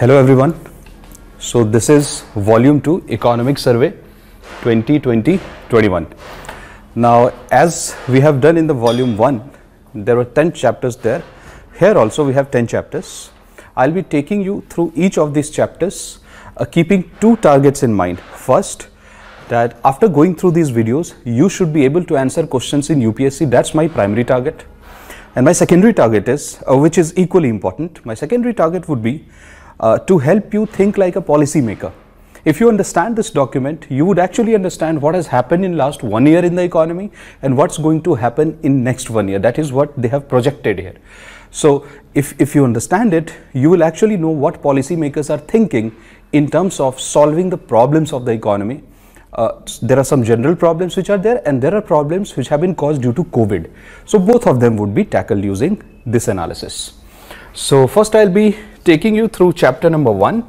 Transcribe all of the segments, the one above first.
Hello everyone. So this is volume 2 economic survey 2020-21. Now as we have done in the volume 1 there were 10 chapters there. Here also we have 10 chapters. I'll be taking you through each of these chapters uh, keeping two targets in mind. First that after going through these videos you should be able to answer questions in UPSC that's my primary target. And my secondary target is uh, which is equally important. My secondary target would be uh, to help you think like a policymaker. If you understand this document, you would actually understand what has happened in last one year in the economy and what's going to happen in next one year. That is what they have projected here. So if, if you understand it, you will actually know what policymakers are thinking in terms of solving the problems of the economy. Uh, there are some general problems which are there and there are problems which have been caused due to COVID. So both of them would be tackled using this analysis. So first I'll be taking you through chapter number 1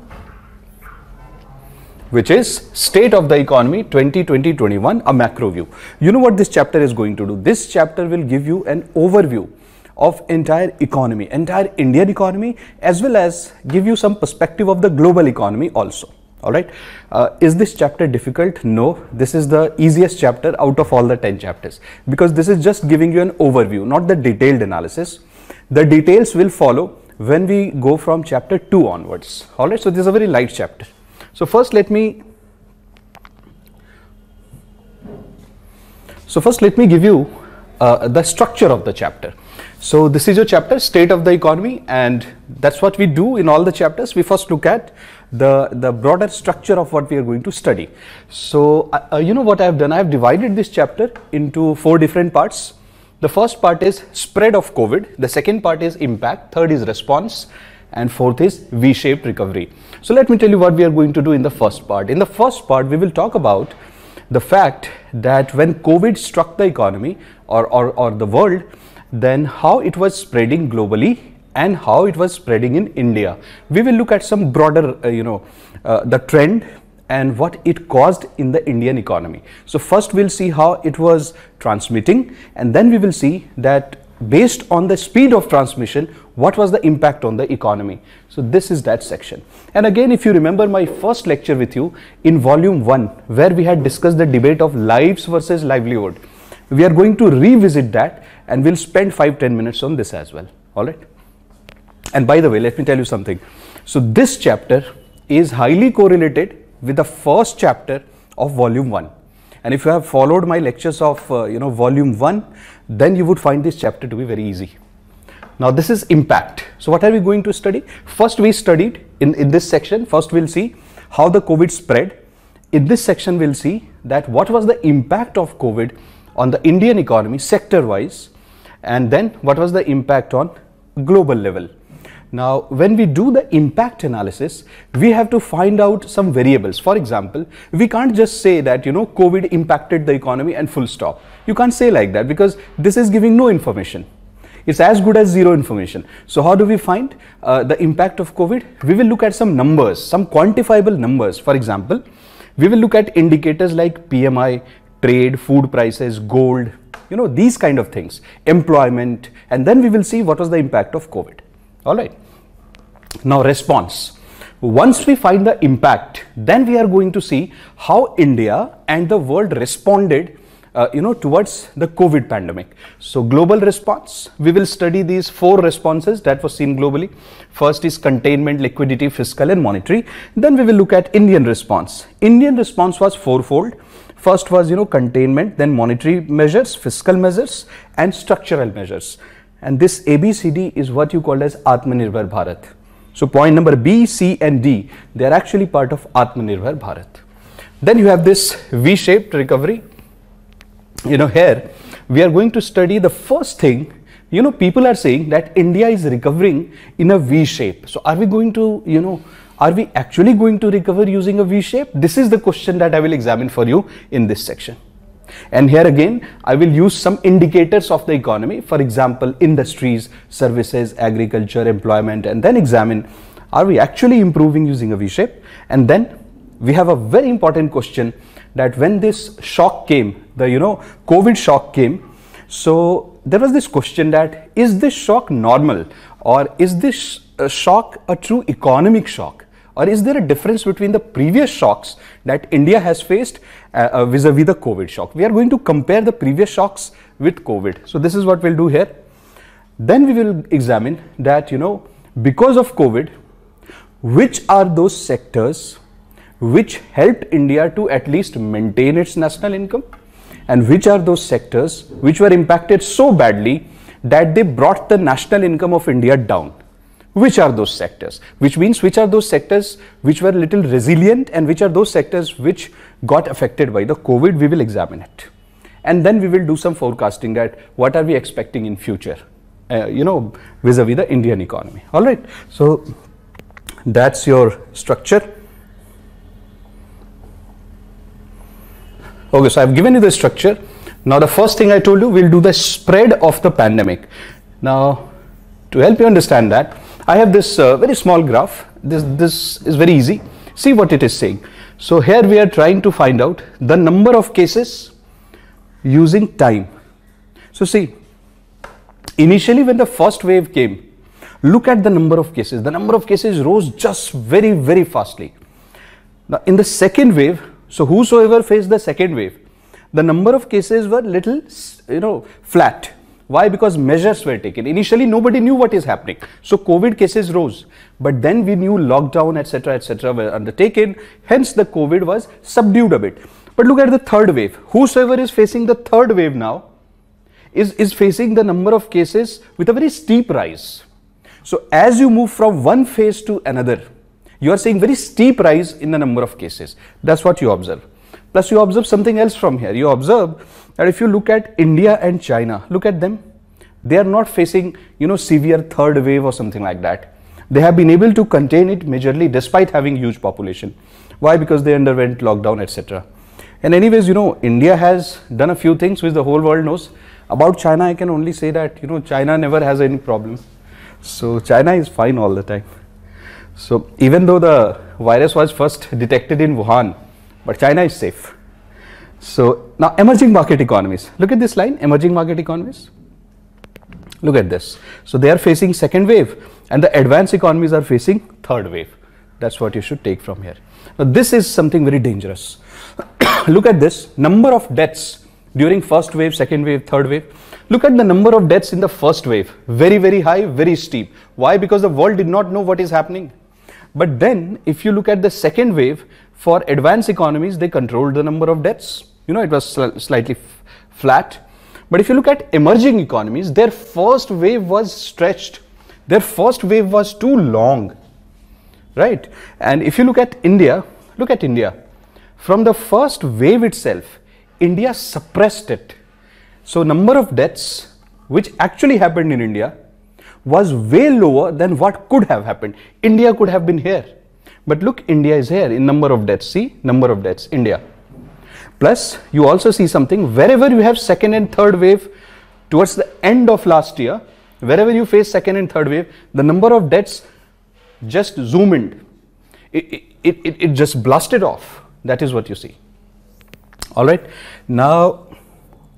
which is State of the Economy 2020-21 a macro view. You know what this chapter is going to do? This chapter will give you an overview of entire economy, entire Indian economy as well as give you some perspective of the global economy also. All right. Uh, is this chapter difficult? No, this is the easiest chapter out of all the 10 chapters because this is just giving you an overview, not the detailed analysis. The details will follow when we go from chapter 2 onwards. Alright, so this is a very light chapter. So first let me So first let me give you uh, the structure of the chapter. So this is your chapter state of the economy and that's what we do in all the chapters. We first look at the, the broader structure of what we are going to study. So uh, uh you know what I have done? I have divided this chapter into four different parts. The first part is spread of COVID, the second part is impact, third is response, and fourth is V-shaped recovery. So let me tell you what we are going to do in the first part. In the first part, we will talk about the fact that when COVID struck the economy or, or, or the world, then how it was spreading globally and how it was spreading in India. We will look at some broader, uh, you know, uh, the trend, and what it caused in the Indian economy. So first we'll see how it was transmitting and then we will see that based on the speed of transmission what was the impact on the economy so this is that section and again if you remember my first lecture with you in volume 1 where we had discussed the debate of lives versus livelihood we are going to revisit that and we'll spend 5 10 minutes on this as well all right and by the way let me tell you something so this chapter is highly correlated with the first chapter of volume 1 and if you have followed my lectures of uh, you know volume 1 then you would find this chapter to be very easy now this is impact so what are we going to study first we studied in in this section first we'll see how the covid spread in this section we'll see that what was the impact of covid on the indian economy sector wise and then what was the impact on global level now, when we do the impact analysis, we have to find out some variables. For example, we can't just say that, you know, COVID impacted the economy and full stop. You can't say like that because this is giving no information. It's as good as zero information. So how do we find uh, the impact of COVID? We will look at some numbers, some quantifiable numbers. For example, we will look at indicators like PMI, trade, food prices, gold, you know, these kind of things, employment, and then we will see what was the impact of COVID all right now response once we find the impact then we are going to see how india and the world responded uh, you know towards the covid pandemic so global response we will study these four responses that was seen globally first is containment liquidity fiscal and monetary then we will look at indian response indian response was fourfold first was you know containment then monetary measures fiscal measures and structural measures and this ABCD is what you call as Atmanirbhar Bharat. So point number B, C and D, they are actually part of Atmanirbhar Bharat. Then you have this V-shaped recovery. You know, here we are going to study the first thing you know people are saying that india is recovering in a v shape so are we going to you know are we actually going to recover using a v shape this is the question that i will examine for you in this section and here again, I will use some indicators of the economy, for example, industries, services, agriculture, employment, and then examine are we actually improving using a V-shape? And then we have a very important question that when this shock came, the you know COVID shock came, so there was this question that is this shock normal or is this uh, shock a true economic shock? or is there a difference between the previous shocks that India has faced uh, uh, vis-a-vis uh, -vis the COVID shock. We are going to compare the previous shocks with COVID. So this is what we'll do here. Then we will examine that, you know, because of COVID, which are those sectors which helped India to at least maintain its national income and which are those sectors which were impacted so badly that they brought the national income of India down which are those sectors which means which are those sectors which were little resilient and which are those sectors which got affected by the covid we will examine it and then we will do some forecasting That what are we expecting in future uh, you know vis a -vis the indian economy all right so that's your structure okay so i've given you the structure now the first thing i told you we'll do the spread of the pandemic now to help you understand that I have this uh, very small graph. This, this is very easy. See what it is saying. So here we are trying to find out the number of cases using time. So see, initially when the first wave came, look at the number of cases. The number of cases rose just very, very fastly. Now in the second wave, so whosoever faced the second wave, the number of cases were little, you know, flat why? Because measures were taken. Initially, nobody knew what is happening. So COVID cases rose. But then we knew lockdown, etc., etc., were undertaken. Hence, the COVID was subdued a bit. But look at the third wave. Whosoever is facing the third wave now is, is facing the number of cases with a very steep rise. So as you move from one phase to another, you are seeing very steep rise in the number of cases. That's what you observe. Plus you observe something else from here. You observe that if you look at India and China, look at them. They are not facing, you know, severe third wave or something like that. They have been able to contain it majorly despite having huge population. Why? Because they underwent lockdown, etc. And anyways, you know, India has done a few things which the whole world knows. About China, I can only say that, you know, China never has any problem. So China is fine all the time. So even though the virus was first detected in Wuhan, but China is safe. So now emerging market economies. Look at this line, emerging market economies. Look at this. So they are facing second wave and the advanced economies are facing third wave. That's what you should take from here. Now this is something very dangerous. Look at this number of deaths during first wave, second wave, third wave. Look at the number of deaths in the first wave. Very, very high, very steep. Why? Because the world did not know what is happening. But then if you look at the second wave, for advanced economies, they controlled the number of deaths. You know, it was sl slightly flat. But if you look at emerging economies, their first wave was stretched. Their first wave was too long, right? And if you look at India, look at India. From the first wave itself, India suppressed it. So number of deaths which actually happened in India was way lower than what could have happened. India could have been here. But look, India is here in number of deaths. See, number of deaths, India. Plus, you also see something wherever you have second and third wave towards the end of last year, wherever you face second and third wave, the number of deaths just zoomed it, it, it, it just blasted off. That is what you see. All right. Now,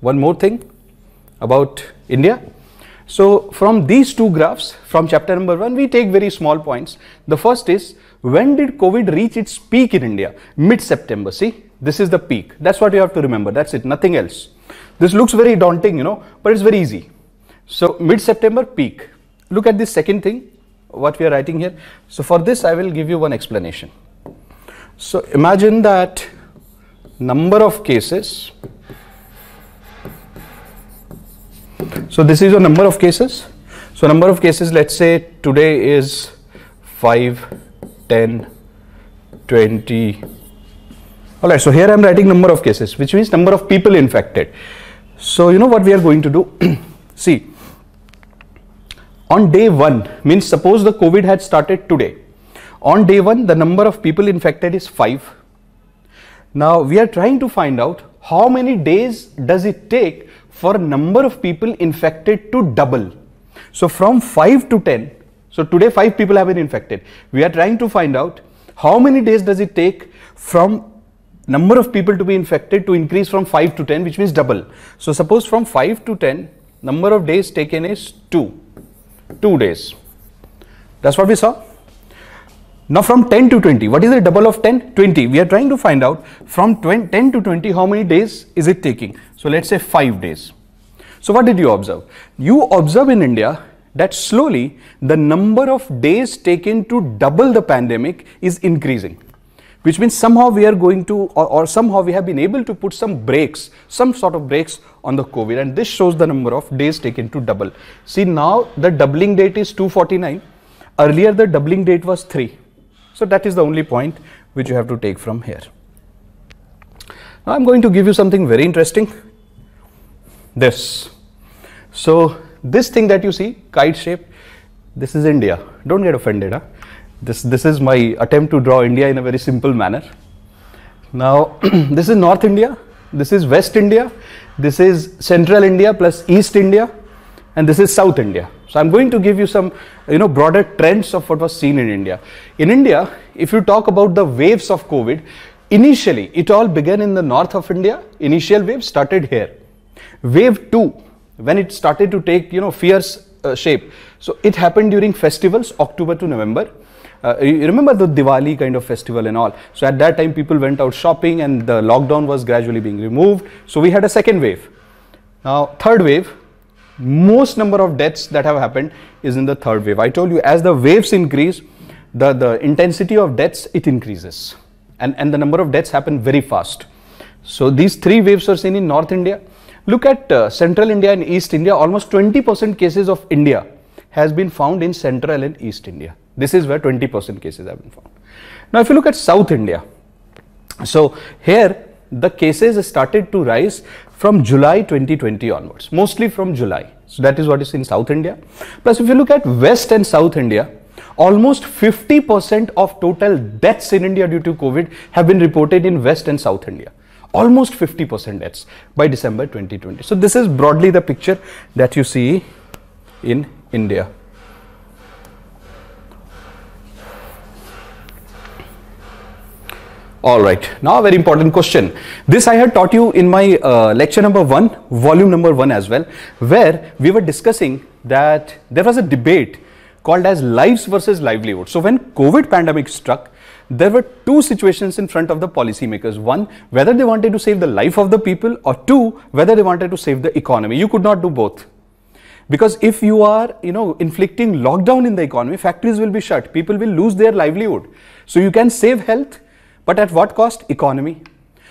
one more thing about India. So, from these two graphs from chapter number one, we take very small points. The first is when did COVID reach its peak in India? Mid-September, see? This is the peak. That's what you have to remember. That's it, nothing else. This looks very daunting, you know, but it's very easy. So mid-September peak. Look at this second thing, what we are writing here. So for this, I will give you one explanation. So imagine that number of cases. So this is a number of cases. So number of cases, let's say today is 5 10 20 all right so here i'm writing number of cases which means number of people infected so you know what we are going to do see on day 1 means suppose the covid had started today on day 1 the number of people infected is 5 now we are trying to find out how many days does it take for number of people infected to double so from 5 to 10 so today five people have been infected. We are trying to find out how many days does it take from number of people to be infected to increase from 5 to 10 which means double. So suppose from 5 to 10 number of days taken is 2, 2 days. That's what we saw. Now from 10 to 20, what is the double of 10? 20. We are trying to find out from 10 to 20 how many days is it taking. So let's say 5 days. So what did you observe? You observe in India that slowly the number of days taken to double the pandemic is increasing which means somehow we are going to or, or, somehow we have been able to put some breaks some sort of breaks on the covid and this shows the number of days taken to double see now the doubling date is 249 earlier the doubling date was 3 so that is the only point which you have to take from here now i'm going to give you something very interesting this so this thing that you see, kite shape, this is India. Don't get offended. Huh? This, this is my attempt to draw India in a very simple manner. Now, this is North India, this is West India, this is Central India plus East India, and this is South India. So I'm going to give you some, you know, broader trends of what was seen in India. In India, if you talk about the waves of COVID, initially it all began in the north of India. Initial wave started here. Wave 2 when it started to take you know fierce uh, shape. So it happened during festivals October to November. Uh, you remember the Diwali kind of festival and all. So at that time people went out shopping and the lockdown was gradually being removed. So we had a second wave. Now third wave, most number of deaths that have happened is in the third wave. I told you as the waves increase, the, the intensity of deaths, it increases. And, and the number of deaths happen very fast. So these three waves are seen in North India. Look at uh, Central India and East India. Almost 20% cases of India has been found in Central and East India. This is where 20% cases have been found. Now, if you look at South India, so here the cases started to rise from July 2020 onwards, mostly from July. So that is what is in South India. Plus, if you look at West and South India, almost 50% of total deaths in India due to COVID have been reported in West and South India almost 50% deaths by December 2020. So this is broadly the picture that you see in India. All right, now a very important question. This I had taught you in my uh, lecture number one, volume number one as well, where we were discussing that there was a debate called as lives versus livelihood. So when COVID pandemic struck, there were two situations in front of the policymakers. One, whether they wanted to save the life of the people or two, whether they wanted to save the economy. You could not do both because if you are you know inflicting lockdown in the economy factories will be shut people will lose their livelihood so you can save health but at what cost economy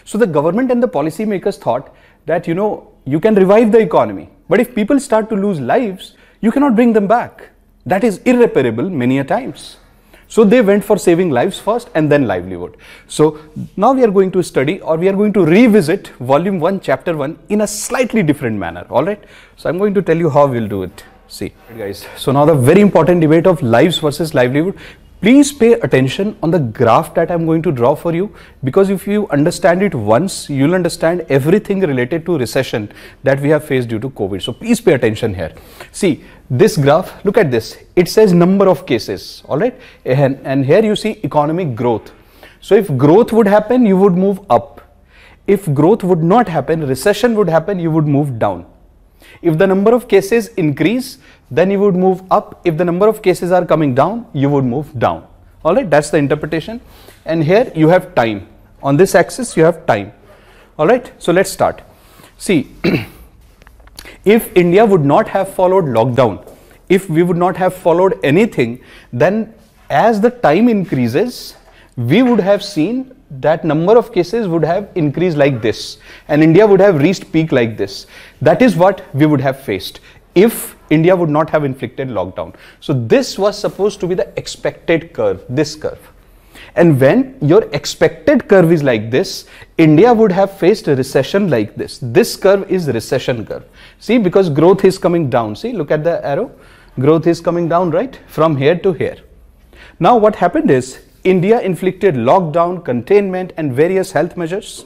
so the government and the policymakers thought that you know you can revive the economy but if people start to lose lives you cannot bring them back that is irreparable many a times so they went for saving lives first and then livelihood. So now we are going to study or we are going to revisit volume 1 chapter 1 in a slightly different manner. Alright. So I'm going to tell you how we'll do it. See guys. So now the very important debate of lives versus livelihood. Please pay attention on the graph that I'm going to draw for you because if you understand it once, you'll understand everything related to recession that we have faced due to COVID. So please pay attention here. See, this graph, look at this, it says number of cases, all right? And, and here you see economic growth. So if growth would happen, you would move up. If growth would not happen, recession would happen, you would move down. If the number of cases increase, then you would move up. If the number of cases are coming down, you would move down. All right, that's the interpretation. And here you have time. On this axis, you have time. All right, so let's start. See, If India would not have followed lockdown, if we would not have followed anything, then as the time increases, we would have seen that number of cases would have increased like this and India would have reached peak like this. That is what we would have faced if India would not have inflicted lockdown. So this was supposed to be the expected curve, this curve. And when your expected curve is like this, India would have faced a recession like this. This curve is recession curve. See, because growth is coming down. See, look at the arrow. Growth is coming down, right? From here to here. Now what happened is, India inflicted lockdown, containment and various health measures.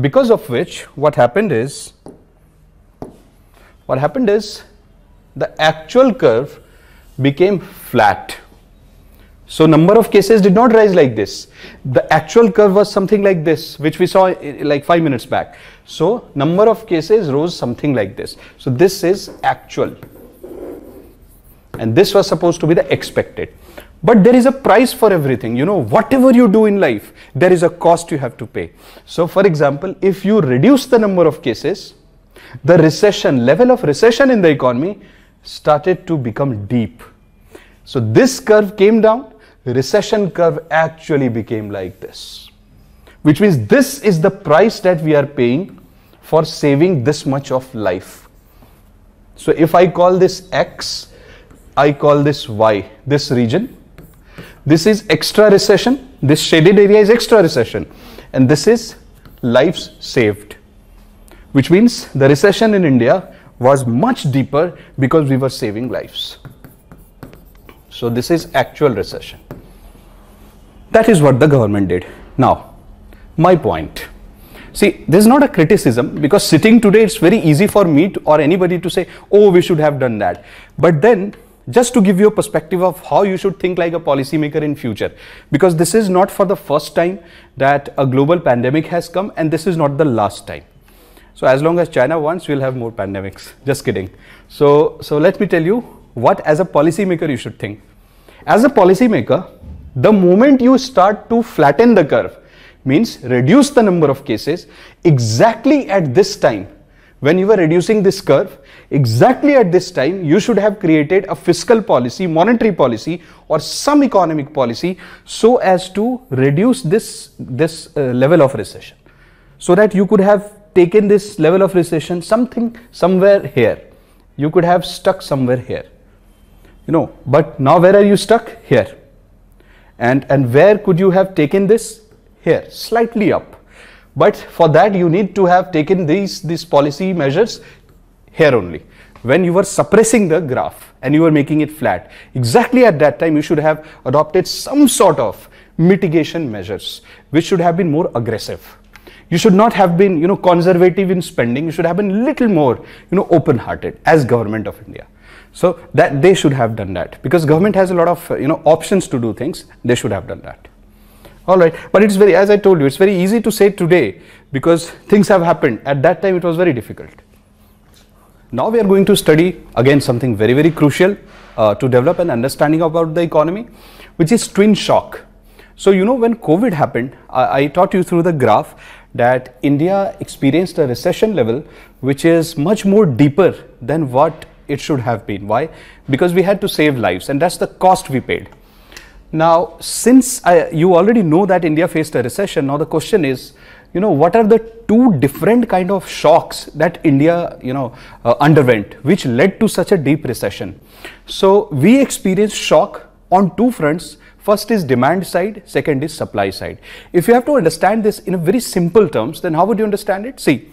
Because of which, what happened is, what happened is, the actual curve became flat so number of cases did not rise like this. The actual curve was something like this, which we saw eh, like five minutes back. So number of cases rose something like this. So this is actual. And this was supposed to be the expected. But there is a price for everything. You know, whatever you do in life, there is a cost you have to pay. So for example, if you reduce the number of cases, the recession, level of recession in the economy started to become deep. So this curve came down recession curve actually became like this. Which means this is the price that we are paying for saving this much of life. So if I call this X, I call this Y, this region. This is extra recession. This shaded area is extra recession. And this is lives saved. Which means the recession in India was much deeper because we were saving lives. So this is actual recession. That is what the government did. Now, my point. See, this is not a criticism because sitting today, it's very easy for me to, or anybody to say, oh, we should have done that. But then just to give you a perspective of how you should think like a policymaker in future because this is not for the first time that a global pandemic has come and this is not the last time so as long as china wants we'll have more pandemics just kidding so so let me tell you what as a policymaker you should think as a policymaker the moment you start to flatten the curve, means reduce the number of cases exactly at this time when you were reducing this curve exactly at this time you should have created a fiscal policy monetary policy or some economic policy so as to reduce this this uh, level of recession so that you could have taken this level of recession something somewhere here you could have stuck somewhere here you know but now where are you stuck here and and where could you have taken this here slightly up but for that you need to have taken these these policy measures here only when you were suppressing the graph and you were making it flat exactly at that time you should have adopted some sort of mitigation measures which should have been more aggressive you should not have been you know conservative in spending you should have been little more you know open hearted as government of india so that they should have done that because government has a lot of uh, you know options to do things. They should have done that. All right, but it's very as I told you, it's very easy to say today because things have happened. At that time, it was very difficult. Now we are going to study again something very very crucial uh, to develop an understanding about the economy, which is twin shock. So you know when COVID happened, I, I taught you through the graph that India experienced a recession level which is much more deeper than what it should have been. Why? Because we had to save lives and that's the cost we paid. Now, since I, you already know that India faced a recession, now the question is, you know, what are the two different kind of shocks that India, you know, uh, underwent, which led to such a deep recession? So we experienced shock on two fronts. First is demand side, second is supply side. If you have to understand this in a very simple terms, then how would you understand it? See,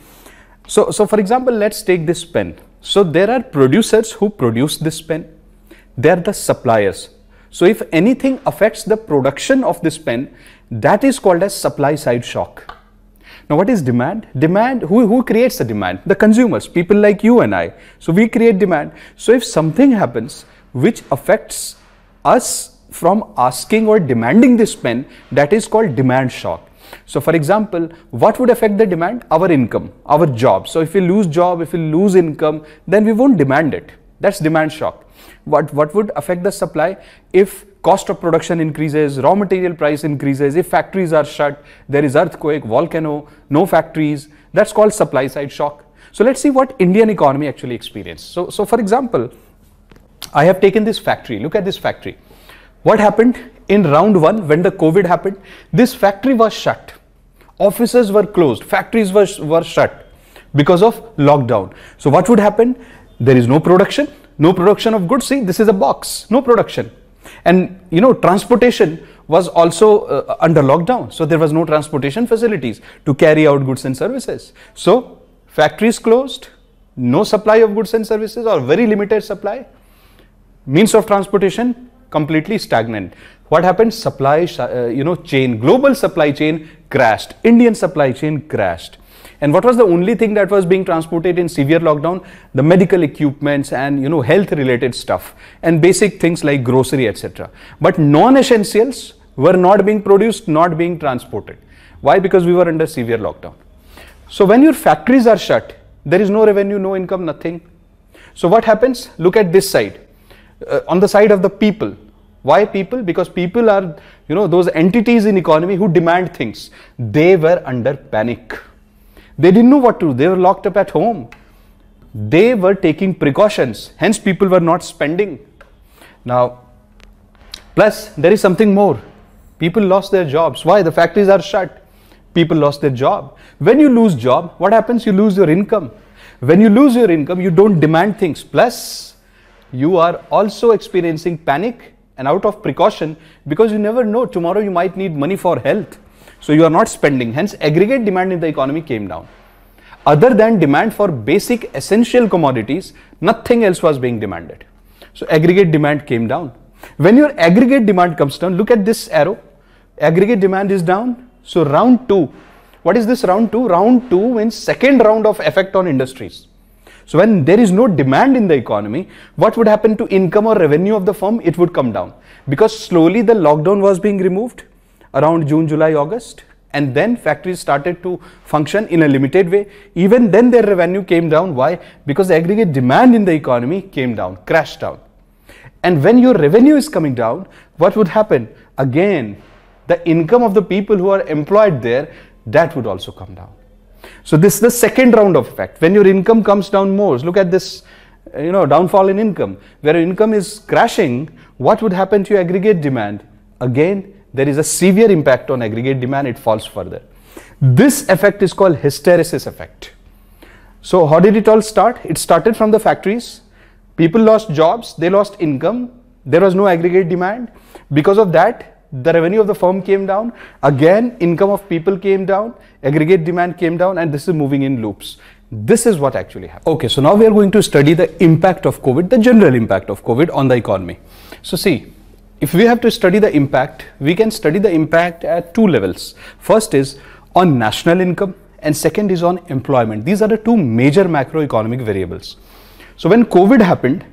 so, so for example, let's take this pen. So there are producers who produce this pen. They are the suppliers. So if anything affects the production of this pen, that is called as supply side shock. Now what is demand? Demand, who, who creates the demand? The consumers, people like you and I. So we create demand. So if something happens which affects us from asking or demanding this pen, that is called demand shock. So for example, what would affect the demand? Our income, our job. So if we lose job, if we lose income, then we won't demand it. That's demand shock. What, what would affect the supply? If cost of production increases, raw material price increases, if factories are shut, there is earthquake, volcano, no factories, that's called supply side shock. So let's see what Indian economy actually experienced. So, so for example, I have taken this factory, look at this factory. What happened? In round one, when the COVID happened, this factory was shut. Offices were closed, factories were, were shut because of lockdown. So what would happen? There is no production, no production of goods. See, this is a box, no production. And you know, transportation was also uh, under lockdown. So there was no transportation facilities to carry out goods and services. So factories closed, no supply of goods and services or very limited supply. Means of transportation completely stagnant what happened supply uh, you know chain global supply chain crashed indian supply chain crashed and what was the only thing that was being transported in severe lockdown the medical equipments and you know health related stuff and basic things like grocery etc but non essentials were not being produced not being transported why because we were under severe lockdown so when your factories are shut there is no revenue no income nothing so what happens look at this side uh, on the side of the people why people because people are you know those entities in economy who demand things they were under panic they didn't know what to do they were locked up at home they were taking precautions hence people were not spending now plus there is something more people lost their jobs why the factories are shut people lost their job when you lose job what happens you lose your income when you lose your income you don't demand things plus you are also experiencing panic and out of precaution because you never know tomorrow you might need money for health so you are not spending hence aggregate demand in the economy came down other than demand for basic essential commodities nothing else was being demanded so aggregate demand came down when your aggregate demand comes down look at this arrow aggregate demand is down so round 2 what is this round 2 round 2 means second round of effect on industries so when there is no demand in the economy, what would happen to income or revenue of the firm? It would come down because slowly the lockdown was being removed around June, July, August and then factories started to function in a limited way. Even then their revenue came down. Why? Because the aggregate demand in the economy came down, crashed down. And when your revenue is coming down, what would happen? Again, the income of the people who are employed there, that would also come down. So this is the second round of effect. When your income comes down more, look at this, you know, downfall in income. Where income is crashing, what would happen to your aggregate demand? Again, there is a severe impact on aggregate demand, it falls further. This effect is called hysteresis effect. So how did it all start? It started from the factories. People lost jobs, they lost income, there was no aggregate demand. Because of that, the revenue of the firm came down again income of people came down aggregate demand came down and this is moving in loops this is what actually happened okay so now we are going to study the impact of covid the general impact of covid on the economy so see if we have to study the impact we can study the impact at two levels first is on national income and second is on employment these are the two major macroeconomic variables so when covid happened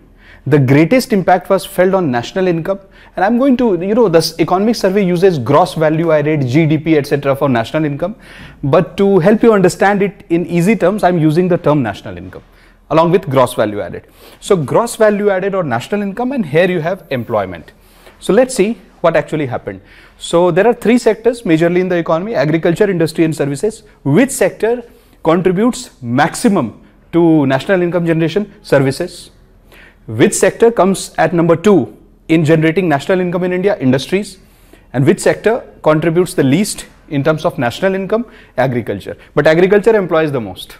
the greatest impact was felt on national income and i'm going to you know this economic survey uses gross value added gdp etc for national income but to help you understand it in easy terms i'm using the term national income along with gross value added so gross value added or national income and here you have employment so let's see what actually happened so there are three sectors majorly in the economy agriculture industry and services which sector contributes maximum to national income generation services which sector comes at number two in generating national income in India? Industries. And which sector contributes the least in terms of national income? Agriculture. But agriculture employs the most.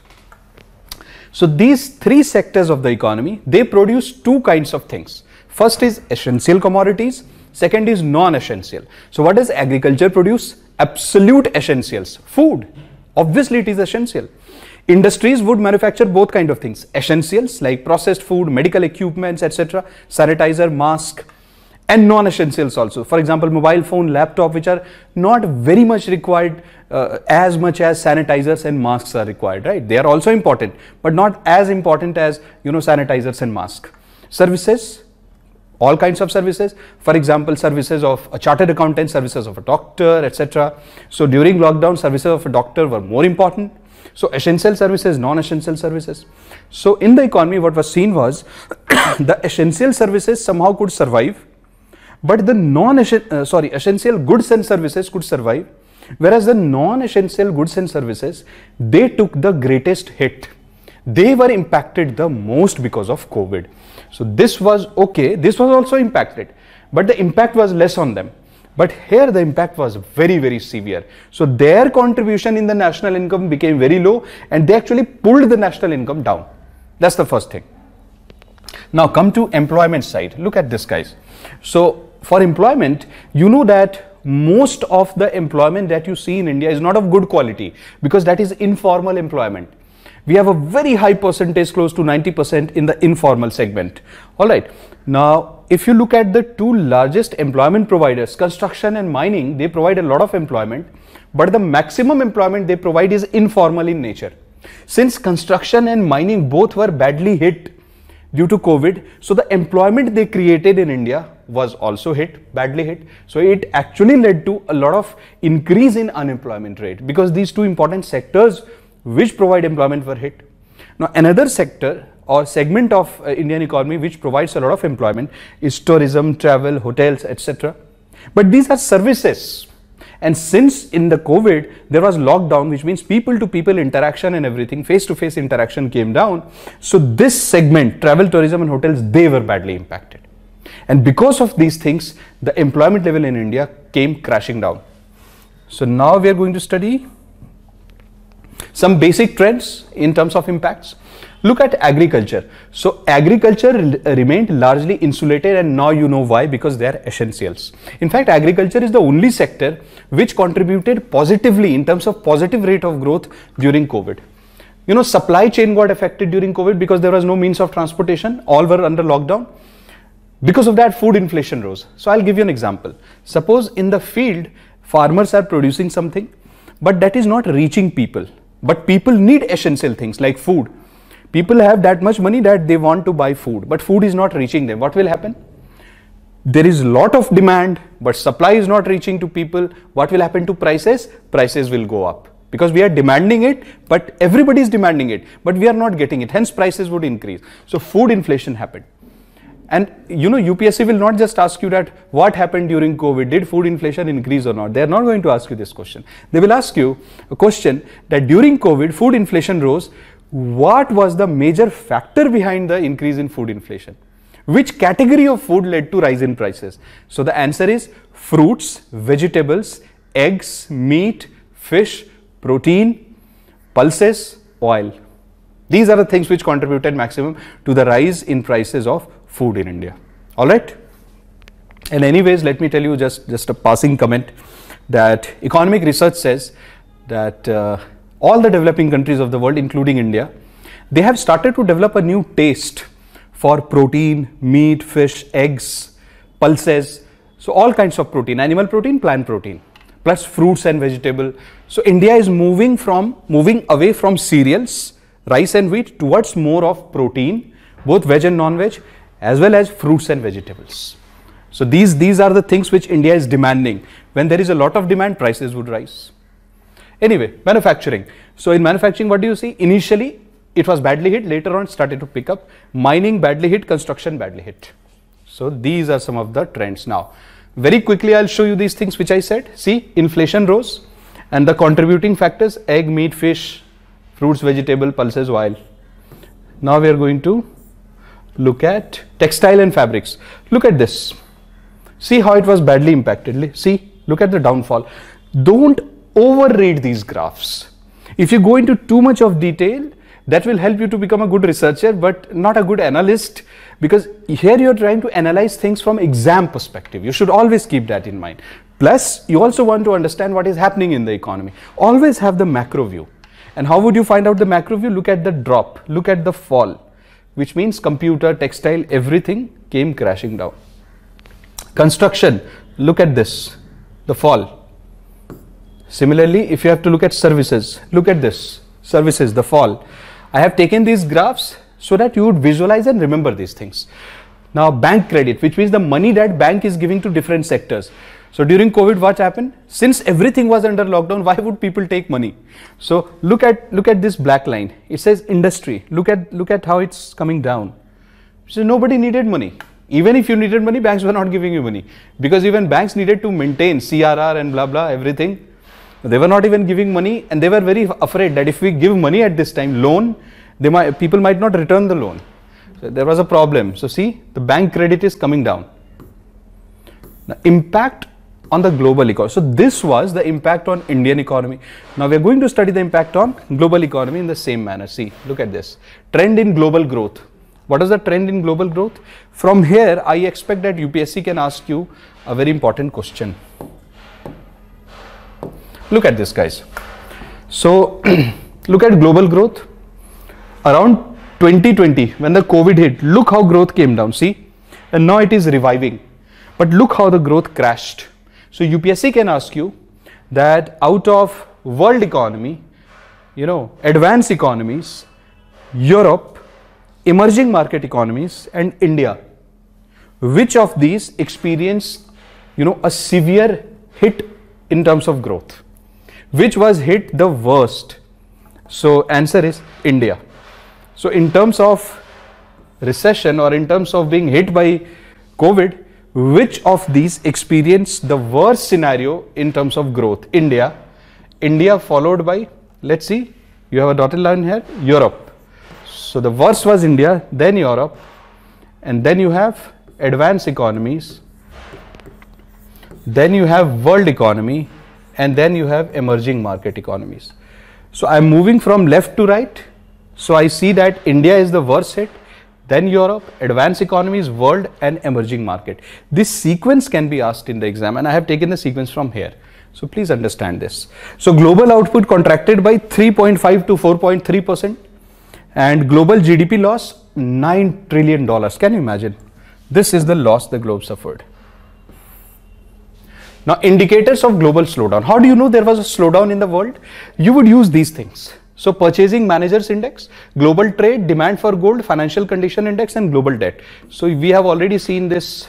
So these three sectors of the economy, they produce two kinds of things. First is essential commodities. Second is non-essential. So what does agriculture produce? Absolute essentials. Food. Obviously it is essential. Industries would manufacture both kind of things, essentials like processed food, medical equipments, etc., sanitizer, mask, and non-essentials also. For example, mobile phone, laptop, which are not very much required uh, as much as sanitizers and masks are required, right? They are also important, but not as important as, you know, sanitizers and masks. Services, all kinds of services for example services of a chartered accountant services of a doctor etc so during lockdown services of a doctor were more important so essential services, non-essential services. So in the economy, what was seen was the essential services somehow could survive, but the non uh, sorry essential goods and services could survive, whereas the non-essential goods and services they took the greatest hit. They were impacted the most because of COVID. So this was okay. This was also impacted, but the impact was less on them. But here the impact was very, very severe. So their contribution in the national income became very low and they actually pulled the national income down. That's the first thing. Now come to employment side. Look at this guys. So for employment, you know that most of the employment that you see in India is not of good quality because that is informal employment we have a very high percentage close to 90% in the informal segment all right now if you look at the two largest employment providers construction and mining they provide a lot of employment but the maximum employment they provide is informal in nature since construction and mining both were badly hit due to covid so the employment they created in india was also hit badly hit so it actually led to a lot of increase in unemployment rate because these two important sectors which provide employment were hit. Now another sector or segment of uh, Indian economy which provides a lot of employment is tourism, travel, hotels, etc. But these are services and since in the COVID there was lockdown which means people to people interaction and everything face to face interaction came down. So this segment travel, tourism and hotels they were badly impacted. And because of these things the employment level in India came crashing down. So now we are going to study some basic trends in terms of impacts. Look at agriculture. So agriculture uh, remained largely insulated and now you know why because they are essentials. In fact, agriculture is the only sector which contributed positively in terms of positive rate of growth during COVID you know supply chain got affected during covid because there was no means of transportation all were under lockdown because of that food inflation rose so i'll give you an example suppose in the field farmers are producing something but that is not reaching people but people need essential things like food. People have that much money that they want to buy food, but food is not reaching them. What will happen? There is lot of demand, but supply is not reaching to people. What will happen to prices? Prices will go up because we are demanding it, but everybody is demanding it, but we are not getting it. Hence, prices would increase. So, food inflation happened. And you know, UPSC will not just ask you that what happened during COVID, did food inflation increase or not? They are not going to ask you this question. They will ask you a question that during COVID, food inflation rose. What was the major factor behind the increase in food inflation? Which category of food led to rise in prices? So the answer is fruits, vegetables, eggs, meat, fish, protein, pulses, oil. These are the things which contributed maximum to the rise in prices of food in India. All right. And anyways, let me tell you just, just a passing comment that economic research says that uh, all the developing countries of the world, including India, they have started to develop a new taste for protein, meat, fish, eggs, pulses. So all kinds of protein, animal protein, plant protein, plus fruits and vegetable. So India is moving from moving away from cereals, rice and wheat towards more of protein, both veg and non-veg as well as fruits and vegetables. So these, these are the things which India is demanding. When there is a lot of demand, prices would rise. Anyway, manufacturing. So in manufacturing, what do you see? Initially, it was badly hit. Later on, started to pick up. Mining badly hit, construction badly hit. So these are some of the trends now. Very quickly, I'll show you these things which I said. See, inflation rose and the contributing factors, egg, meat, fish, fruits, vegetable, pulses, oil. Now we are going to look at textile and fabrics. Look at this. See how it was badly impacted. See, look at the downfall. Don't overread these graphs. If you go into too much of detail, that will help you to become a good researcher but not a good analyst because here you're trying to analyze things from exam perspective you should always keep that in mind plus you also want to understand what is happening in the economy always have the macro view and how would you find out the macro view look at the drop look at the fall which means computer, textile, everything came crashing down. Construction, look at this, the fall. Similarly, if you have to look at services, look at this, services, the fall. I have taken these graphs so that you would visualize and remember these things. Now bank credit, which means the money that bank is giving to different sectors. So during COVID, what happened? Since everything was under lockdown, why would people take money? So look at look at this black line. It says industry. Look at look at how it's coming down. So nobody needed money. Even if you needed money, banks were not giving you money because even banks needed to maintain CRR and blah blah everything. They were not even giving money, and they were very afraid that if we give money at this time, loan, they might people might not return the loan. So there was a problem. So see, the bank credit is coming down. Now impact on the global economy. So this was the impact on Indian economy. Now we're going to study the impact on global economy in the same manner. See, look at this trend in global growth. What is the trend in global growth? From here, I expect that UPSC can ask you a very important question. Look at this guys. So look at global growth around 2020 when the COVID hit, look how growth came down. See, and now it is reviving, but look how the growth crashed so UPSC can ask you that out of world economy, you know, advanced economies, Europe, emerging market economies and India, which of these experience, you know, a severe hit in terms of growth? Which was hit the worst? So answer is India. So in terms of recession or in terms of being hit by COVID, which of these experienced the worst scenario in terms of growth? India, India followed by, let's see, you have a dotted line here, Europe. So the worst was India, then Europe, and then you have advanced economies, then you have world economy, and then you have emerging market economies. So I'm moving from left to right. So I see that India is the worst hit then Europe, advanced economies, world and emerging market. This sequence can be asked in the exam and I have taken the sequence from here. So please understand this. So global output contracted by 3.5 to 4.3 percent and global GDP loss 9 trillion dollars. Can you imagine? This is the loss the globe suffered. Now indicators of global slowdown. How do you know there was a slowdown in the world? You would use these things. So purchasing managers index, global trade, demand for gold, financial condition index and global debt. So we have already seen this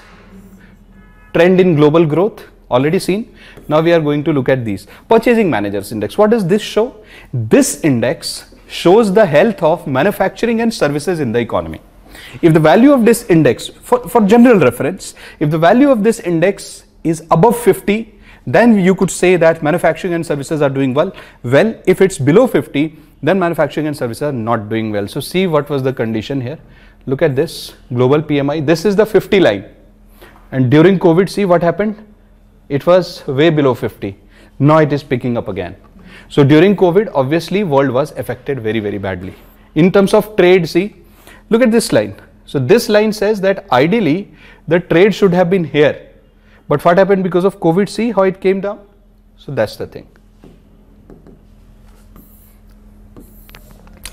trend in global growth already seen. Now we are going to look at these. Purchasing managers index. What does this show? This index shows the health of manufacturing and services in the economy. If the value of this index, for, for general reference, if the value of this index is above 50, then you could say that manufacturing and services are doing well. Well, if it's below 50, then manufacturing and services are not doing well. So see what was the condition here. Look at this global PMI. This is the 50 line. And during COVID, see what happened? It was way below 50. Now it is picking up again. So during COVID, obviously world was affected very, very badly. In terms of trade, see, look at this line. So this line says that ideally the trade should have been here but what happened because of COVID? See how it came down? So that's the thing.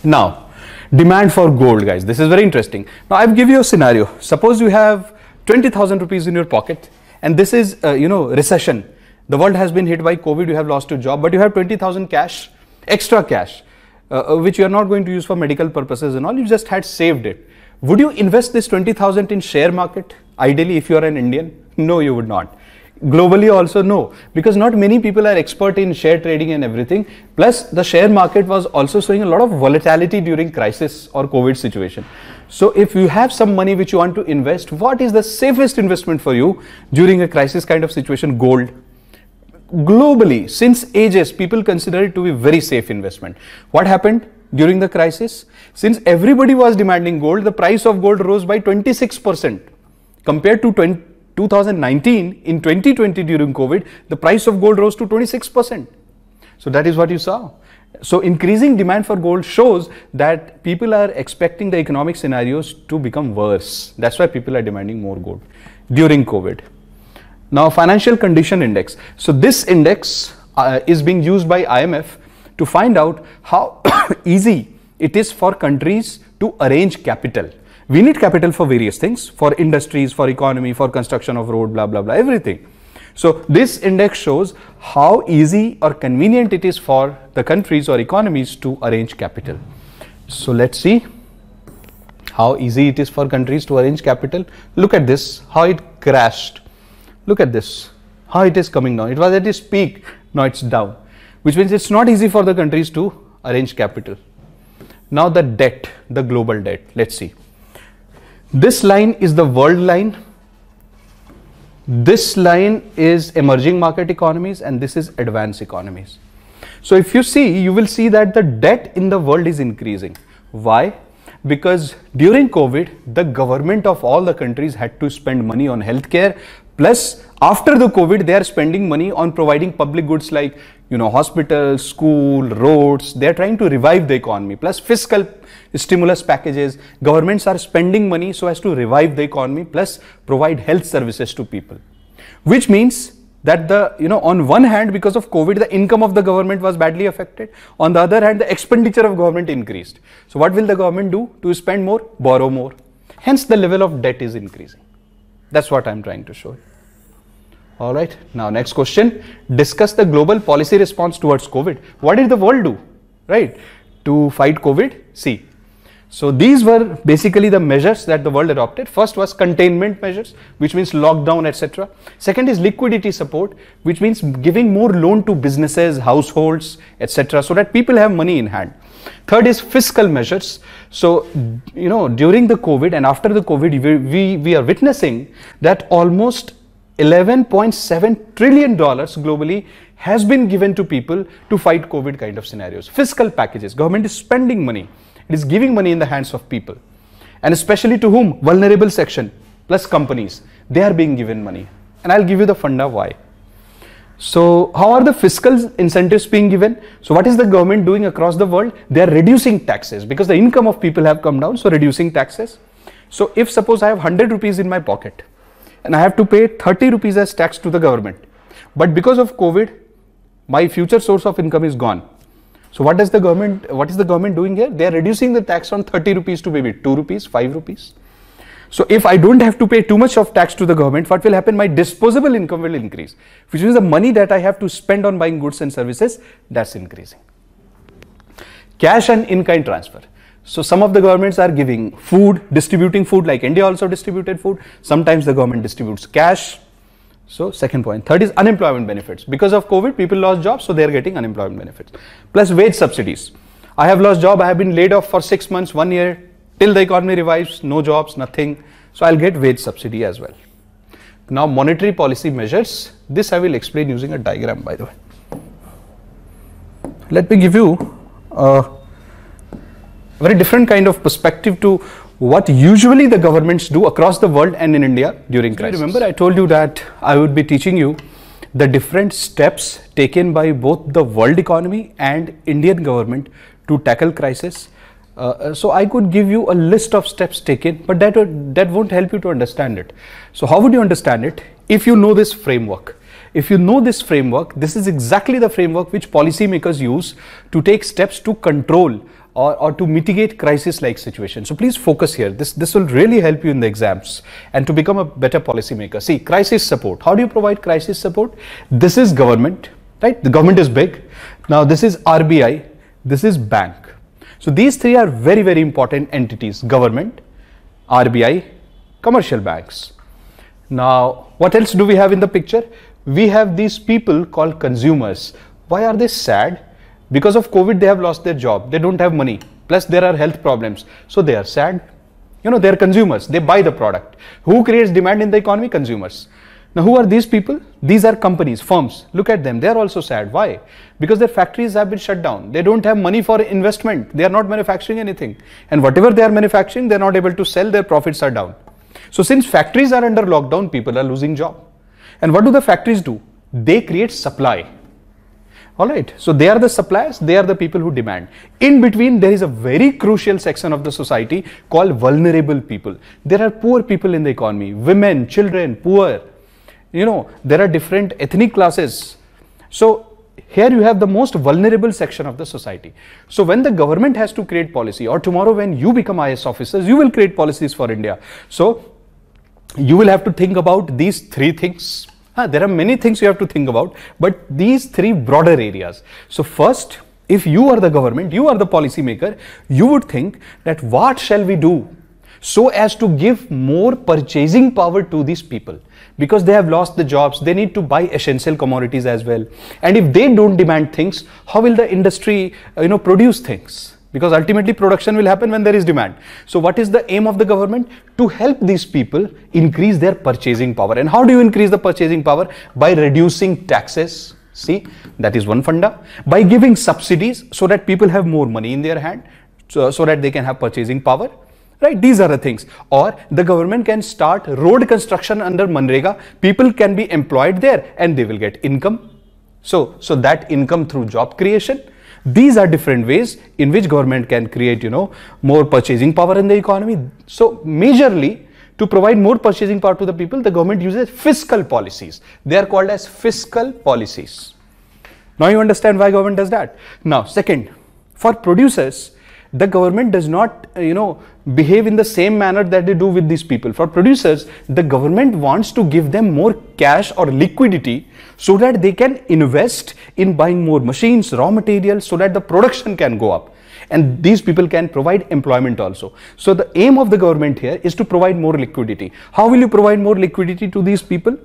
Now, demand for gold, guys. This is very interesting. Now, i will give you a scenario. Suppose you have 20,000 rupees in your pocket and this is, uh, you know, recession. The world has been hit by COVID. You have lost your job, but you have 20,000 cash, extra cash, uh, uh, which you are not going to use for medical purposes and all. You just had saved it. Would you invest this 20,000 in share market? Ideally, if you are an Indian, no, you would not. Globally also no, because not many people are expert in share trading and everything. Plus the share market was also showing a lot of volatility during crisis or COVID situation. So if you have some money which you want to invest, what is the safest investment for you during a crisis kind of situation? Gold, globally since ages people consider it to be very safe investment what happened during the crisis since everybody was demanding gold the price of gold rose by 26% compared to 20, 2019, in 2020 during COVID, the price of gold rose to 26%. So that is what you saw. So increasing demand for gold shows that people are expecting the economic scenarios to become worse. That's why people are demanding more gold during COVID. Now financial condition index. So this index uh, is being used by IMF to find out how easy it is for countries to arrange capital. We need capital for various things, for industries, for economy, for construction of road, blah, blah, blah, everything. So this index shows how easy or convenient it is for the countries or economies to arrange capital. So let's see how easy it is for countries to arrange capital. Look at this, how it crashed. Look at this, how it is coming down. It was at its peak, now it's down, which means it's not easy for the countries to arrange capital. Now the debt, the global debt, let's see. This line is the world line. This line is emerging market economies and this is advanced economies. So if you see, you will see that the debt in the world is increasing. Why? Because during COVID, the government of all the countries had to spend money on healthcare, Plus, after the COVID, they are spending money on providing public goods like, you know, hospitals, school, roads. They are trying to revive the economy. Plus, fiscal stimulus packages. Governments are spending money so as to revive the economy, plus provide health services to people. Which means that the, you know, on one hand, because of COVID, the income of the government was badly affected. On the other hand, the expenditure of government increased. So what will the government do to spend more? Borrow more. Hence, the level of debt is increasing. That's what I'm trying to show All right, now next question. Discuss the global policy response towards COVID. What did the world do, right, to fight COVID? See, so these were basically the measures that the world adopted. First was containment measures, which means lockdown, etc. Second is liquidity support, which means giving more loan to businesses, households, etc. so that people have money in hand. Third is fiscal measures. So, you know, during the COVID and after the COVID, we, we, we are witnessing that almost 11.7 trillion dollars globally has been given to people to fight COVID kind of scenarios. Fiscal packages, government is spending money. It is giving money in the hands of people and especially to whom? Vulnerable section plus companies. They are being given money. And I'll give you the funda why. So how are the fiscal incentives being given? So what is the government doing across the world? They are reducing taxes because the income of people have come down. So reducing taxes. So if suppose I have 100 rupees in my pocket and I have to pay 30 rupees as tax to the government, but because of COVID, my future source of income is gone. So what does the government, what is the government doing here? They are reducing the tax on 30 rupees to maybe 2 rupees, 5 rupees. So if I don't have to pay too much of tax to the government, what will happen? My disposable income will increase, which means the money that I have to spend on buying goods and services, that's increasing. Cash and in-kind transfer. So some of the governments are giving food, distributing food like India also distributed food. Sometimes the government distributes cash. So second point. Third is unemployment benefits. Because of COVID, people lost jobs, so they are getting unemployment benefits. Plus wage subsidies. I have lost job, I have been laid off for six months, one year, Till the economy revives, no jobs, nothing. So I'll get wage subsidy as well. Now monetary policy measures, this I will explain using a diagram by the way. Let me give you a very different kind of perspective to what usually the governments do across the world and in India during crisis. Remember I told you that I would be teaching you the different steps taken by both the world economy and Indian government to tackle crisis uh, uh, so I could give you a list of steps taken, but that would, that won't help you to understand it. So how would you understand it if you know this framework? If you know this framework, this is exactly the framework which policymakers use to take steps to control or, or to mitigate crisis-like situations. So please focus here. This, this will really help you in the exams and to become a better policymaker. See, crisis support. How do you provide crisis support? This is government, right? The government is big. Now this is RBI. This is bank so these three are very, very important entities, government, RBI, commercial banks. Now, what else do we have in the picture? We have these people called consumers. Why are they sad? Because of COVID, they have lost their job. They don't have money. Plus, there are health problems. So they are sad. You know, they are consumers. They buy the product. Who creates demand in the economy? Consumers. Now, who are these people? These are companies, firms. Look at them. They are also sad. Why? Because their factories have been shut down. They don't have money for investment. They are not manufacturing anything. And whatever they are manufacturing, they are not able to sell. Their profits are down. So, since factories are under lockdown, people are losing job. And what do the factories do? They create supply. All right. So, they are the suppliers. They are the people who demand. In between, there is a very crucial section of the society called vulnerable people. There are poor people in the economy, women, children, poor you know there are different ethnic classes so here you have the most vulnerable section of the society. So when the government has to create policy or tomorrow when you become IS officers, you will create policies for India. So you will have to think about these three things. there are many things you have to think about, but these three broader areas. So first, if you are the government, you are the policy maker, you would think that what shall we do so as to give more purchasing power to these people because they have lost the jobs they need to buy essential commodities as well and if they don't demand things how will the industry uh, you know produce things because ultimately production will happen when there is demand so what is the aim of the government to help these people increase their purchasing power and how do you increase the purchasing power by reducing taxes see that is one funda by giving subsidies so that people have more money in their hand so, so that they can have purchasing power right these are the things or the government can start road construction under manrega people can be employed there and they will get income so so that income through job creation these are different ways in which government can create you know more purchasing power in the economy so majorly to provide more purchasing power to the people the government uses fiscal policies they are called as fiscal policies now you understand why government does that now second for producers the government does not you know behave in the same manner that they do with these people. For producers, the government wants to give them more cash or liquidity so that they can invest in buying more machines, raw materials, so that the production can go up. And these people can provide employment also. So the aim of the government here is to provide more liquidity. How will you provide more liquidity to these people?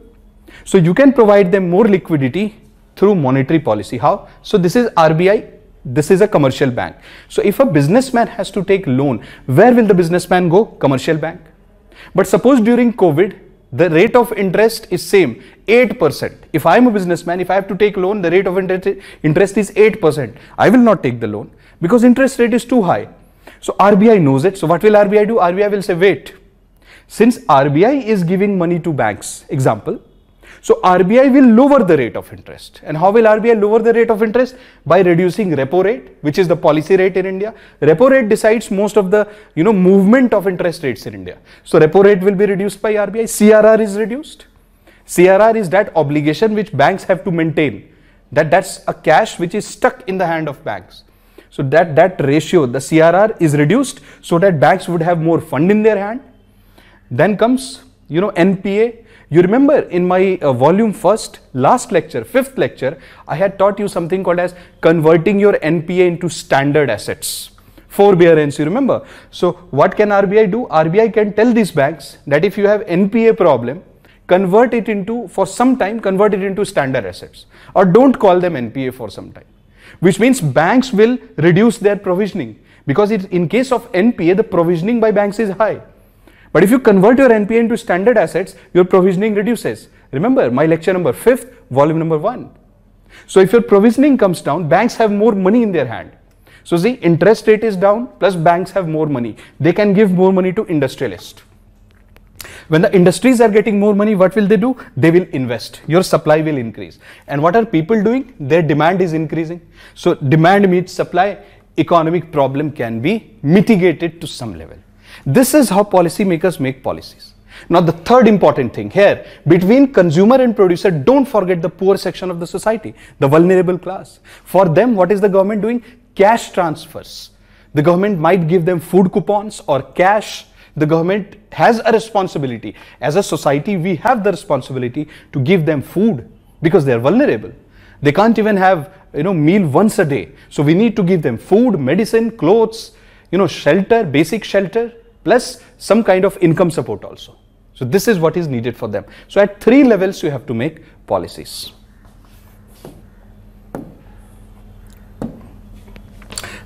So you can provide them more liquidity through monetary policy. How? So this is RBI this is a commercial bank so if a businessman has to take loan where will the businessman go commercial bank but suppose during covid the rate of interest is same 8% if i am a businessman if i have to take loan the rate of interest is 8% i will not take the loan because interest rate is too high so rbi knows it so what will rbi do rbi will say wait since rbi is giving money to banks example so RBI will lower the rate of interest. And how will RBI lower the rate of interest? By reducing repo rate, which is the policy rate in India. Repo rate decides most of the, you know, movement of interest rates in India. So repo rate will be reduced by RBI. CRR is reduced. CRR is that obligation which banks have to maintain. That that's a cash which is stuck in the hand of banks. So that, that ratio, the CRR is reduced so that banks would have more fund in their hand. Then comes, you know, NPA. You remember in my uh, volume first, last lecture, fifth lecture, I had taught you something called as converting your NPA into standard assets. Forbearance, you remember. So what can RBI do? RBI can tell these banks that if you have NPA problem, convert it into, for some time, convert it into standard assets or don't call them NPA for some time. Which means banks will reduce their provisioning because it, in case of NPA, the provisioning by banks is high. But if you convert your NPA into standard assets, your provisioning reduces. Remember my lecture number 5th, volume number 1. So if your provisioning comes down, banks have more money in their hand. So see, interest rate is down, plus banks have more money. They can give more money to industrialists. When the industries are getting more money, what will they do? They will invest. Your supply will increase. And what are people doing? Their demand is increasing. So demand meets supply. Economic problem can be mitigated to some level. This is how policymakers make policies. Now the third important thing here, between consumer and producer, don't forget the poor section of the society, the vulnerable class. For them, what is the government doing? Cash transfers. The government might give them food coupons or cash. The government has a responsibility. As a society, we have the responsibility to give them food because they are vulnerable. They can't even have, you know, meal once a day. So we need to give them food, medicine, clothes, you know, shelter, basic shelter plus some kind of income support also. So this is what is needed for them. So at three levels you have to make policies.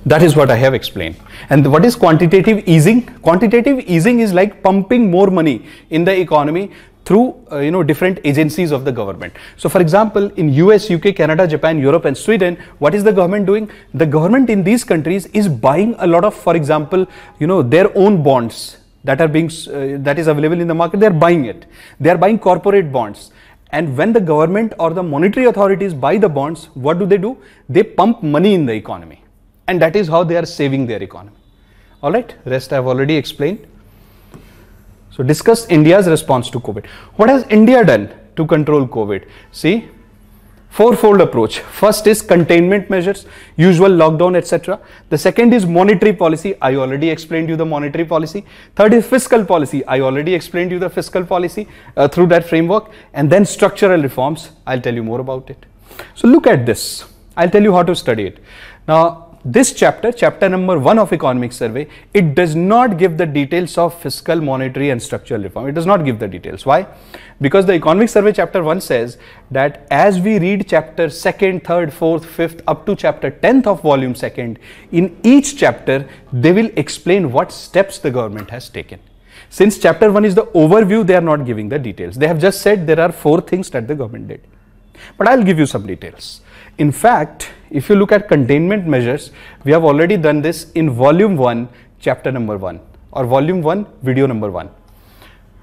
That is what I have explained. And what is quantitative easing? Quantitative easing is like pumping more money in the economy through uh, you know different agencies of the government so for example in us uk canada japan europe and sweden what is the government doing the government in these countries is buying a lot of for example you know their own bonds that are being uh, that is available in the market they are buying it they are buying corporate bonds and when the government or the monetary authorities buy the bonds what do they do they pump money in the economy and that is how they are saving their economy all right rest i have already explained so discuss India's response to COVID. What has India done to control COVID? See, fourfold approach. First is containment measures, usual lockdown, etc. The second is monetary policy. I already explained you the monetary policy. Third is fiscal policy. I already explained you the fiscal policy uh, through that framework. And then structural reforms. I'll tell you more about it. So look at this. I'll tell you how to study it. Now, this chapter, chapter number one of economic survey, it does not give the details of fiscal, monetary and structural reform. It does not give the details. Why? Because the economic survey chapter one says that as we read chapter second, third, fourth, fifth, up to chapter 10th of volume second, in each chapter, they will explain what steps the government has taken. Since chapter one is the overview, they are not giving the details. They have just said there are four things that the government did. But I'll give you some details. In fact, if you look at containment measures, we have already done this in volume 1, chapter number 1 or volume 1, video number 1.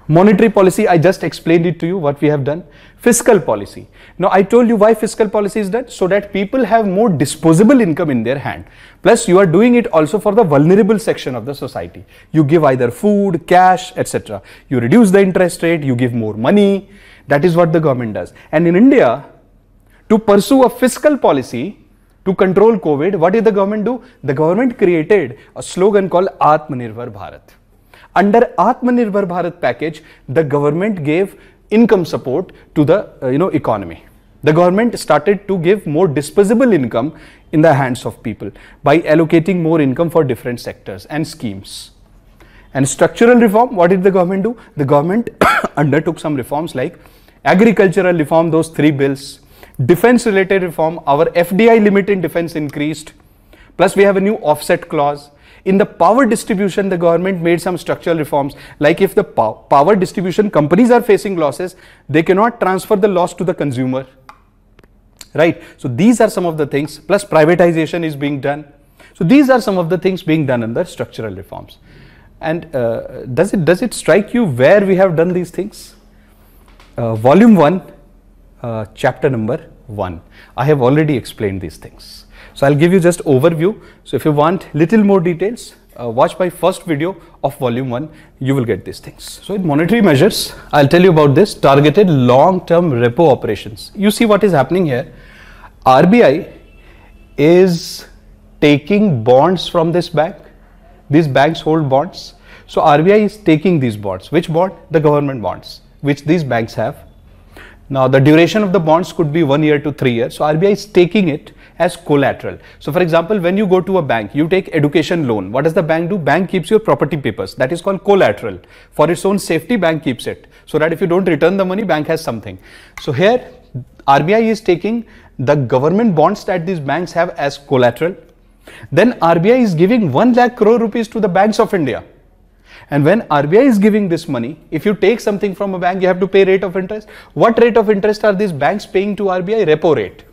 Monetary policy, I just explained it to you what we have done. Fiscal policy. Now, I told you why fiscal policy is done so that people have more disposable income in their hand. Plus, you are doing it also for the vulnerable section of the society. You give either food, cash, etc. You reduce the interest rate, you give more money. That is what the government does. And in India, to pursue a fiscal policy to control COVID, what did the government do? The government created a slogan called Atmanirbhar Bharat. Under Atmanirbhar Bharat package, the government gave income support to the uh, you know economy. The government started to give more disposable income in the hands of people by allocating more income for different sectors and schemes. And structural reform, what did the government do? The government undertook some reforms like agricultural reform, those three bills, defense related reform, our FDI limit in defense increased, plus we have a new offset clause. In the power distribution, the government made some structural reforms, like if the pow power distribution companies are facing losses, they cannot transfer the loss to the consumer. Right? So these are some of the things, plus privatization is being done. So these are some of the things being done under structural reforms. And uh, does it does it strike you where we have done these things? Uh, volume 1 uh, chapter number 1. I have already explained these things. So I'll give you just overview. So if you want little more details, uh, watch my first video of volume 1, you will get these things. So in monetary measures, I'll tell you about this targeted long-term repo operations. You see what is happening here. RBI is taking bonds from this bank. These banks hold bonds. So RBI is taking these bonds. Which bond? The government bonds, which these banks have now the duration of the bonds could be one year to three years. So RBI is taking it as collateral. So for example, when you go to a bank, you take education loan. What does the bank do? Bank keeps your property papers. That is called collateral. For its own safety, bank keeps it. So that if you don't return the money, bank has something. So here RBI is taking the government bonds that these banks have as collateral. Then RBI is giving 1 lakh crore rupees to the banks of India and when RBI is giving this money, if you take something from a bank, you have to pay rate of interest. What rate of interest are these banks paying to RBI? Repo rate.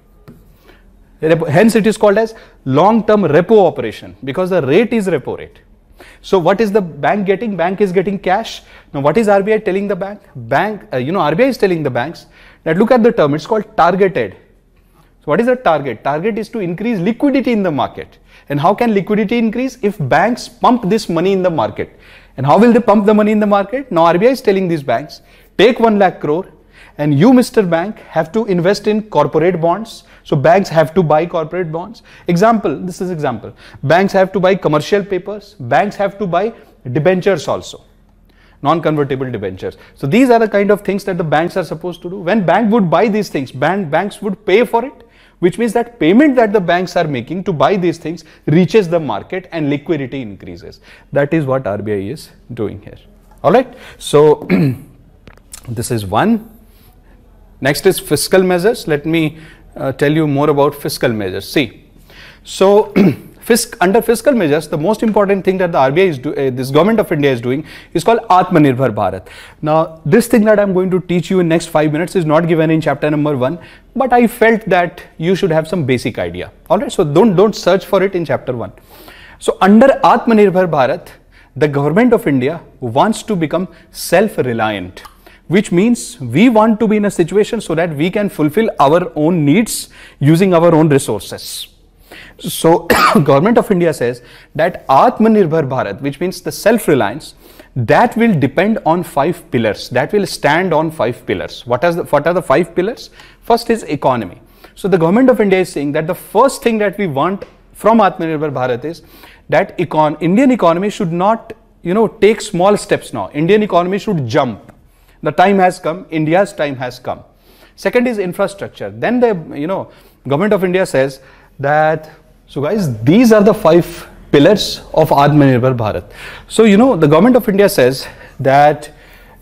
Repo, hence, it is called as long-term repo operation because the rate is repo rate. So what is the bank getting? Bank is getting cash. Now what is RBI telling the bank? Bank, uh, you know, RBI is telling the banks that look at the term. It's called targeted. So what is the target? Target is to increase liquidity in the market. And how can liquidity increase? If banks pump this money in the market. And how will they pump the money in the market? Now RBI is telling these banks, take 1 lakh crore and you Mr. Bank have to invest in corporate bonds. So banks have to buy corporate bonds. Example, this is example. Banks have to buy commercial papers. Banks have to buy debentures also non-convertible debentures. So these are the kind of things that the banks are supposed to do. When bank would buy these things, bank, banks would pay for it which means that payment that the banks are making to buy these things reaches the market and liquidity increases. That is what RBI is doing here. All right. So this is one. Next is fiscal measures. Let me uh, tell you more about fiscal measures. See, so Fisc under fiscal measures, the most important thing that the RBI is doing, uh, this government of India is doing is called Atmanirbhar Bharat. Now, this thing that I'm going to teach you in next five minutes is not given in chapter number one, but I felt that you should have some basic idea. All right, so don't don't search for it in chapter one. So under Atmanirbhar Bharat, the government of India wants to become self-reliant which means we want to be in a situation so that we can fulfill our own needs using our own resources. So government of India says that Atmanirbhar Bharat, which means the self-reliance, that will depend on five pillars. That will stand on five pillars. What are the, what are the five pillars? First is economy. So the government of India is saying that the first thing that we want from Atmanirbhar Bharat is that econ Indian economy should not, you know, take small steps now. Indian economy should jump. The time has come. India's time has come. Second is infrastructure. Then the, you know, government of India says that so guys these are the five pillars of Atmanirbhar Bharat. So you know the government of India says that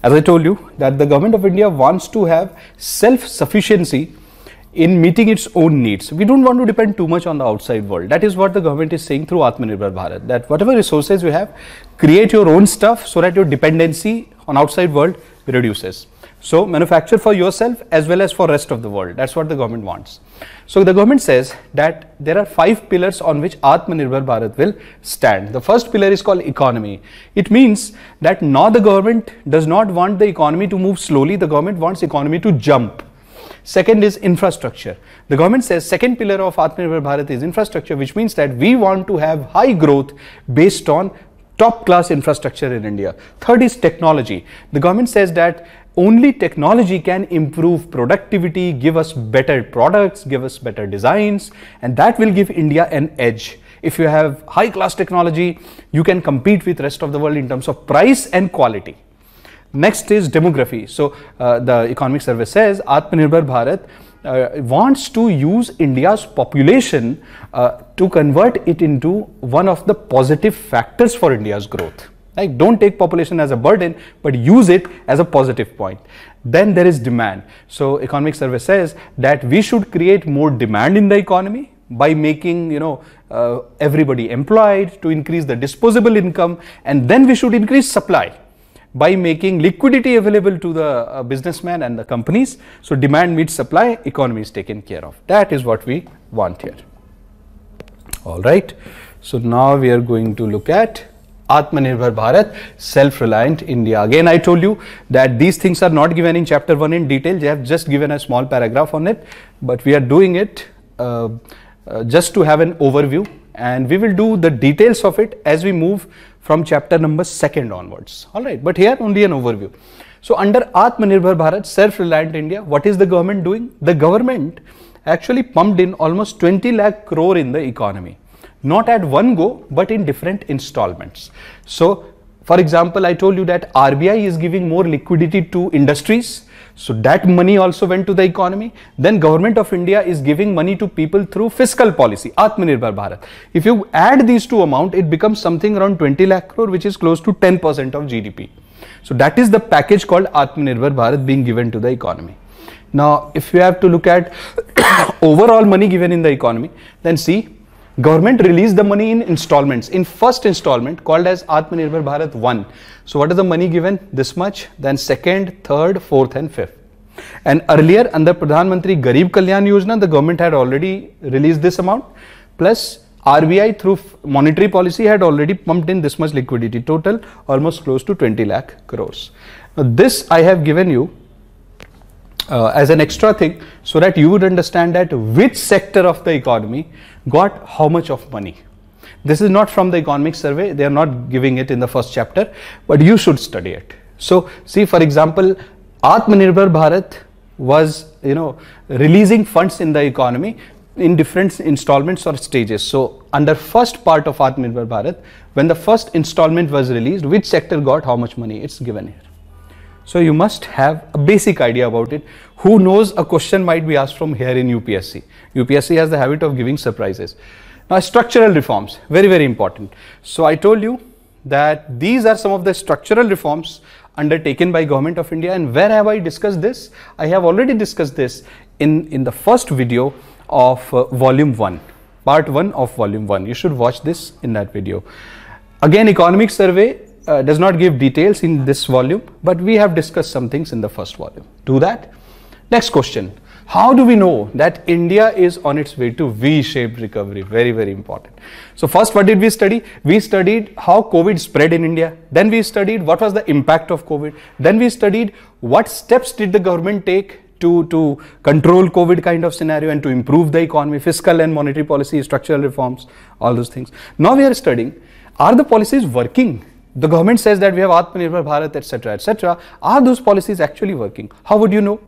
as I told you that the government of India wants to have self-sufficiency in meeting its own needs. We don't want to depend too much on the outside world. That is what the government is saying through Atmanirbhar Bharat that whatever resources you have create your own stuff so that your dependency on outside world reduces. So manufacture for yourself as well as for rest of the world. That's what the government wants. So the government says that there are five pillars on which Atmanirbhar Bharat will stand. The first pillar is called economy. It means that now the government does not want the economy to move slowly. The government wants economy to jump. Second is infrastructure. The government says second pillar of Atmanirbhar Bharat is infrastructure, which means that we want to have high growth based on top class infrastructure in India. Third is technology. The government says that only technology can improve productivity, give us better products, give us better designs, and that will give India an edge. If you have high class technology, you can compete with rest of the world in terms of price and quality. Next is demography. So uh, the economic survey says Atmanirbhar Bharat uh, wants to use India's population uh, to convert it into one of the positive factors for India's growth. Like don't take population as a burden, but use it as a positive point. Then there is demand. So economic survey says that we should create more demand in the economy by making you know uh, everybody employed to increase the disposable income and then we should increase supply by making liquidity available to the uh, businessman and the companies. So, demand meets supply, economy is taken care of. That is what we want here. All right. So, now we are going to look at Atmanirbhar Bharat, self-reliant India. Again, I told you that these things are not given in chapter 1 in detail. They have just given a small paragraph on it, but we are doing it uh, uh, just to have an overview and we will do the details of it as we move from chapter number 2nd onwards. Alright, but here only an overview. So under Atmanirbhar Bharat, self-reliant India, what is the government doing? The government actually pumped in almost 20 lakh crore in the economy not at one go, but in different installments. So for example, I told you that RBI is giving more liquidity to industries. So that money also went to the economy. Then government of India is giving money to people through fiscal policy, Atmanirbhar Bharat. If you add these two amount, it becomes something around 20 lakh crore, which is close to 10% of GDP. So that is the package called Atmanirbhar Bharat being given to the economy. Now, if you have to look at overall money given in the economy, then see government released the money in installments in first installment called as atmanirbhar bharat 1 so what is the money given this much then second third fourth and fifth and earlier under pradhan mantri garib kalyan yojana the government had already released this amount plus RBI through monetary policy had already pumped in this much liquidity total almost close to 20 lakh crores. Now this I have given you uh, as an extra thing so that you would understand that which sector of the economy got how much of money. This is not from the economic survey, they are not giving it in the first chapter, but you should study it. So, see for example, Atmanirbhar Bharat was you know releasing funds in the economy in different installments or stages. So, under first part of Atmanirbhar Bharat, when the first installment was released, which sector got how much money? It's given here. So you must have a basic idea about it. Who knows a question might be asked from here in UPSC. UPSC has the habit of giving surprises. Now structural reforms, very, very important. So I told you that these are some of the structural reforms undertaken by government of India and where have I discussed this? I have already discussed this in, in the first video of uh, volume 1, part 1 of volume 1. You should watch this in that video. Again economic survey uh, does not give details in this volume, but we have discussed some things in the first volume. Do that. Next question. How do we know that India is on its way to V-shaped recovery? Very, very important. So first, what did we study? We studied how COVID spread in India. Then we studied what was the impact of COVID. Then we studied what steps did the government take to, to control COVID kind of scenario and to improve the economy, fiscal and monetary policy, structural reforms, all those things. Now we are studying, are the policies working? the government says that we have Atmanirbhar Bharat, etc., etc. Are those policies actually working? How would you know?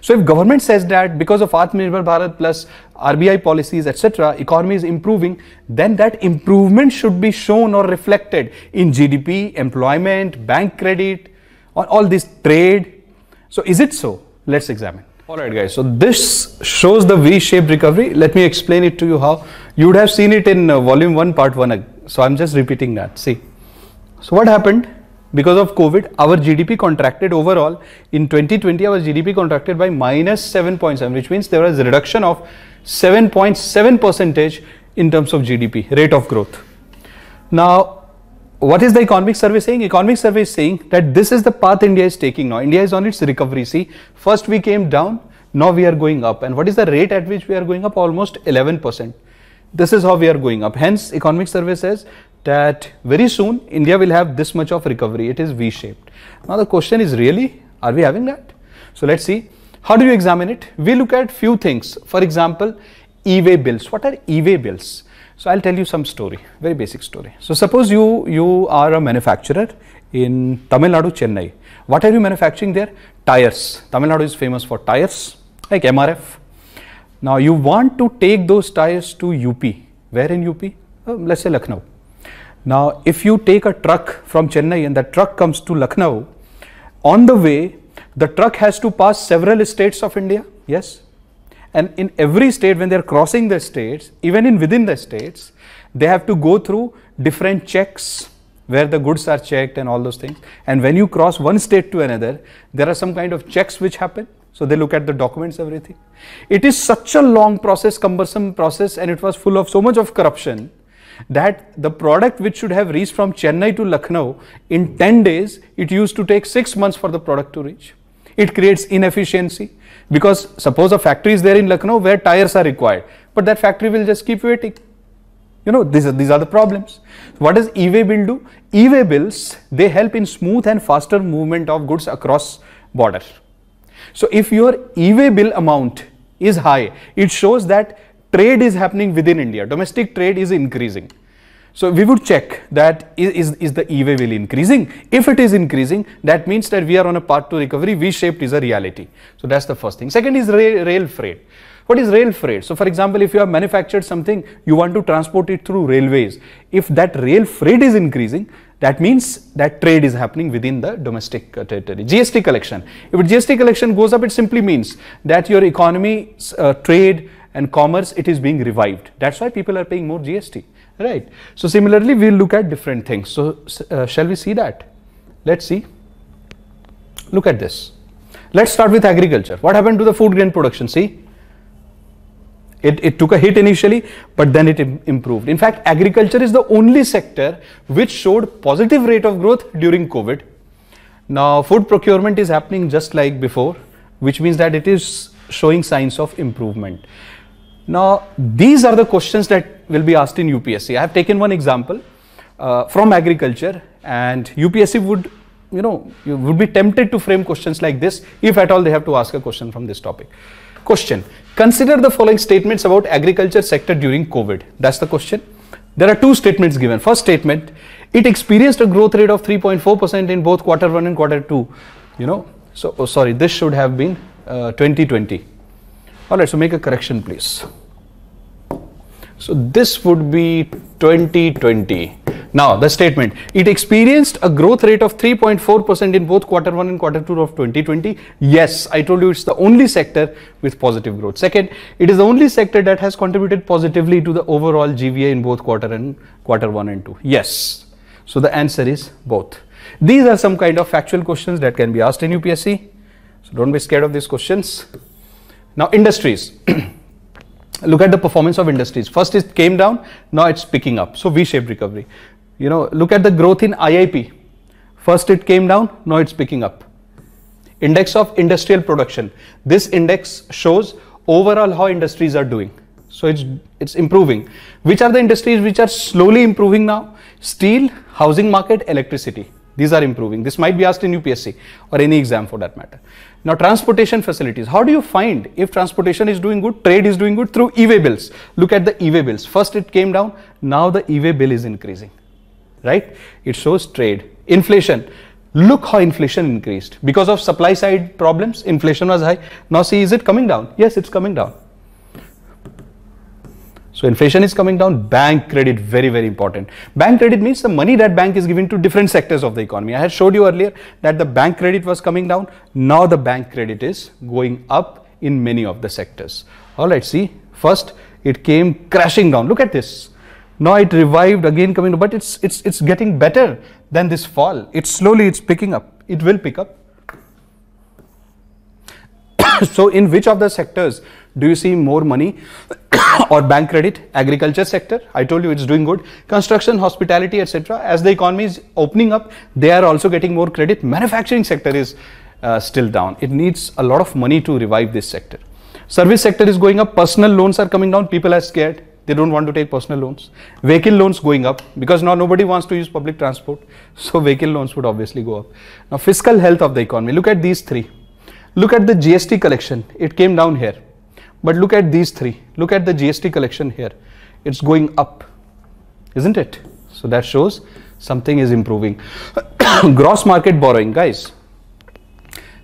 So if government says that because of Atmanirbhar Bharat plus RBI policies, etc., economy is improving, then that improvement should be shown or reflected in GDP, employment, bank credit, all this trade. So is it so? Let's examine. Alright guys, so this shows the V-shaped recovery. Let me explain it to you how. You would have seen it in uh, volume 1 part 1. So I'm just repeating that. See. So what happened? Because of COVID, our GDP contracted overall. In 2020, our GDP contracted by minus 7.7, which means there was a reduction of 7.7 percentage in terms of GDP, rate of growth. Now, what is the economic survey saying? Economic survey is saying that this is the path India is taking now. India is on its recovery. See, first we came down, now we are going up. And what is the rate at which we are going up? Almost 11%. This is how we are going up. Hence, economic survey says that very soon India will have this much of recovery. It is V-shaped. Now the question is really, are we having that? So let's see. How do you examine it? We look at few things. For example, e-way bills. What are e-way bills? So I'll tell you some story, very basic story. So suppose you, you are a manufacturer in Tamil Nadu, Chennai. What are you manufacturing there? Tires. Tamil Nadu is famous for tires, like MRF. Now you want to take those tires to UP. Where in UP? Uh, let's say Lucknow. Now, if you take a truck from Chennai and that truck comes to Lucknow, on the way, the truck has to pass several states of India, yes? And in every state, when they're crossing the states, even in within the states, they have to go through different checks where the goods are checked and all those things. And when you cross one state to another, there are some kind of checks which happen. So they look at the documents, everything. It is such a long process, cumbersome process, and it was full of so much of corruption that the product which should have reached from Chennai to Lucknow in 10 days, it used to take 6 months for the product to reach. It creates inefficiency because suppose a factory is there in Lucknow where tires are required, but that factory will just keep waiting. You know, these are, these are the problems. What does e-way bill do? E-way bills, they help in smooth and faster movement of goods across border. So if your e-way bill amount is high, it shows that trade is happening within India. Domestic trade is increasing. So we would check that is, is, the e-way will increasing? If it is increasing, that means that we are on a path to recovery. V-shaped is a reality. So that's the first thing. Second is rail, rail freight. What is rail freight? So for example, if you have manufactured something, you want to transport it through railways. If that rail freight is increasing, that means that trade is happening within the domestic uh, territory. GST collection. If GST collection goes up, it simply means that your economy, uh, trade, and commerce, it is being revived. That's why people are paying more GST, right? So similarly, we'll look at different things. So uh, shall we see that? Let's see. Look at this. Let's start with agriculture. What happened to the food grain production? See, it, it, took a hit initially, but then it Im improved. In fact, agriculture is the only sector which showed positive rate of growth during COVID. Now, food procurement is happening just like before, which means that it is showing signs of improvement. Now, these are the questions that will be asked in UPSC. I have taken one example uh, from agriculture and UPSC would, you know, you would be tempted to frame questions like this if at all they have to ask a question from this topic. Question, consider the following statements about agriculture sector during COVID. That's the question. There are two statements given. First statement, it experienced a growth rate of 3.4% in both quarter one and quarter two. You know, so oh, sorry, this should have been uh, 2020 all right so make a correction please so this would be 2020 now the statement it experienced a growth rate of 3.4% in both quarter 1 and quarter 2 of 2020 yes i told you it's the only sector with positive growth second it is the only sector that has contributed positively to the overall gva in both quarter and quarter 1 and 2 yes so the answer is both these are some kind of factual questions that can be asked in upsc so don't be scared of these questions now industries. Look at the performance of industries. First it came down, now it's picking up. So V-shaped recovery. You know, look at the growth in IIP. First it came down, now it's picking up. Index of industrial production. This index shows overall how industries are doing. So it's it's improving. Which are the industries which are slowly improving now? Steel, housing market, electricity. These are improving. This might be asked in UPSC or any exam for that matter. Now transportation facilities, how do you find if transportation is doing good, trade is doing good through e-way bills. Look at the e-way bills. First it came down, now the e-way bill is increasing, right? It shows trade. Inflation, look how inflation increased. Because of supply side problems, inflation was high. Now see, is it coming down? Yes, it's coming down. So inflation is coming down, bank credit, very, very important. Bank credit means the money that bank is giving to different sectors of the economy. I had showed you earlier that the bank credit was coming down. Now the bank credit is going up in many of the sectors. All right, see, first it came crashing down. Look at this. Now it revived again coming, but it's, it's, it's getting better than this fall. It's slowly, it's picking up. It will pick up. so in which of the sectors do you see more money or bank credit, agriculture sector? I told you it's doing good. Construction, hospitality, etc. As the economy is opening up, they are also getting more credit. Manufacturing sector is uh, still down. It needs a lot of money to revive this sector. Service sector is going up. Personal loans are coming down. People are scared. They don't want to take personal loans. Vehicle loans going up because now nobody wants to use public transport. So vehicle loans would obviously go up. Now fiscal health of the economy. Look at these three. Look at the GST collection. It came down here. But look at these three. Look at the GST collection here. It's going up, isn't it? So that shows something is improving. Gross market borrowing, guys.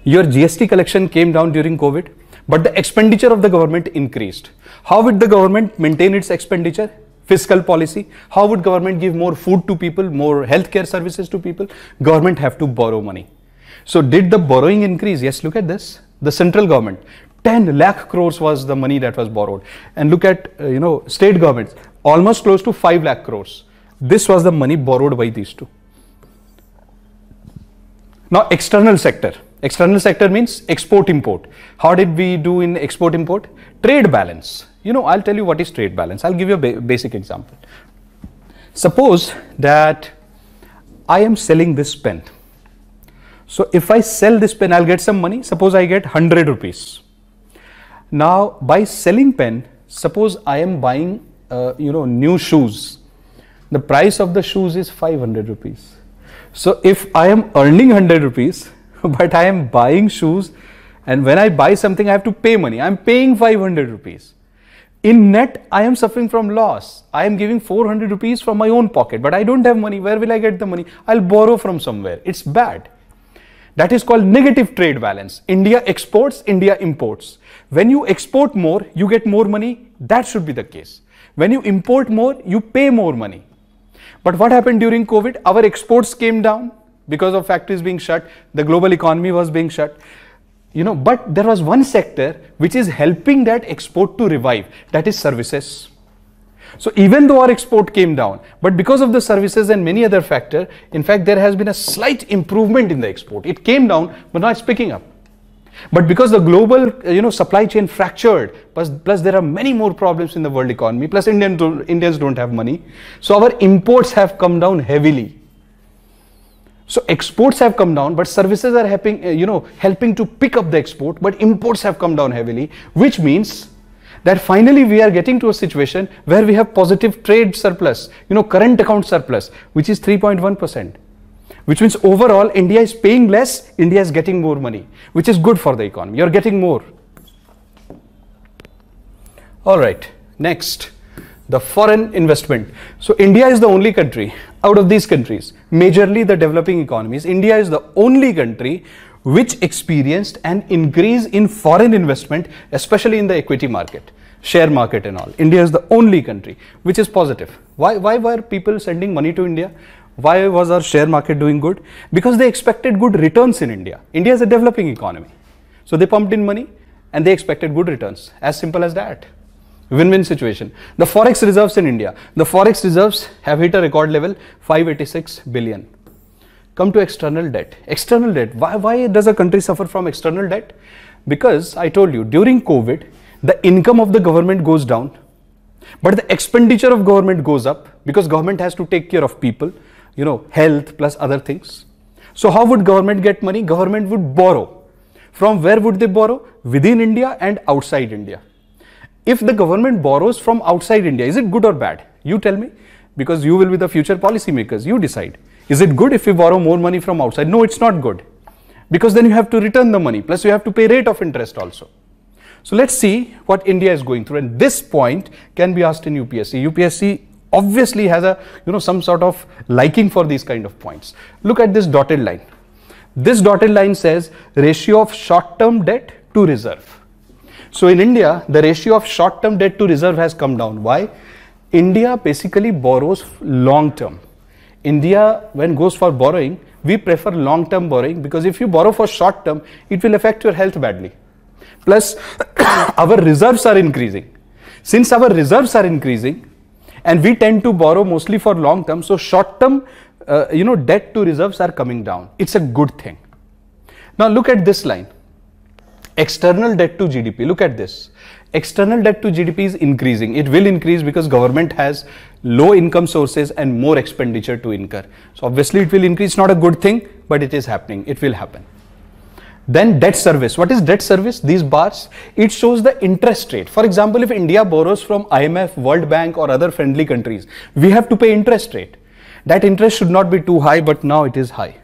Your GST collection came down during COVID, but the expenditure of the government increased. How would the government maintain its expenditure? fiscal policy how would government give more food to people more healthcare services to people government have to borrow money so did the borrowing increase yes look at this the central government 10 lakh crores was the money that was borrowed. And look at, uh, you know, state governments, almost close to 5 lakh crores. This was the money borrowed by these two. Now, external sector. External sector means export import. How did we do in export import? Trade balance. You know, I'll tell you what is trade balance. I'll give you a ba basic example. Suppose that I am selling this pen. So if I sell this pen, I'll get some money. Suppose I get 100 rupees. Now, by selling pen, suppose I am buying, uh, you know, new shoes. The price of the shoes is 500 rupees. So if I am earning 100 rupees, but I am buying shoes, and when I buy something, I have to pay money. I am paying 500 rupees. In net, I am suffering from loss. I am giving 400 rupees from my own pocket, but I don't have money. Where will I get the money? I'll borrow from somewhere. It's bad. That is called negative trade balance. India exports, India imports. When you export more, you get more money. That should be the case. When you import more, you pay more money. But what happened during COVID? Our exports came down because of factories being shut. The global economy was being shut. You know, but there was one sector which is helping that export to revive. That is services. So even though our export came down, but because of the services and many other factor, in fact, there has been a slight improvement in the export. It came down, but now it's picking up. But because the global uh, you know supply chain fractured, plus, plus there are many more problems in the world economy, plus Indian do Indians don't have money. So our imports have come down heavily. So exports have come down, but services are helping, uh, you know, helping to pick up the export, but imports have come down heavily, which means that finally we are getting to a situation where we have positive trade surplus, you know, current account surplus, which is 3.1 percent which means overall India is paying less, India is getting more money, which is good for the economy. You're getting more. All right, next, the foreign investment. So India is the only country out of these countries, majorly the developing economies, India is the only country which experienced an increase in foreign investment, especially in the equity market, share market and all. India is the only country which is positive. Why, why were people sending money to India? Why was our share market doing good? Because they expected good returns in India. India is a developing economy. So they pumped in money and they expected good returns. As simple as that. Win-win situation. The forex reserves in India. The forex reserves have hit a record level 586 billion. Come to external debt. External debt. Why, why does a country suffer from external debt? Because I told you during COVID, the income of the government goes down, but the expenditure of government goes up because government has to take care of people you know, health plus other things. So how would government get money? Government would borrow. From where would they borrow? Within India and outside India. If the government borrows from outside India, is it good or bad? You tell me, because you will be the future policymakers. You decide. Is it good if we borrow more money from outside? No, it's not good. Because then you have to return the money, plus you have to pay rate of interest also. So let's see what India is going through. And this point can be asked in UPSC. UPSC obviously has a you know some sort of liking for these kind of points look at this dotted line this dotted line says ratio of short term debt to reserve so in india the ratio of short term debt to reserve has come down why india basically borrows long term india when goes for borrowing we prefer long term borrowing because if you borrow for short term it will affect your health badly plus our reserves are increasing since our reserves are increasing and we tend to borrow mostly for long term. So short term, uh, you know, debt to reserves are coming down. It's a good thing. Now look at this line, external debt to GDP. Look at this. External debt to GDP is increasing. It will increase because government has low income sources and more expenditure to incur. So obviously it will increase. not a good thing, but it is happening. It will happen. Then debt service. What is debt service? These bars, it shows the interest rate. For example, if India borrows from IMF, World Bank or other friendly countries, we have to pay interest rate. That interest should not be too high, but now it is high.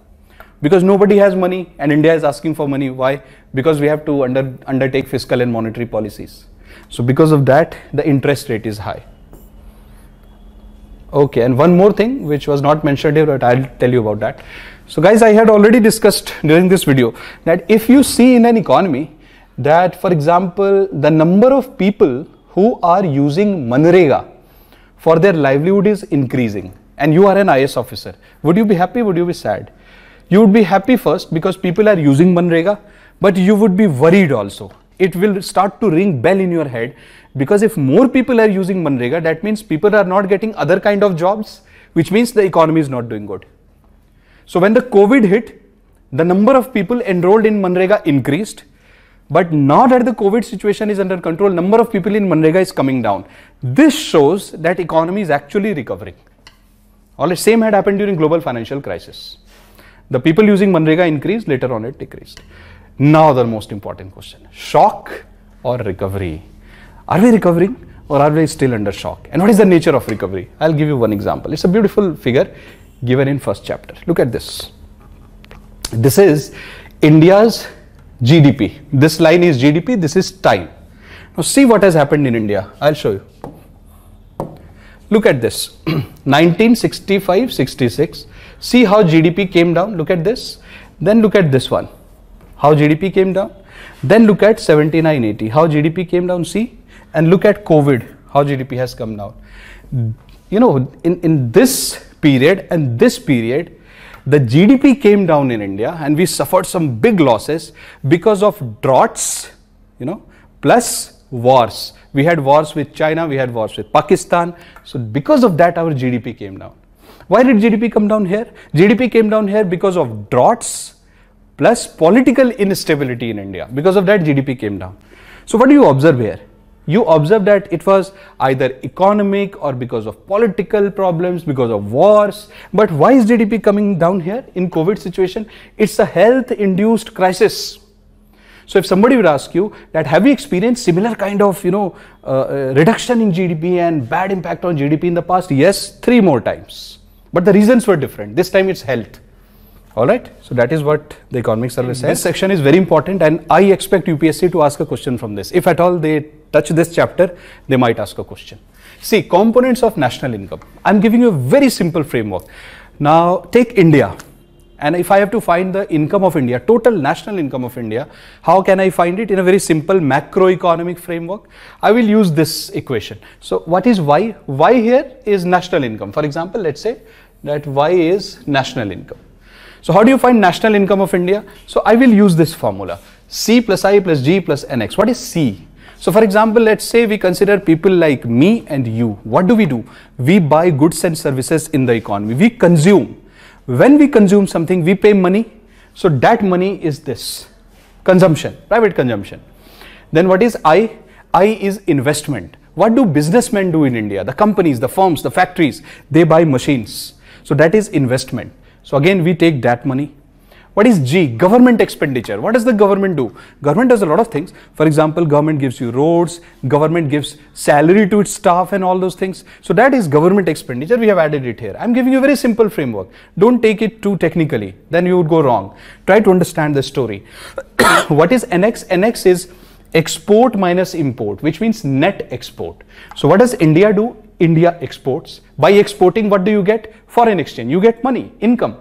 Because nobody has money and India is asking for money. Why? Because we have to under, undertake fiscal and monetary policies. So because of that, the interest rate is high. Okay, and one more thing which was not mentioned here, but I'll tell you about that. So guys, I had already discussed during this video that if you see in an economy that for example, the number of people who are using Manrega for their livelihood is increasing and you are an IS officer, would you be happy? Would you be sad? You would be happy first because people are using Manrega, but you would be worried also. It will start to ring bell in your head because if more people are using Manrega, that means people are not getting other kind of jobs, which means the economy is not doing good. So when the COVID hit, the number of people enrolled in Manrega increased. But now that the COVID situation is under control, number of people in Manrega is coming down. This shows that economy is actually recovering. All the same had happened during global financial crisis. The people using Manrega increased, later on it decreased. Now the most important question, shock or recovery? Are we recovering or are we still under shock? And what is the nature of recovery? I'll give you one example. It's a beautiful figure given in first chapter. Look at this. This is India's GDP. This line is GDP, this is time. Now see what has happened in India. I'll show you. Look at this. 1965-66. See how GDP came down. Look at this. Then look at this one. How GDP came down. Then look at 79-80. How GDP came down. See. And look at COVID. How GDP has come down. You know, in, in this period and this period, the GDP came down in India and we suffered some big losses because of droughts, you know, plus wars. We had wars with China, we had wars with Pakistan. So because of that, our GDP came down. Why did GDP come down here? GDP came down here because of droughts plus political instability in India. Because of that, GDP came down. So what do you observe here? you observe that it was either economic or because of political problems because of wars but why is gdp coming down here in covid situation it's a health induced crisis so if somebody would ask you that have you experienced similar kind of you know uh, uh, reduction in gdp and bad impact on gdp in the past yes three more times but the reasons were different this time it's health all right. So that is what the economic survey says. This section is very important and I expect UPSC to ask a question from this. If at all they touch this chapter, they might ask a question. See, components of national income. I'm giving you a very simple framework. Now take India. And if I have to find the income of India, total national income of India, how can I find it in a very simple macroeconomic framework? I will use this equation. So what is Y? Y here is national income. For example, let's say that Y is national income. So how do you find national income of India? So I will use this formula. C plus I plus G plus NX. What is C? So for example, let's say we consider people like me and you. What do we do? We buy goods and services in the economy. We consume. When we consume something, we pay money. So that money is this consumption, private consumption. Then what is I? I is investment. What do businessmen do in India? The companies, the firms, the factories, they buy machines. So that is investment. So again, we take that money. What is G? Government expenditure. What does the government do? Government does a lot of things. For example, government gives you roads, government gives salary to its staff and all those things. So that is government expenditure. We have added it here. I'm giving you a very simple framework. Don't take it too technically. Then you would go wrong. Try to understand the story. what is NX? NX is export minus import, which means net export. So what does India do? India exports. By exporting, what do you get? Foreign exchange. You get money, income.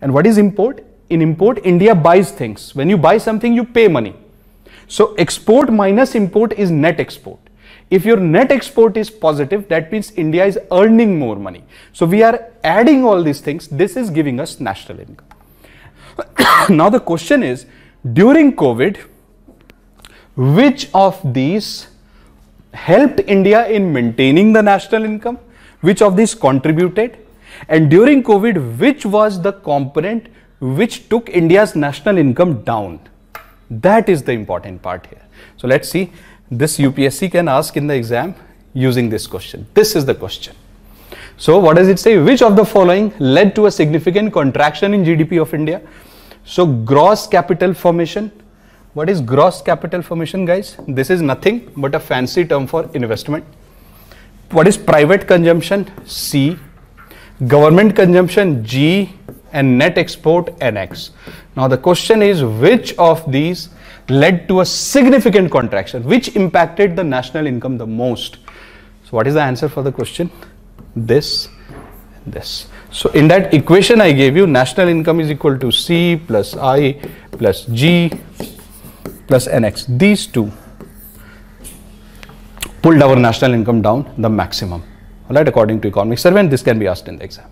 And what is import? In import, India buys things. When you buy something, you pay money. So export minus import is net export. If your net export is positive, that means India is earning more money. So we are adding all these things. This is giving us national income. now the question is, during COVID, which of these helped India in maintaining the national income, which of these contributed, and during COVID, which was the component which took India's national income down. That is the important part here. So let's see, this UPSC can ask in the exam using this question. This is the question. So what does it say? Which of the following led to a significant contraction in GDP of India? So gross capital formation, what is gross capital formation, guys? This is nothing but a fancy term for investment. What is private consumption? C. Government consumption? G. And net export? NX. Now, the question is which of these led to a significant contraction? Which impacted the national income the most? So, what is the answer for the question? This, this. So in that equation I gave you, national income is equal to C plus I plus G plus nx these two pulled our national income down the maximum all right according to economic survey and this can be asked in the exam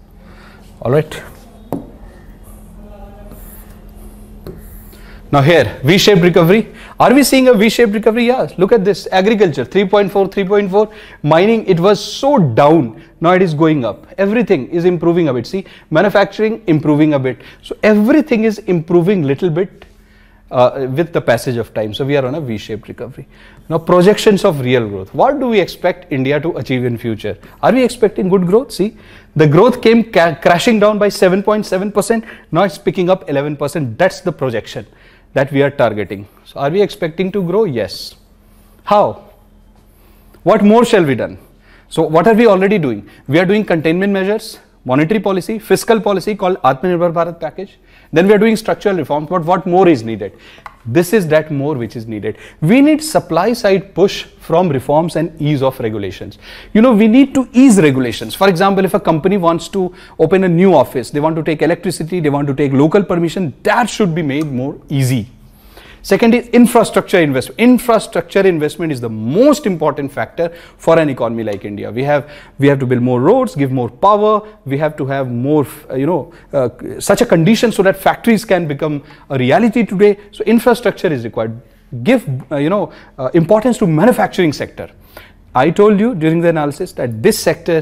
all right now here v-shaped recovery are we seeing a v-shaped recovery yes look at this agriculture 3.4 3.4 mining it was so down now it is going up everything is improving a bit see manufacturing improving a bit so everything is improving little bit uh, with the passage of time. So we are on a V-shaped recovery. Now projections of real growth. What do we expect India to achieve in future? Are we expecting good growth? See, the growth came ca crashing down by 7.7%. Now it's picking up 11%. That's the projection that we are targeting. So are we expecting to grow? Yes. How? What more shall we done? So what are we already doing? We are doing containment measures, monetary policy, fiscal policy called Atmanirbhar Bharat package. Then we are doing structural reforms, but what more is needed? This is that more which is needed. We need supply side push from reforms and ease of regulations. You know, we need to ease regulations. For example, if a company wants to open a new office, they want to take electricity, they want to take local permission, that should be made more easy Second is infrastructure investment. Infrastructure investment is the most important factor for an economy like India. We have we have to build more roads, give more power. We have to have more, uh, you know, uh, such a condition so that factories can become a reality today. So infrastructure is required. Give uh, you know uh, importance to manufacturing sector. I told you during the analysis that this sector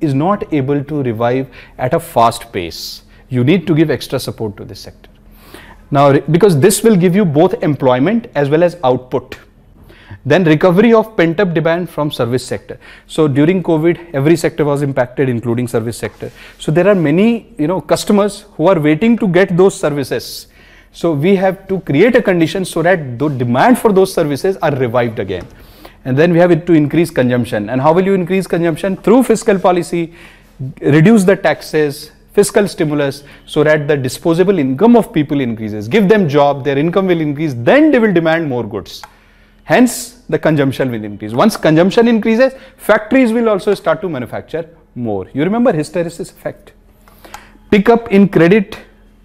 is not able to revive at a fast pace. You need to give extra support to this sector. Now, because this will give you both employment as well as output. Then recovery of pent up demand from service sector. So during COVID, every sector was impacted, including service sector. So there are many, you know, customers who are waiting to get those services. So we have to create a condition so that the demand for those services are revived again. And then we have to increase consumption. And how will you increase consumption? Through fiscal policy, reduce the taxes, fiscal stimulus so that the disposable income of people increases. Give them job, their income will increase, then they will demand more goods. Hence, the consumption will increase. Once consumption increases, factories will also start to manufacture more. You remember hysteresis effect. Pick up in credit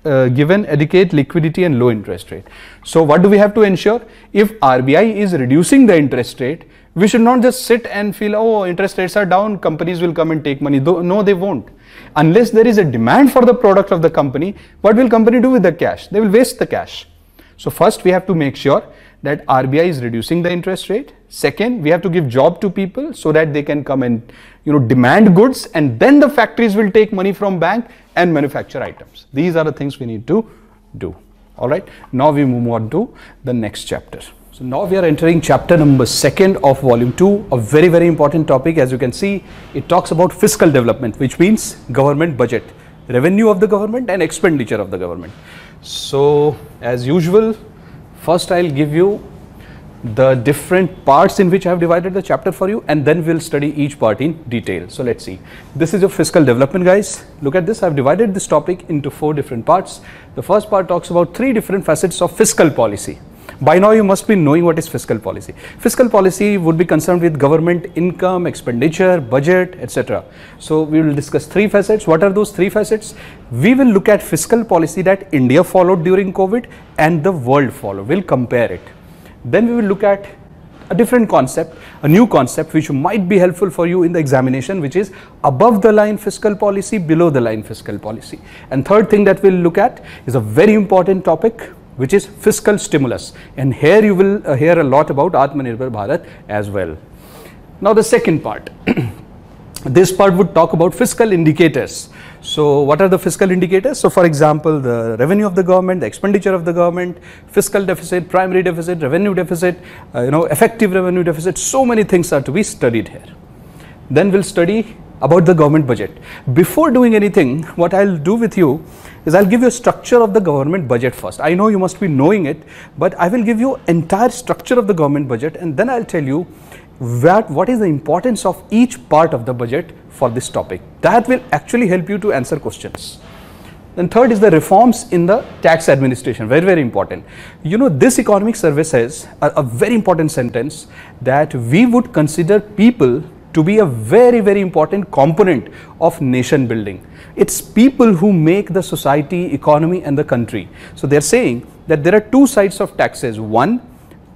uh, given adequate liquidity and low interest rate. So what do we have to ensure? If RBI is reducing the interest rate, we should not just sit and feel, oh, interest rates are down, companies will come and take money. No, they won't. Unless there is a demand for the product of the company, what will company do with the cash? They will waste the cash. So first we have to make sure that RBI is reducing the interest rate. Second, we have to give job to people so that they can come and you know demand goods and then the factories will take money from bank and manufacture items. These are the things we need to do. All right. Now we move on to the next chapter. So now we are entering chapter number second of volume two, a very, very important topic. As you can see, it talks about fiscal development, which means government budget, revenue of the government and expenditure of the government. So as usual, first I'll give you the different parts in which I have divided the chapter for you and then we'll study each part in detail. So let's see. This is your fiscal development guys. Look at this. I've divided this topic into four different parts. The first part talks about three different facets of fiscal policy by now, you must be knowing what is fiscal policy. Fiscal policy would be concerned with government income, expenditure, budget, etc. So we will discuss three facets. What are those three facets? We will look at fiscal policy that India followed during COVID and the world followed. We'll compare it. Then we will look at a different concept, a new concept which might be helpful for you in the examination which is above the line fiscal policy, below the line fiscal policy. And third thing that we'll look at is a very important topic which is fiscal stimulus. And here you will uh, hear a lot about Atmanirbhar Bharat as well. Now the second part. this part would talk about fiscal indicators. So what are the fiscal indicators? So for example, the revenue of the government, the expenditure of the government, fiscal deficit, primary deficit, revenue deficit, uh, you know, effective revenue deficit, so many things are to be studied here. Then we'll study about the government budget. Before doing anything, what I'll do with you is I'll give you a structure of the government budget first. I know you must be knowing it, but I will give you entire structure of the government budget and then I'll tell you what, what is the importance of each part of the budget for this topic. That will actually help you to answer questions. Then third is the reforms in the tax administration, very, very important. You know, this economic survey says a, a very important sentence that we would consider people to be a very, very important component of nation building. It's people who make the society, economy, and the country. So they're saying that there are two sides of taxes. One,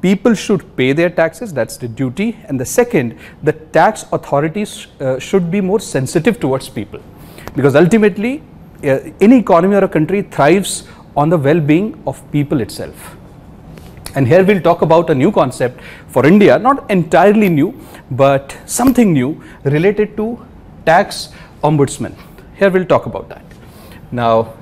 people should pay their taxes, that's the duty. And the second, the tax authorities uh, should be more sensitive towards people. Because ultimately, uh, any economy or a country thrives on the well being of people itself. And here we'll talk about a new concept for India, not entirely new, but something new related to tax ombudsman. Here we'll talk about that. Now,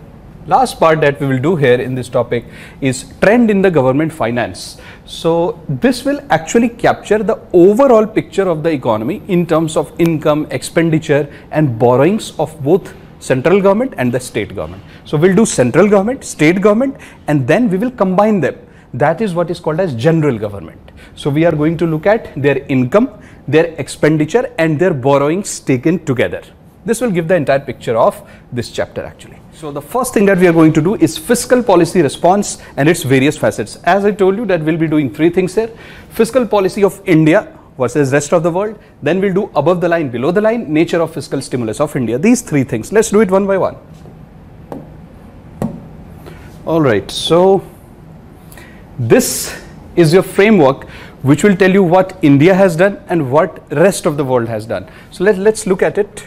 last part that we will do here in this topic is trend in the government finance. So this will actually capture the overall picture of the economy in terms of income, expenditure and borrowings of both central government and the state government. So we'll do central government, state government and then we will combine them that is what is called as general government. So we are going to look at their income, their expenditure and their borrowings taken together. This will give the entire picture of this chapter actually. So the first thing that we are going to do is fiscal policy response and its various facets. As I told you that we'll be doing three things here. Fiscal policy of India versus rest of the world. Then we'll do above the line, below the line, nature of fiscal stimulus of India. These three things. Let's do it one by one. All right. So this is your framework which will tell you what India has done and what rest of the world has done. So let, let's look at it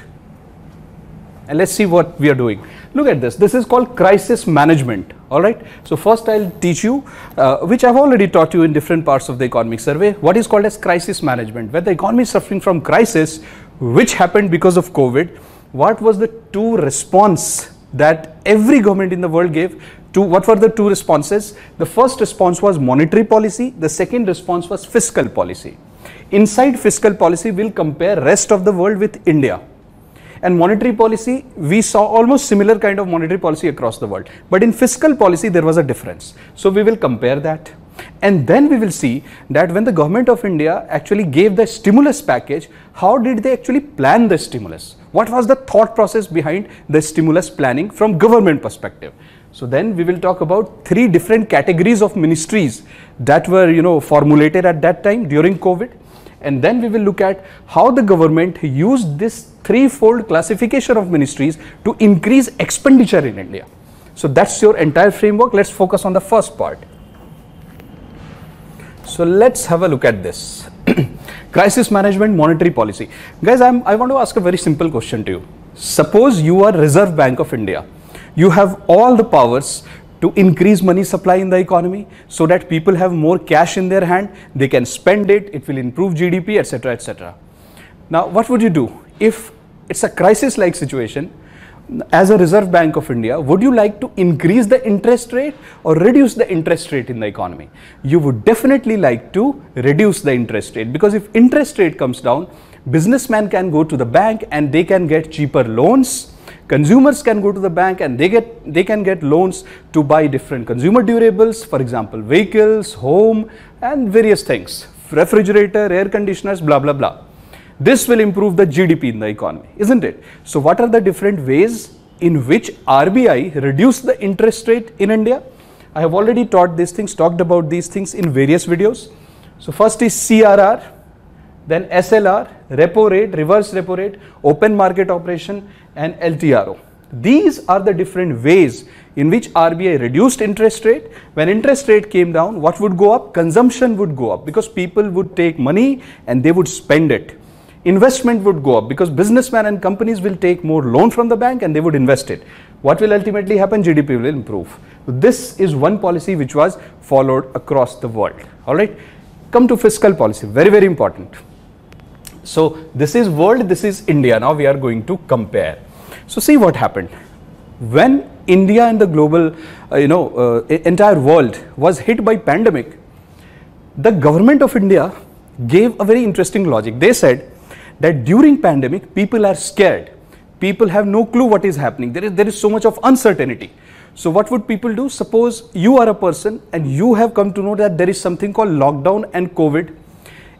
and let's see what we are doing. Look at this. This is called crisis management. All right. So first I'll teach you, uh, which I've already taught you in different parts of the economic survey, what is called as crisis management, where the economy is suffering from crisis, which happened because of COVID. What was the two response that every government in the world gave Two, what were the two responses? The first response was monetary policy. The second response was fiscal policy. Inside fiscal policy, we'll compare rest of the world with India. And monetary policy, we saw almost similar kind of monetary policy across the world. But in fiscal policy, there was a difference. So we will compare that. And then we will see that when the government of India actually gave the stimulus package, how did they actually plan the stimulus? What was the thought process behind the stimulus planning from government perspective? So then we will talk about three different categories of ministries that were you know formulated at that time during COVID. And then we will look at how the government used this threefold classification of ministries to increase expenditure in India. So that's your entire framework. Let's focus on the first part. So let's have a look at this. Crisis management monetary policy. Guys, I'm, I want to ask a very simple question to you. Suppose you are Reserve Bank of India you have all the powers to increase money supply in the economy so that people have more cash in their hand, they can spend it, it will improve GDP, etc. etc. Now, what would you do if it's a crisis like situation? As a Reserve Bank of India, would you like to increase the interest rate or reduce the interest rate in the economy? You would definitely like to reduce the interest rate because if interest rate comes down, businessmen can go to the bank and they can get cheaper loans consumers can go to the bank and they get they can get loans to buy different consumer durables for example vehicles home and various things refrigerator air conditioners blah blah blah this will improve the gdp in the economy isn't it so what are the different ways in which rbi reduced the interest rate in india i have already taught these things talked about these things in various videos so first is crr then SLR, repo rate, reverse repo rate, open market operation and LTRO. These are the different ways in which RBI reduced interest rate. When interest rate came down, what would go up? Consumption would go up because people would take money and they would spend it. Investment would go up because businessmen and companies will take more loan from the bank and they would invest it. What will ultimately happen? GDP will improve. This is one policy which was followed across the world. All right. Come to fiscal policy. Very, very important. So this is world, this is India. Now we are going to compare. So see what happened. When India and the global, uh, you know, uh, entire world was hit by pandemic, the government of India gave a very interesting logic. They said that during pandemic, people are scared. People have no clue what is happening. There is, there is so much of uncertainty. So what would people do? Suppose you are a person and you have come to know that there is something called lockdown and COVID.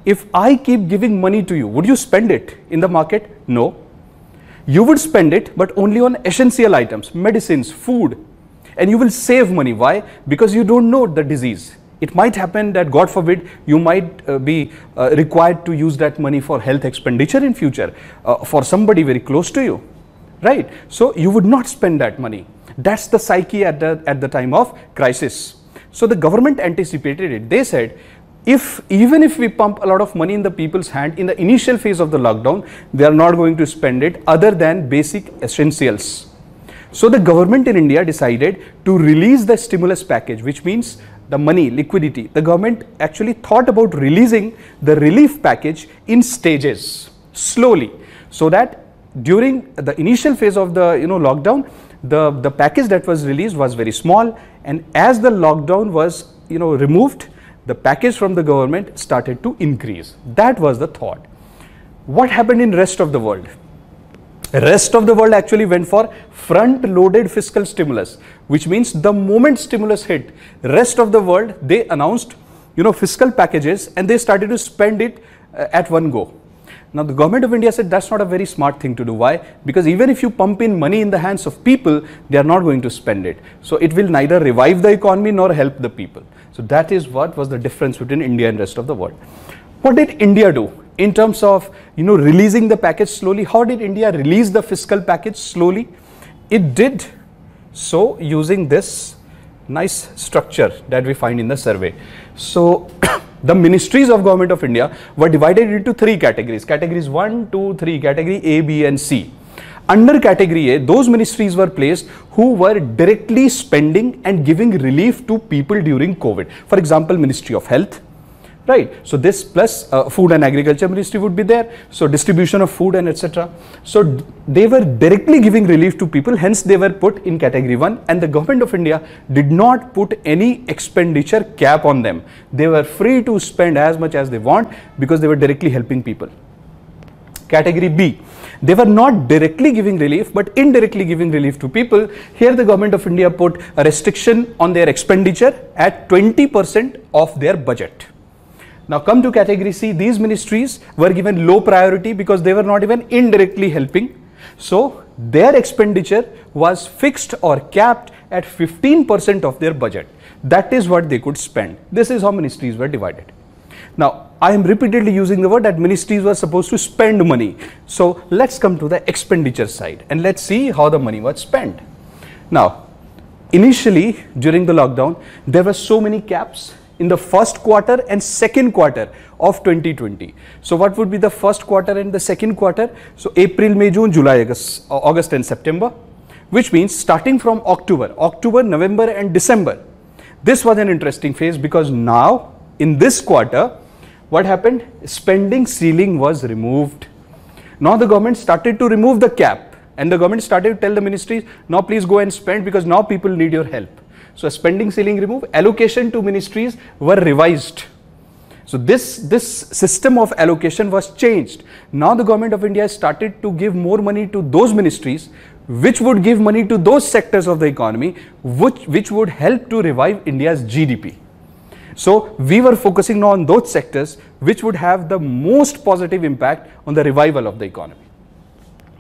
If I keep giving money to you, would you spend it in the market? No you would spend it but only on essential items medicines food and you will save money why because you don't know the disease it might happen that god forbid you might uh, be uh, required to use that money for health expenditure in future uh, for somebody very close to you right so you would not spend that money that's the psyche at the at the time of crisis so the government anticipated it they said if even if we pump a lot of money in the people's hand in the initial phase of the lockdown, they are not going to spend it other than basic essentials. So the government in India decided to release the stimulus package, which means the money, liquidity. The government actually thought about releasing the relief package in stages, slowly, so that during the initial phase of the you know lockdown, the, the package that was released was very small and as the lockdown was you know removed, the package from the government started to increase. That was the thought. What happened in rest of the world? Rest of the world actually went for front loaded fiscal stimulus, which means the moment stimulus hit, rest of the world, they announced, you know, fiscal packages and they started to spend it uh, at one go. Now, the government of India said that's not a very smart thing to do. Why? Because even if you pump in money in the hands of people, they are not going to spend it. So, it will neither revive the economy nor help the people. So, that is what was the difference between India and rest of the world. What did India do? in terms of you know releasing the package slowly how did india release the fiscal package slowly it did so using this nice structure that we find in the survey so the ministries of government of India were divided into three categories. Categories 1, 2, 3, category A, B and C. Under category A, those ministries were placed who were directly spending and giving relief to people during COVID. For example, Ministry of Health, right so this plus uh, food and agriculture ministry would be there so distribution of food and etc so they were directly giving relief to people hence they were put in category 1 and the government of india did not put any expenditure cap on them they were free to spend as much as they want because they were directly helping people category b they were not directly giving relief but indirectly giving relief to people here the government of india put a restriction on their expenditure at 20% of their budget now come to category C, these ministries were given low priority because they were not even indirectly helping. So their expenditure was fixed or capped at 15% of their budget. That is what they could spend. This is how ministries were divided. Now, I am repeatedly using the word that ministries were supposed to spend money. So let's come to the expenditure side and let's see how the money was spent. Now, initially during the lockdown, there were so many caps in the first quarter and second quarter of 2020. So what would be the first quarter and the second quarter? So April, May, June, July, August, uh, August and September, which means starting from October, October, November and December. This was an interesting phase because now in this quarter, what happened? Spending ceiling was removed. Now the government started to remove the cap and the government started to tell the ministries, now please go and spend because now people need your help. So spending ceiling removed, allocation to ministries were revised. So this, this system of allocation was changed. Now the government of India started to give more money to those ministries which would give money to those sectors of the economy which, which would help to revive India's GDP. So we were focusing on those sectors which would have the most positive impact on the revival of the economy.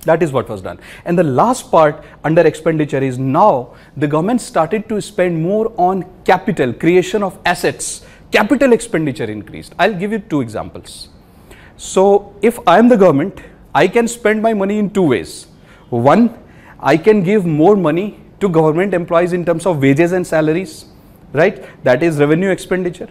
That is what was done. And the last part under expenditure is now the government started to spend more on capital, creation of assets, capital expenditure increased. I'll give you two examples. So if I am the government, I can spend my money in two ways. One, I can give more money to government employees in terms of wages and salaries, right? That is revenue expenditure.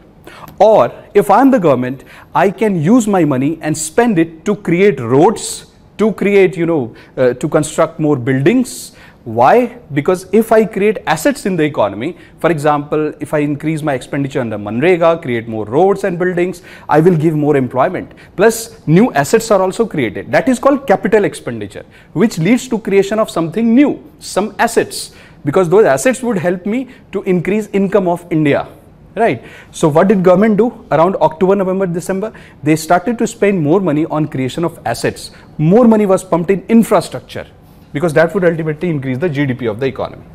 Or if I am the government, I can use my money and spend it to create roads, to create, you know, uh, to construct more buildings. Why? Because if I create assets in the economy, for example, if I increase my expenditure under Manrega, create more roads and buildings, I will give more employment. Plus, new assets are also created. That is called capital expenditure, which leads to creation of something new, some assets, because those assets would help me to increase income of India right so what did government do around october november december they started to spend more money on creation of assets more money was pumped in infrastructure because that would ultimately increase the gdp of the economy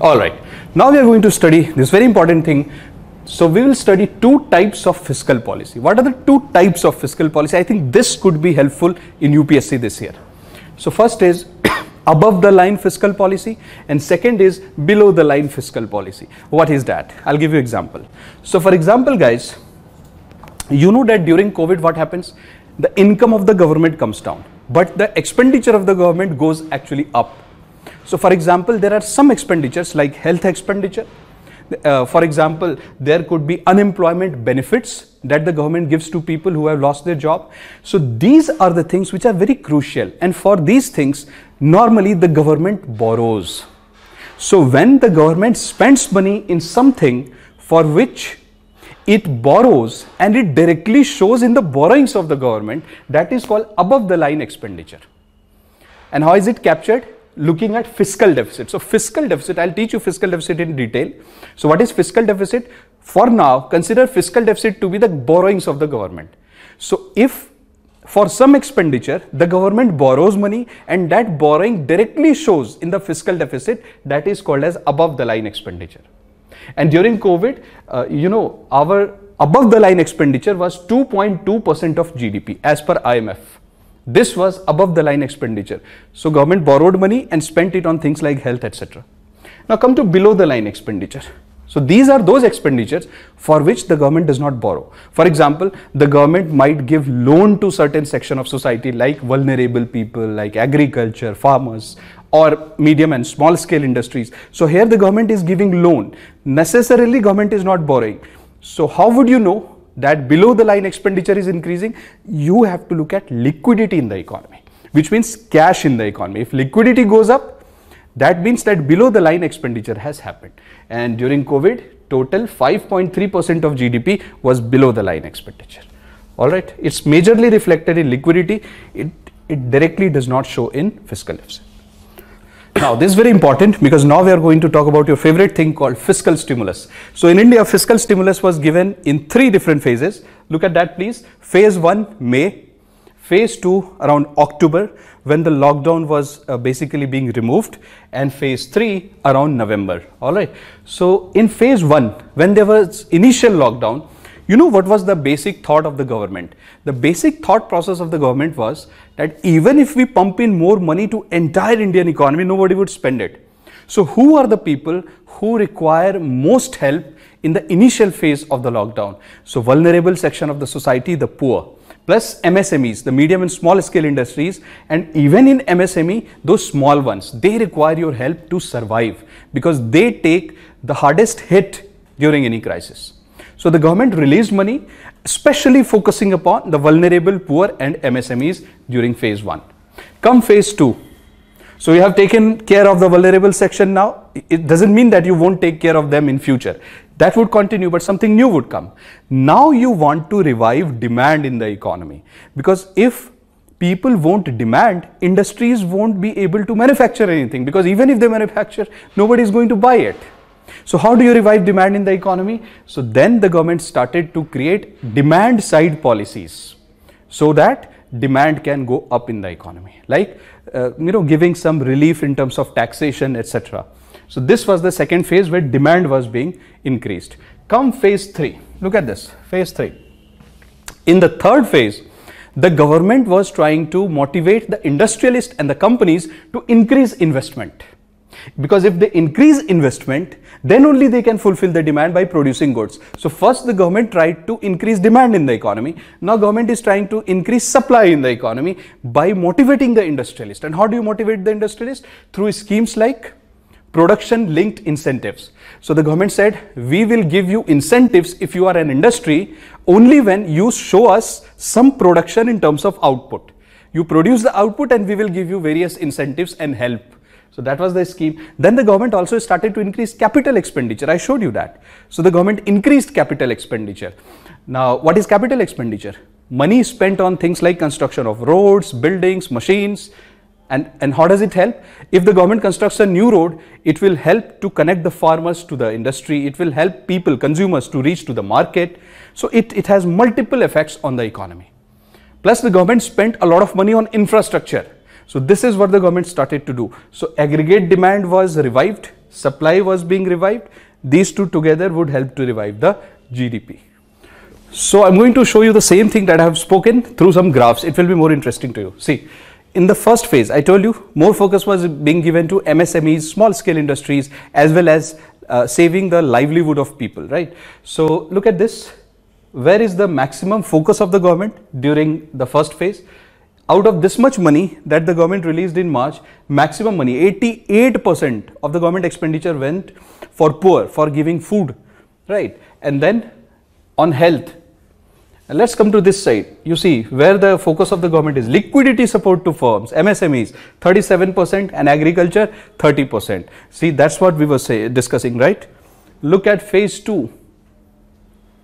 all right now we are going to study this very important thing so we will study two types of fiscal policy what are the two types of fiscal policy i think this could be helpful in upsc this year so first is above the line fiscal policy and second is below the line fiscal policy what is that i'll give you example so for example guys you know that during covid what happens the income of the government comes down but the expenditure of the government goes actually up so for example there are some expenditures like health expenditure uh, for example there could be unemployment benefits that the government gives to people who have lost their job. So these are the things which are very crucial. And for these things, normally the government borrows. So when the government spends money in something for which it borrows and it directly shows in the borrowings of the government, that is called above the line expenditure. And how is it captured? looking at fiscal deficit. So fiscal deficit, I'll teach you fiscal deficit in detail. So what is fiscal deficit? for now consider fiscal deficit to be the borrowings of the government. So if for some expenditure the government borrows money and that borrowing directly shows in the fiscal deficit that is called as above the line expenditure. And during COVID, uh, you know, our above the line expenditure was 2.2% of GDP as per IMF. This was above the line expenditure. So government borrowed money and spent it on things like health, etc. Now come to below the line expenditure. So these are those expenditures for which the government does not borrow. For example, the government might give loan to certain section of society like vulnerable people, like agriculture, farmers, or medium and small scale industries. So here the government is giving loan. Necessarily government is not borrowing. So how would you know that below the line expenditure is increasing? You have to look at liquidity in the economy, which means cash in the economy. If liquidity goes up, that means that below the line expenditure has happened. And during COVID, total 5.3% of GDP was below the line expenditure. All right, it's majorly reflected in liquidity. It, it directly does not show in fiscal deficit. Now, this is very important because now we are going to talk about your favorite thing called fiscal stimulus. So, in India, fiscal stimulus was given in three different phases. Look at that, please. Phase 1, May phase 2 around October when the lockdown was uh, basically being removed and phase 3 around November all right so in phase 1 when there was initial lockdown you know what was the basic thought of the government the basic thought process of the government was that even if we pump in more money to entire indian economy nobody would spend it so who are the people who require most help in the initial phase of the lockdown so vulnerable section of the society the poor plus MSMEs, the medium and small scale industries and even in MSME, those small ones, they require your help to survive because they take the hardest hit during any crisis. So the government released money, especially focusing upon the vulnerable, poor and MSMEs during phase one. Come phase two, so you have taken care of the vulnerable section now. It doesn't mean that you won't take care of them in future. That would continue, but something new would come. Now you want to revive demand in the economy because if people won't demand, industries won't be able to manufacture anything because even if they manufacture, nobody is going to buy it. So how do you revive demand in the economy? So then the government started to create demand side policies so that demand can go up in the economy like uh, you know giving some relief in terms of taxation etc so this was the second phase where demand was being increased. Come phase 3, look at this, phase 3. In the third phase, the government was trying to motivate the industrialists and the companies to increase investment. Because if they increase investment, then only they can fulfill the demand by producing goods. So first the government tried to increase demand in the economy. Now government is trying to increase supply in the economy by motivating the industrialist. And how do you motivate the industrialist? Through schemes like production linked incentives. So the government said, we will give you incentives if you are an industry only when you show us some production in terms of output. You produce the output and we will give you various incentives and help. So that was the scheme. Then the government also started to increase capital expenditure. I showed you that. So the government increased capital expenditure. Now, what is capital expenditure? Money spent on things like construction of roads, buildings, machines, and, and how does it help? If the government constructs a new road, it will help to connect the farmers to the industry. It will help people, consumers to reach to the market. So it, it has multiple effects on the economy. Plus the government spent a lot of money on infrastructure. So this is what the government started to do. So aggregate demand was revived, supply was being revived. These two together would help to revive the GDP. So I'm going to show you the same thing that I have spoken through some graphs. It will be more interesting to you. See in the first phase, I told you more focus was being given to MSMEs, small scale industries, as well as uh, saving the livelihood of people, right? So look at this. Where is the maximum focus of the government during the first phase? Out of this much money that the government released in March, maximum money, 88% of the government expenditure went for poor, for giving food, right? And then on health, and let's come to this side. You see where the focus of the government is liquidity support to firms, MSMEs, 37% and agriculture, 30%. See, that's what we were say, discussing, right? Look at phase two.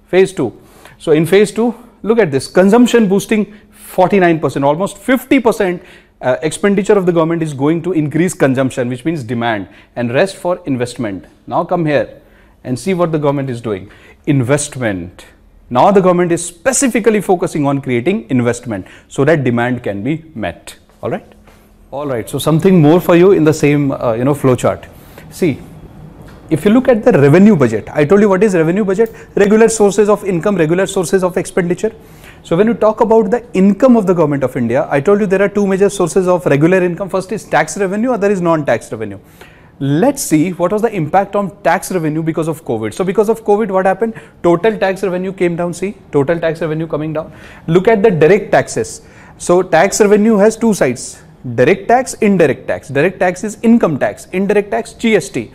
Phase two. So, in phase two, look at this consumption boosting 49%, almost 50% uh, expenditure of the government is going to increase consumption, which means demand and rest for investment. Now, come here and see what the government is doing. Investment now the government is specifically focusing on creating investment so that demand can be met. All right. All right. So something more for you in the same, uh, you know, flowchart. See, if you look at the revenue budget, I told you what is revenue budget, regular sources of income, regular sources of expenditure. So when you talk about the income of the government of India, I told you there are two major sources of regular income. First is tax revenue, other is non-tax revenue let's see what was the impact on tax revenue because of COVID. So because of COVID, what happened? Total tax revenue came down, see, total tax revenue coming down. Look at the direct taxes. So tax revenue has two sides, direct tax, indirect tax. Direct tax is income tax, indirect tax, GST.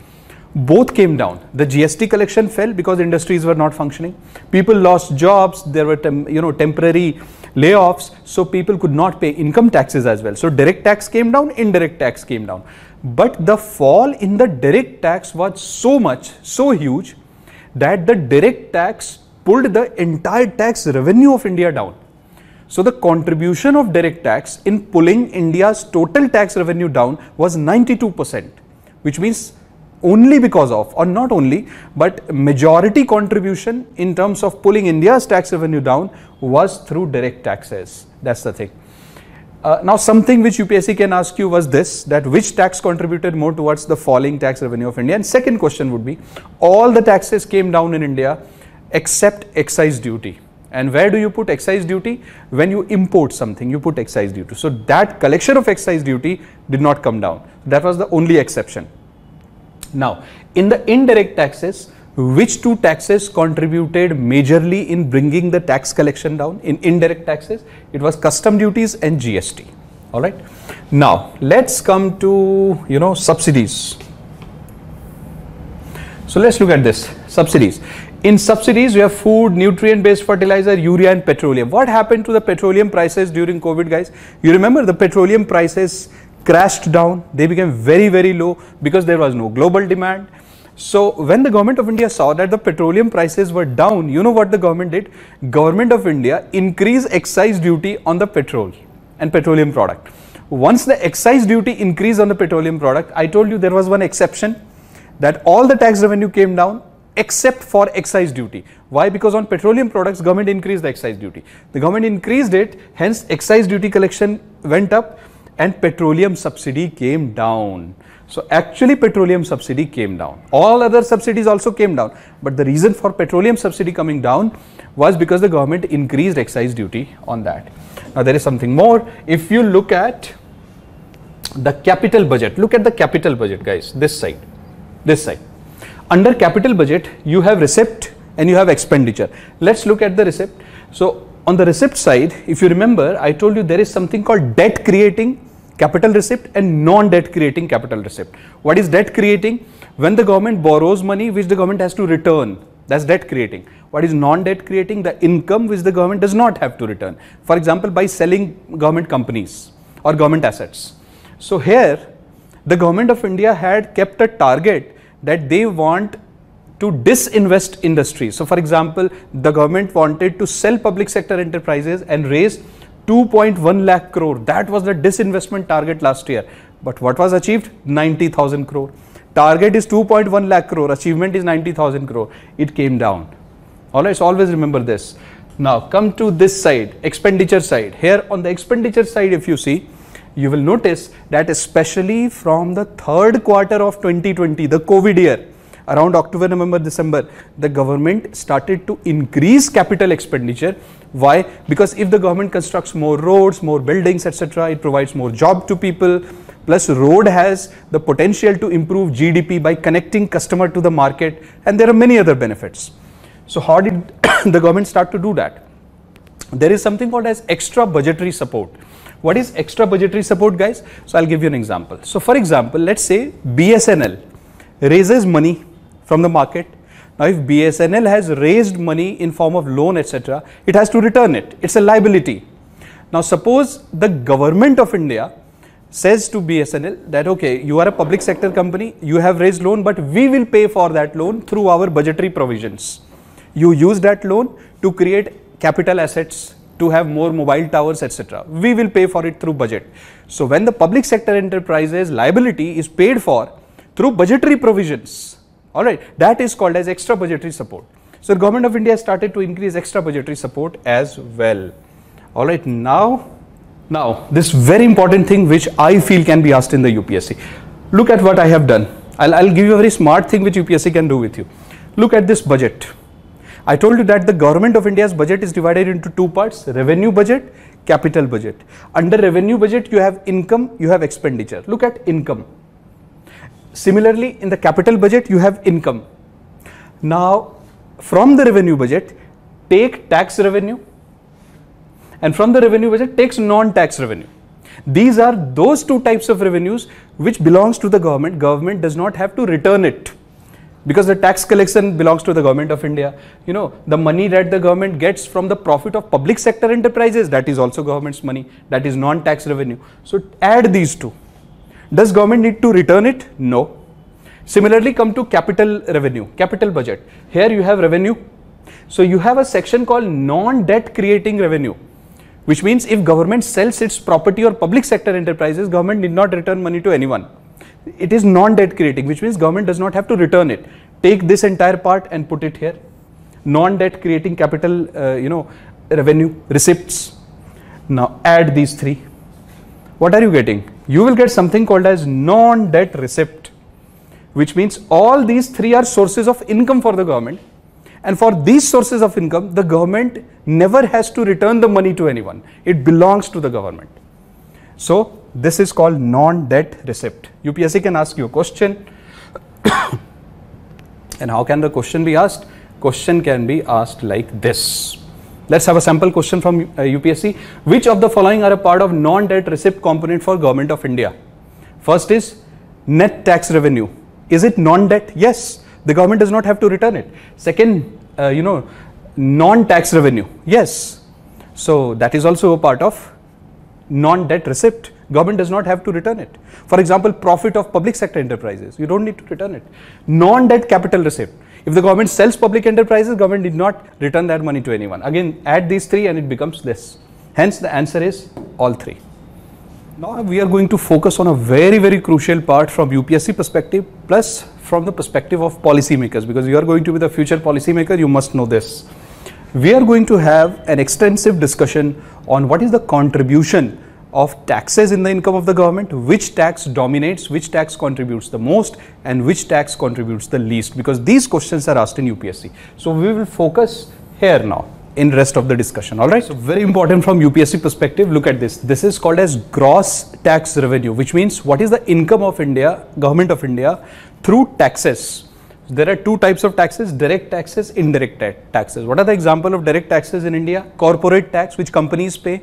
Both came down. The GST collection fell because industries were not functioning. People lost jobs. There were, you know, temporary layoffs. So people could not pay income taxes as well. So direct tax came down, indirect tax came down. But the fall in the direct tax was so much, so huge, that the direct tax pulled the entire tax revenue of India down. So the contribution of direct tax in pulling India's total tax revenue down was 92%, which means only because of or not only but majority contribution in terms of pulling India's tax revenue down was through direct taxes. That's the thing. Uh, now something which UPSC can ask you was this that which tax contributed more towards the falling tax revenue of India and second question would be all the taxes came down in India except excise duty and where do you put excise duty when you import something you put excise duty so that collection of excise duty did not come down that was the only exception now in the indirect taxes which two taxes contributed majorly in bringing the tax collection down in indirect taxes it was custom duties and gst all right now let's come to you know subsidies so let's look at this subsidies in subsidies we have food nutrient based fertilizer urea and petroleum what happened to the petroleum prices during covid guys you remember the petroleum prices crashed down they became very very low because there was no global demand so when the government of India saw that the petroleum prices were down, you know what the government did? Government of India increased excise duty on the petrol and petroleum product. Once the excise duty increased on the petroleum product, I told you there was one exception that all the tax revenue came down except for excise duty. Why? Because on petroleum products, government increased the excise duty. The government increased it, hence excise duty collection went up and petroleum subsidy came down. So actually petroleum subsidy came down. All other subsidies also came down. But the reason for petroleum subsidy coming down was because the government increased excise duty on that. Now there is something more. If you look at the capital budget, look at the capital budget guys, this side, this side. Under capital budget, you have receipt and you have expenditure. Let's look at the receipt. So on the receipt side, if you remember, I told you there is something called debt creating capital receipt and non-debt creating capital receipt. What is debt creating? When the government borrows money which the government has to return, that's debt creating. What is non-debt creating? The income which the government does not have to return. For example, by selling government companies or government assets. So here, the government of India had kept a target that they want to disinvest industry. So for example, the government wanted to sell public sector enterprises and raise 2.1 lakh crore. That was the disinvestment target last year. But what was achieved? 90,000 crore. Target is 2.1 lakh crore. Achievement is 90,000 crore. It came down. Alright, so always remember this. Now come to this side, expenditure side. Here on the expenditure side, if you see, you will notice that especially from the third quarter of 2020, the COVID year, around October, November, December, the government started to increase capital expenditure. Why? Because if the government constructs more roads, more buildings, etc., it provides more job to people. Plus, road has the potential to improve GDP by connecting customer to the market, and there are many other benefits. So, how did the government start to do that? There is something called as extra budgetary support. What is extra budgetary support, guys? So, I'll give you an example. So, for example, let's say BSNL raises money from the market. Now, if BSNL has raised money in form of loan, etc., it has to return it. It's a liability. Now, suppose the government of India says to BSNL that, okay, you are a public sector company, you have raised loan, but we will pay for that loan through our budgetary provisions. You use that loan to create capital assets, to have more mobile towers, etc. We will pay for it through budget. So, when the public sector enterprises liability is paid for through budgetary provisions, all right, that is called as extra budgetary support. So the government of India started to increase extra budgetary support as well. All right, now, now this very important thing which I feel can be asked in the UPSC. Look at what I have done. I'll, I'll give you a very smart thing which UPSC can do with you. Look at this budget. I told you that the government of India's budget is divided into two parts, revenue budget, capital budget. Under revenue budget, you have income, you have expenditure. Look at income. Similarly, in the capital budget, you have income. Now, from the revenue budget, take tax revenue, and from the revenue budget, takes non-tax revenue. These are those two types of revenues which belongs to the government. Government does not have to return it because the tax collection belongs to the government of India. You know, the money that the government gets from the profit of public sector enterprises, that is also government's money, that is non-tax revenue. So add these two. Does government need to return it? No. Similarly, come to capital revenue, capital budget. Here you have revenue. So you have a section called non-debt creating revenue, which means if government sells its property or public sector enterprises, government need not return money to anyone. It is non-debt creating, which means government does not have to return it. Take this entire part and put it here. Non-debt creating capital, uh, you know, revenue, receipts. Now add these three what are you getting? You will get something called as non-debt receipt, which means all these three are sources of income for the government. And for these sources of income, the government never has to return the money to anyone. It belongs to the government. So this is called non-debt receipt. UPSC can ask you a question. and how can the question be asked? Question can be asked like this. Let's have a sample question from uh, UPSC. Which of the following are a part of non-debt receipt component for Government of India? First is net tax revenue. Is it non-debt? Yes. The government does not have to return it. Second, uh, you know, non-tax revenue. Yes. So that is also a part of non-debt receipt. Government does not have to return it. For example, profit of public sector enterprises. You don't need to return it. Non-debt capital receipt. If the government sells public enterprises, government did not return that money to anyone. Again, add these three and it becomes this. Hence, the answer is all three. Now we are going to focus on a very, very crucial part from UPSC perspective, plus from the perspective of policymakers, because you are going to be the future policymaker, you must know this. We are going to have an extensive discussion on what is the contribution of taxes in the income of the government, which tax dominates, which tax contributes the most and which tax contributes the least because these questions are asked in UPSC. So we will focus here now in rest of the discussion all right so very important from upsc perspective look at this this is called as gross tax revenue which means what is the income of india government of india through taxes there are two types of taxes direct taxes indirect taxes what are the example of direct taxes in india corporate tax which companies pay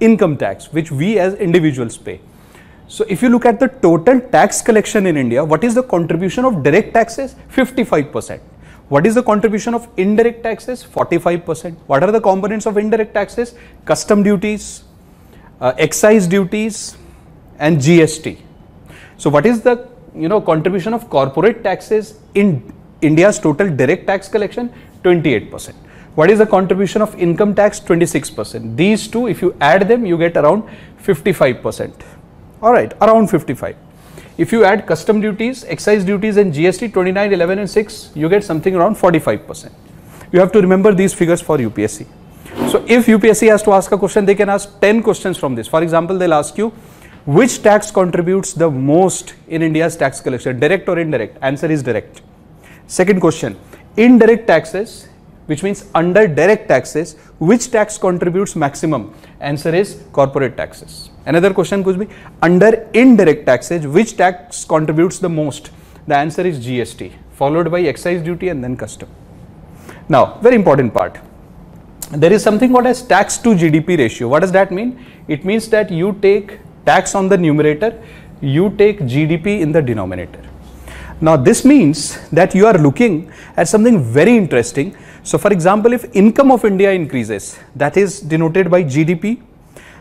income tax, which we as individuals pay. So if you look at the total tax collection in India, what is the contribution of direct taxes? 55%. What is the contribution of indirect taxes? 45%. What are the components of indirect taxes? Custom duties, uh, excise duties and GST. So what is the you know contribution of corporate taxes in India's total direct tax collection? 28%. What is the contribution of income tax? 26%. These two, if you add them, you get around 55%. All right, around 55. If you add custom duties, excise duties and GST 29, 11 and 6, you get something around 45%. You have to remember these figures for UPSC. So if UPSC has to ask a question, they can ask 10 questions from this. For example, they'll ask you, which tax contributes the most in India's tax collection, direct or indirect? Answer is direct. Second question, indirect taxes which means under direct taxes, which tax contributes maximum? Answer is corporate taxes. Another question could be under indirect taxes, which tax contributes the most? The answer is GST, followed by excise duty and then custom. Now, very important part. There is something called as tax to GDP ratio. What does that mean? It means that you take tax on the numerator, you take GDP in the denominator. Now, this means that you are looking at something very interesting so for example, if income of India increases, that is denoted by GDP.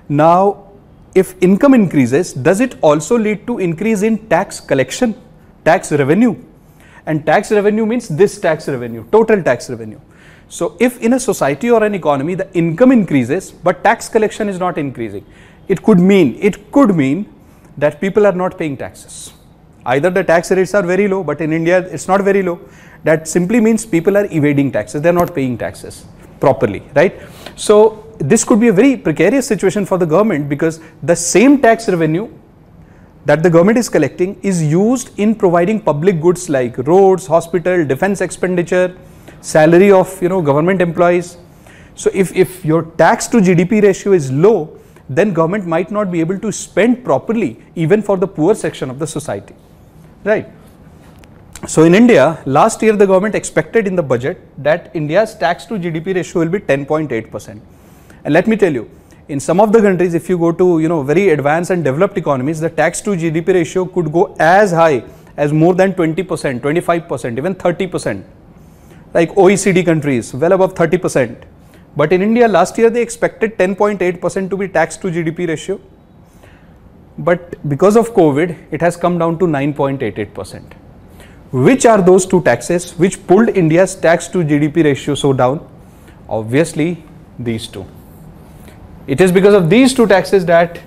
Now, if income increases, does it also lead to increase in tax collection, tax revenue? And tax revenue means this tax revenue, total tax revenue. So if in a society or an economy, the income increases, but tax collection is not increasing, it could mean, it could mean that people are not paying taxes. Either the tax rates are very low, but in India it's not very low. That simply means people are evading taxes, they're not paying taxes properly, right? So this could be a very precarious situation for the government because the same tax revenue that the government is collecting is used in providing public goods like roads, hospital, defense expenditure, salary of you know government employees. So if, if your tax to GDP ratio is low, then government might not be able to spend properly even for the poor section of the society right. So in India, last year the government expected in the budget that India's tax to GDP ratio will be 10.8%. And let me tell you, in some of the countries, if you go to, you know, very advanced and developed economies, the tax to GDP ratio could go as high as more than 20%, 25%, even 30%, like OECD countries, well above 30%. But in India, last year they expected 10.8% to be tax to GDP ratio but because of COVID, it has come down to 9.88%. Which are those two taxes which pulled India's tax to GDP ratio so down? Obviously, these two. It is because of these two taxes that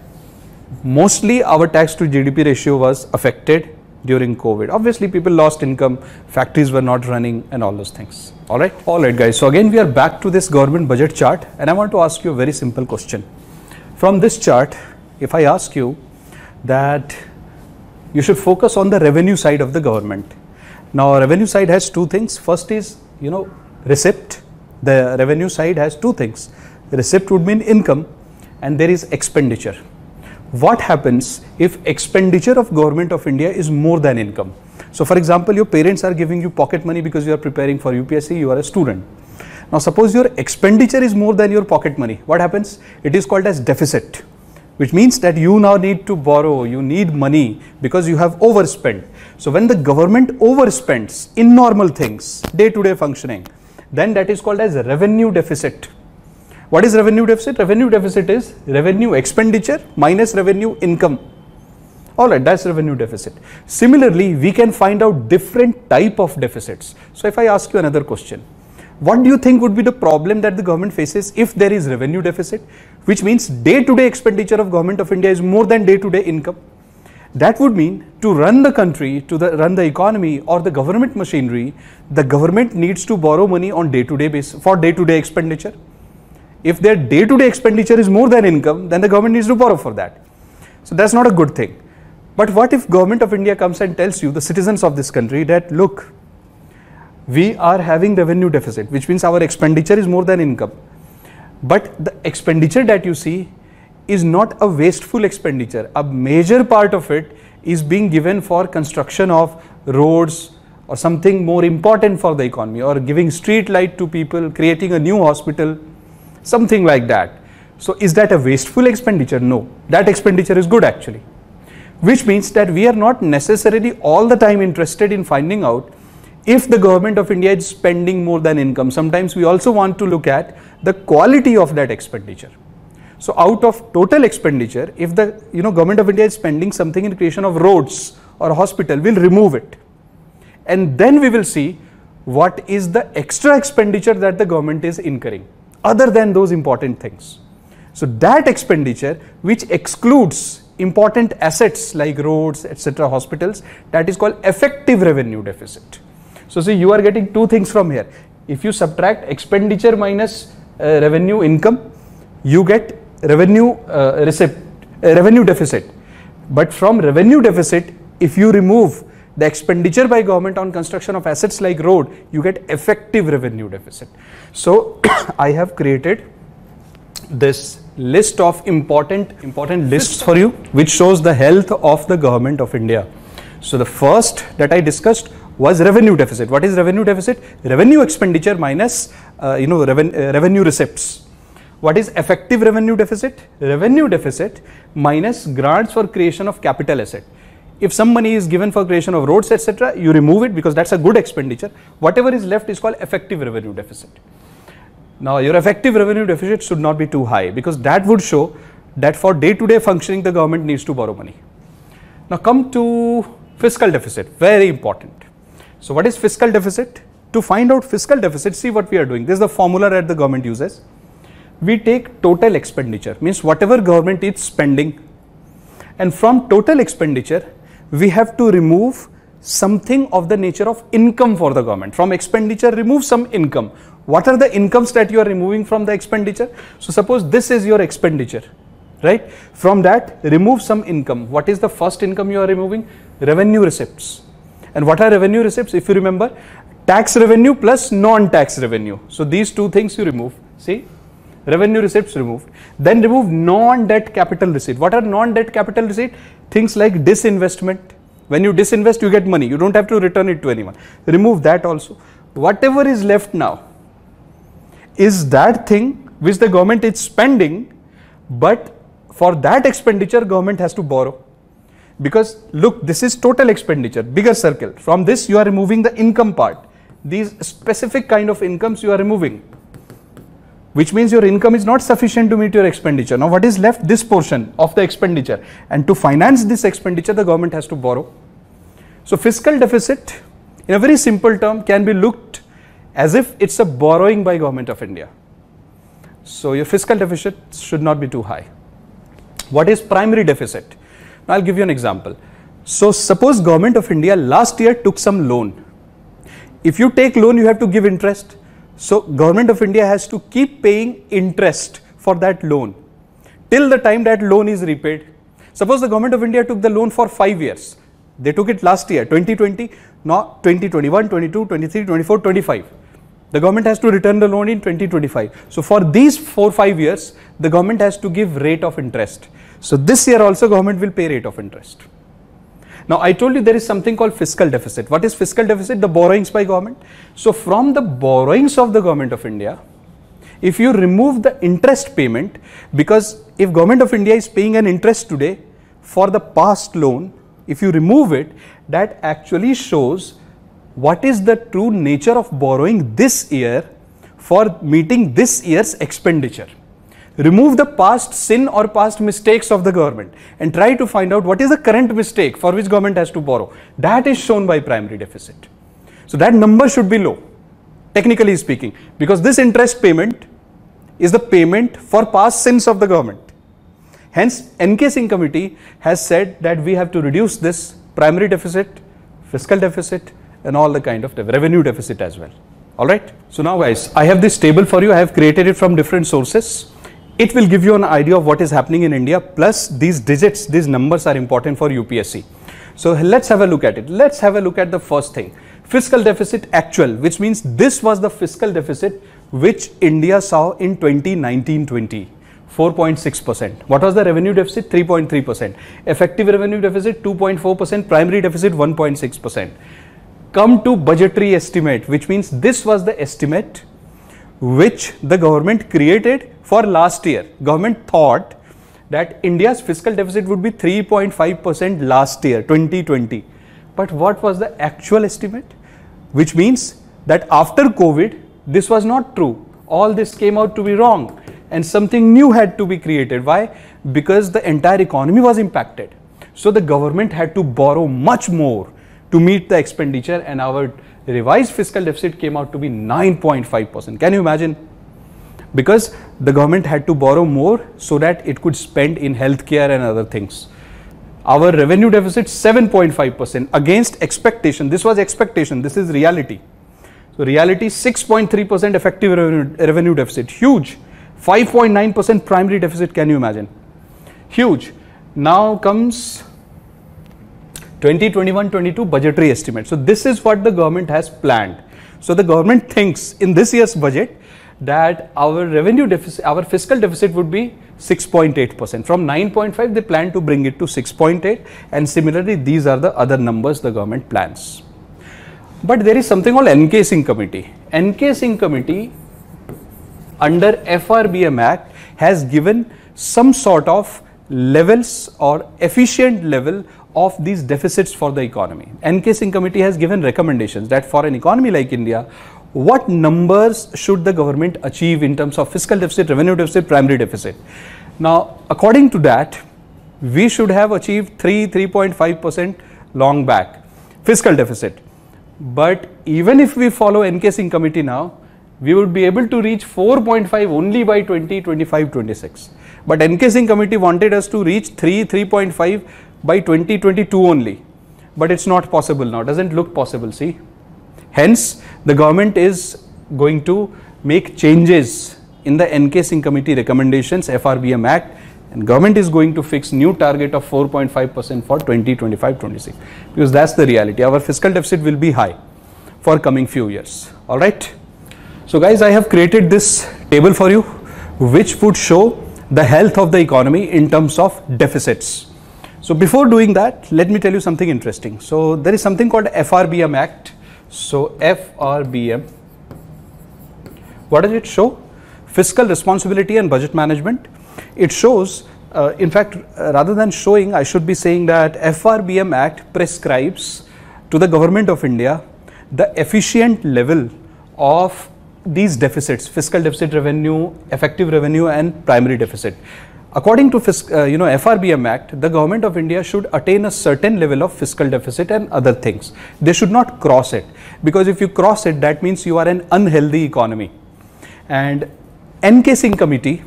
mostly our tax to GDP ratio was affected during COVID. Obviously, people lost income, factories were not running and all those things. Alright? Alright guys, so again we are back to this government budget chart and I want to ask you a very simple question. From this chart, if I ask you that you should focus on the revenue side of the government. Now, revenue side has two things. First is, you know, receipt. The revenue side has two things. receipt would mean income and there is expenditure. What happens if expenditure of government of India is more than income? So for example, your parents are giving you pocket money because you are preparing for UPSC, you are a student. Now suppose your expenditure is more than your pocket money. What happens? It is called as deficit which means that you now need to borrow, you need money because you have overspent. So when the government overspends in normal things, day-to-day -day functioning, then that is called as revenue deficit. What is revenue deficit? Revenue deficit is revenue expenditure minus revenue income. Alright, that's revenue deficit. Similarly, we can find out different type of deficits. So if I ask you another question, what do you think would be the problem that the government faces if there is revenue deficit? which means day-to-day -day expenditure of government of India is more than day-to-day -day income. That would mean to run the country, to the, run the economy or the government machinery, the government needs to borrow money on day-to-day -day basis for day-to-day expenditure. If their day-to-day expenditure is more than income, then the government needs to borrow for that. So that's not a good thing. But what if government of India comes and tells you, the citizens of this country, that look, we are having revenue deficit, which means our expenditure is more than income but the expenditure that you see is not a wasteful expenditure. A major part of it is being given for construction of roads or something more important for the economy or giving street light to people, creating a new hospital, something like that. So is that a wasteful expenditure? No, that expenditure is good actually. Which means that we are not necessarily all the time interested in finding out if the government of India is spending more than income, sometimes we also want to look at the quality of that expenditure. So out of total expenditure, if the you know government of India is spending something in creation of roads or hospital, we'll remove it. And then we will see what is the extra expenditure that the government is incurring other than those important things. So that expenditure which excludes important assets like roads, etc., hospitals, that is called effective revenue deficit. So see, you are getting two things from here. If you subtract expenditure minus uh, revenue income, you get revenue uh, receipt, uh, revenue deficit. But from revenue deficit, if you remove the expenditure by government on construction of assets like road, you get effective revenue deficit. So I have created this list of important important lists for you which shows the health of the government of India. So the first that I discussed was revenue deficit. What is revenue deficit? Revenue expenditure minus uh, you know reven uh, revenue receipts. What is effective revenue deficit? Revenue deficit minus grants for creation of capital asset. If some money is given for creation of roads etc., you remove it because that's a good expenditure. Whatever is left is called effective revenue deficit. Now your effective revenue deficit should not be too high because that would show that for day to day functioning the government needs to borrow money. Now come to fiscal deficit, very important. So what is fiscal deficit? To find out fiscal deficit, see what we are doing. This is the formula that the government uses. We take total expenditure, means whatever government is spending. And from total expenditure, we have to remove something of the nature of income for the government. From expenditure, remove some income. What are the incomes that you are removing from the expenditure? So suppose this is your expenditure, right? From that, remove some income. What is the first income you are removing? Revenue receipts. And what are revenue receipts? If you remember, tax revenue plus non-tax revenue. So these two things you remove. See, revenue receipts removed. Then remove non-debt capital receipt. What are non-debt capital receipt? Things like disinvestment. When you disinvest, you get money. You don't have to return it to anyone. Remove that also. Whatever is left now is that thing which the government is spending, but for that expenditure, government has to borrow because look this is total expenditure bigger circle from this you are removing the income part these specific kind of incomes you are removing which means your income is not sufficient to meet your expenditure now what is left this portion of the expenditure and to finance this expenditure the government has to borrow so fiscal deficit in a very simple term can be looked as if it's a borrowing by government of india so your fiscal deficit should not be too high what is primary deficit now I'll give you an example. So suppose government of India last year took some loan. If you take loan, you have to give interest. So government of India has to keep paying interest for that loan till the time that loan is repaid. Suppose the government of India took the loan for 5 years. They took it last year 2020, now 2021, 22, 23, 24, 25. The government has to return the loan in 2025. So for these 4-5 years, the government has to give rate of interest. So this year also government will pay rate of interest. Now I told you there is something called fiscal deficit. What is fiscal deficit? The borrowings by government. So from the borrowings of the government of India, if you remove the interest payment, because if government of India is paying an interest today for the past loan, if you remove it, that actually shows what is the true nature of borrowing this year for meeting this year's expenditure remove the past sin or past mistakes of the government and try to find out what is the current mistake for which government has to borrow. That is shown by primary deficit. So that number should be low, technically speaking, because this interest payment is the payment for past sins of the government. Hence, Singh committee has said that we have to reduce this primary deficit, fiscal deficit and all the kind of revenue deficit as well. Alright, so now guys, I have this table for you. I have created it from different sources it will give you an idea of what is happening in India. Plus, these digits, these numbers are important for UPSC. So let's have a look at it. Let's have a look at the first thing. Fiscal deficit actual, which means this was the fiscal deficit which India saw in 2019-20. 4.6%. What was the revenue deficit? 3.3%. Effective revenue deficit 2.4%. Primary deficit 1.6%. Come to budgetary estimate, which means this was the estimate which the government created for last year, government thought that India's fiscal deficit would be 3.5% last year, 2020. But what was the actual estimate? Which means that after COVID, this was not true. All this came out to be wrong and something new had to be created. Why? Because the entire economy was impacted. So the government had to borrow much more to meet the expenditure and our revised fiscal deficit came out to be 9.5%. Can you imagine? because the government had to borrow more so that it could spend in healthcare and other things. Our revenue deficit 7.5% against expectation. This was expectation. This is reality. So reality 6.3% effective revenue, revenue deficit. Huge. 5.9% primary deficit. Can you imagine? Huge. Now comes 2021-22 budgetary estimate. So this is what the government has planned. So the government thinks in this year's budget that our revenue deficit, our fiscal deficit would be 6.8%. From 9.5, they plan to bring it to 6.8. And similarly, these are the other numbers the government plans. But there is something called encasing committee. Encasing committee under FRBM Act has given some sort of levels or efficient level of these deficits for the economy. Encasing committee has given recommendations that for an economy like India, what numbers should the government achieve in terms of fiscal deficit, revenue deficit, primary deficit. Now, according to that, we should have achieved 3, 3.5% long back fiscal deficit. But even if we follow encasing committee now, we would be able to reach 4.5 only by 25, 26 but encasing committee wanted us to reach 3 3.5 by 2022 only but it's not possible now doesn't look possible see Hence, the government is going to make changes in the encasing committee recommendations FRBM Act and government is going to fix new target of 4.5 percent for 2025 26 because that's the reality our fiscal deficit will be high for coming few years all right so guys i have created this table for you which would show the health of the economy in terms of deficits so before doing that let me tell you something interesting so there is something called FRBM Act so FRBM, what does it show? Fiscal responsibility and budget management. It shows, uh, in fact, rather than showing, I should be saying that FRBM Act prescribes to the government of India the efficient level of these deficits, fiscal deficit revenue, effective revenue and primary deficit. According to uh, you know FRBM Act, the government of India should attain a certain level of fiscal deficit and other things. They should not cross it because if you cross it, that means you are an unhealthy economy. And Singh committee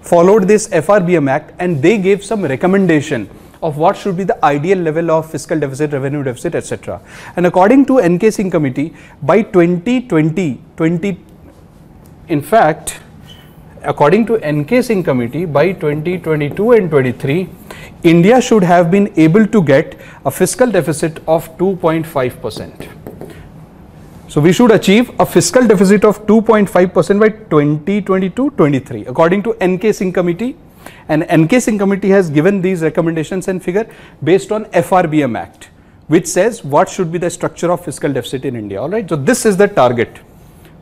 followed this FRBM Act and they gave some recommendation of what should be the ideal level of fiscal deficit, revenue deficit, etc. And according to Singh committee, by 2020, 20, in fact, according to encasing committee by 2022 and 23 india should have been able to get a fiscal deficit of 2.5 percent so we should achieve a fiscal deficit of 2.5 percent by 2022-23 according to encasing committee and encasing committee has given these recommendations and figure based on frbm act which says what should be the structure of fiscal deficit in india all right so this is the target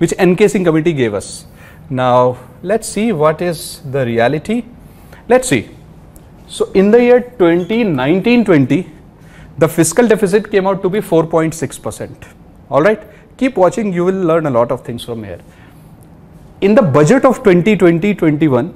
which encasing committee gave us now, let's see what is the reality. Let's see. So, in the year 2019-20, the fiscal deficit came out to be 4.6 percent. All right. Keep watching. You will learn a lot of things from here. In the budget of 2020-21,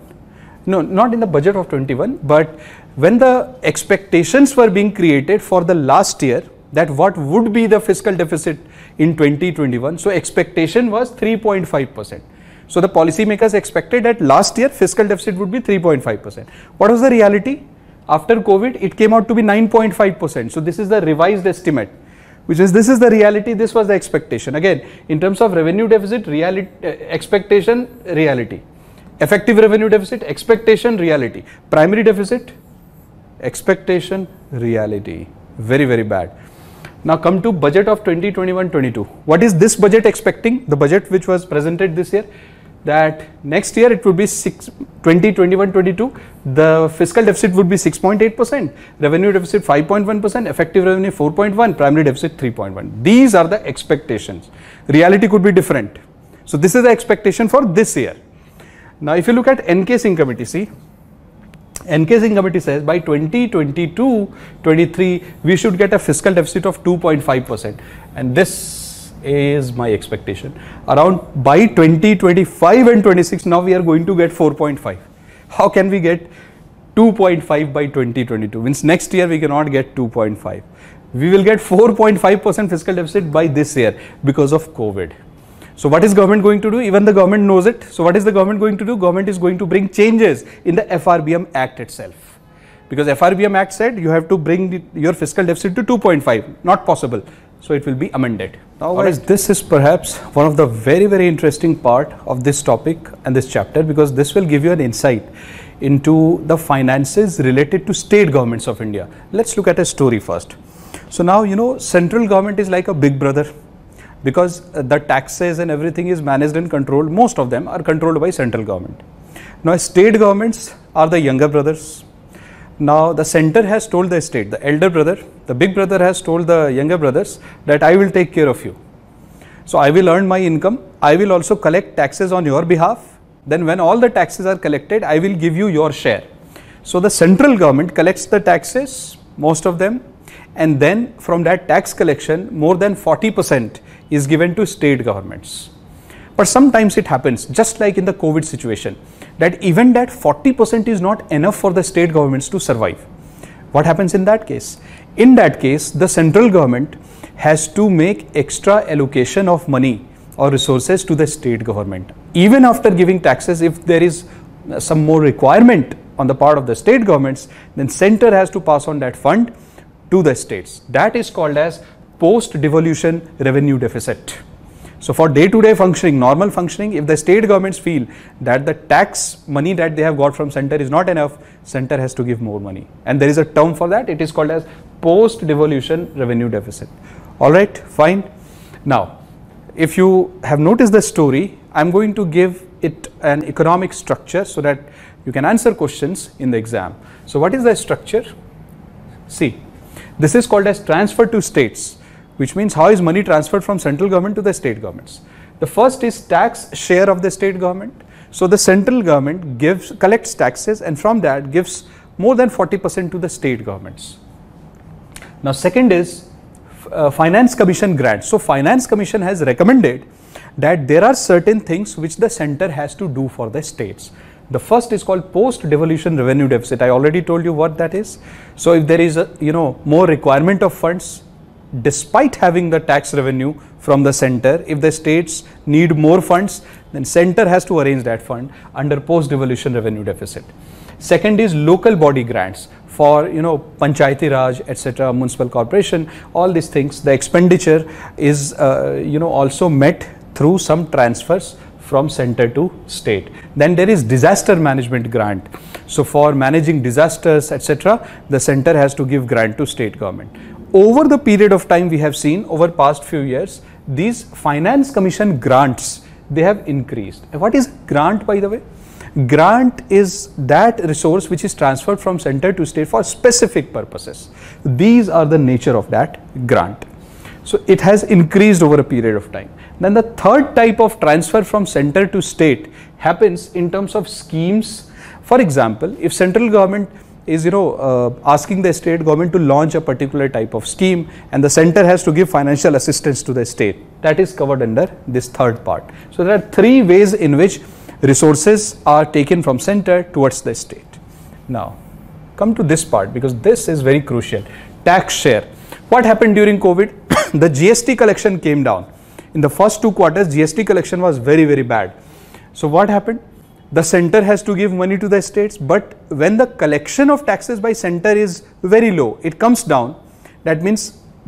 no, not in the budget of 21, but when the expectations were being created for the last year, that what would be the fiscal deficit in 2021. So, expectation was 3.5 percent so the policymakers expected that last year fiscal deficit would be 3.5%. What was the reality? After COVID, it came out to be 9.5%. So this is the revised estimate which is this is the reality this was the expectation again in terms of revenue deficit reality uh, expectation reality effective revenue deficit expectation reality primary deficit expectation reality very very bad now come to budget of 2021-22 what is this budget expecting the budget which was presented this year that next year it would be 6, 20, 21, 22, the fiscal deficit would be 6.8%, revenue deficit 5.1%, effective revenue 4.1, primary deficit 3.1. These are the expectations. Reality could be different. So this is the expectation for this year. Now if you look at NKSing committee, see, NKSing committee says by 2022, 23, we should get a fiscal deficit of 2.5% and this is my expectation. Around by 2025 and 26, now we are going to get 4.5. How can we get 2.5 by 2022? Means next year we cannot get 2.5. We will get 4.5% fiscal deficit by this year because of COVID. So what is government going to do? Even the government knows it. So what is the government going to do? Government is going to bring changes in the FRBM Act itself because FRBM Act said you have to bring the, your fiscal deficit to 2.5, not possible. So it will be amended. Now, right. this is perhaps one of the very, very interesting part of this topic and this chapter because this will give you an insight into the finances related to state governments of India. Let's look at a story first. So now, you know, central government is like a big brother because uh, the taxes and everything is managed and controlled. Most of them are controlled by central government. Now, state governments are the younger brothers now the center has told the estate, the elder brother, the big brother has told the younger brothers that I will take care of you. So I will earn my income, I will also collect taxes on your behalf. Then when all the taxes are collected, I will give you your share. So the central government collects the taxes, most of them, and then from that tax collection, more than 40% is given to state governments. But sometimes it happens, just like in the COVID situation that even that 40% is not enough for the state governments to survive. What happens in that case? In that case, the central government has to make extra allocation of money or resources to the state government. Even after giving taxes, if there is some more requirement on the part of the state governments, then center has to pass on that fund to the states. That is called as post-devolution revenue deficit. So for day-to-day -day functioning, normal functioning, if the state governments feel that the tax money that they have got from center is not enough, center has to give more money. And there is a term for that. It is called as post-devolution revenue deficit. All right, fine. Now, if you have noticed the story, I'm going to give it an economic structure so that you can answer questions in the exam. So what is the structure? See, this is called as transfer to states which means how is money transferred from central government to the state governments. The first is tax share of the state government. So the central government gives collects taxes and from that gives more than 40% to the state governments. Now second is uh, finance commission grants. So finance commission has recommended that there are certain things which the center has to do for the states. The first is called post devolution revenue deficit. I already told you what that is. So if there is a, you know more requirement of funds despite having the tax revenue from the center if the states need more funds then center has to arrange that fund under post devolution revenue deficit second is local body grants for you know panchayati raj etc municipal corporation all these things the expenditure is uh, you know also met through some transfers from center to state then there is disaster management grant so for managing disasters etc the center has to give grant to state government over the period of time we have seen over past few years these finance commission grants they have increased what is grant by the way grant is that resource which is transferred from center to state for specific purposes these are the nature of that grant so it has increased over a period of time then the third type of transfer from center to state happens in terms of schemes for example if central government is you know uh, asking the state government to launch a particular type of scheme and the center has to give financial assistance to the state that is covered under this third part so there are three ways in which resources are taken from center towards the state now come to this part because this is very crucial tax share what happened during covid the gst collection came down in the first two quarters gst collection was very very bad so what happened the center has to give money to the states but when the collection of taxes by center is very low it comes down that means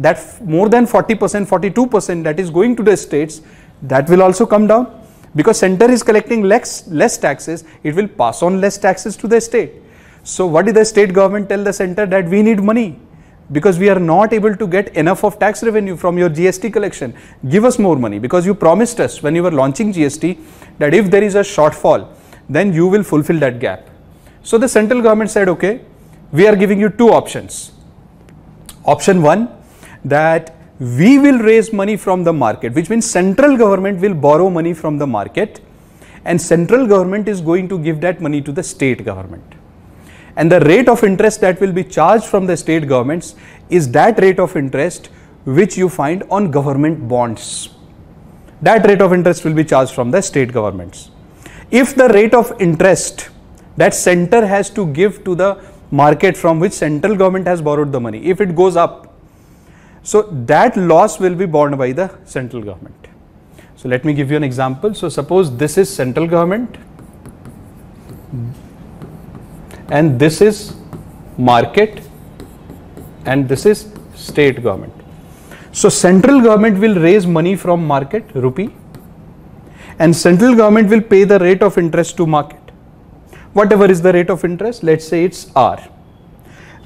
that more than 40% 42% that is going to the states that will also come down because center is collecting less less taxes it will pass on less taxes to the state so what did the state government tell the center that we need money because we are not able to get enough of tax revenue from your GST collection give us more money because you promised us when you were launching GST that if there is a shortfall then you will fulfill that gap. So the central government said, okay, we are giving you two options. Option one, that we will raise money from the market, which means central government will borrow money from the market and central government is going to give that money to the state government. And the rate of interest that will be charged from the state governments is that rate of interest which you find on government bonds. That rate of interest will be charged from the state governments if the rate of interest that center has to give to the market from which central government has borrowed the money if it goes up so that loss will be borne by the central government so let me give you an example so suppose this is central government and this is market and this is state government so central government will raise money from market rupee and central government will pay the rate of interest to market. Whatever is the rate of interest, let's say it's R.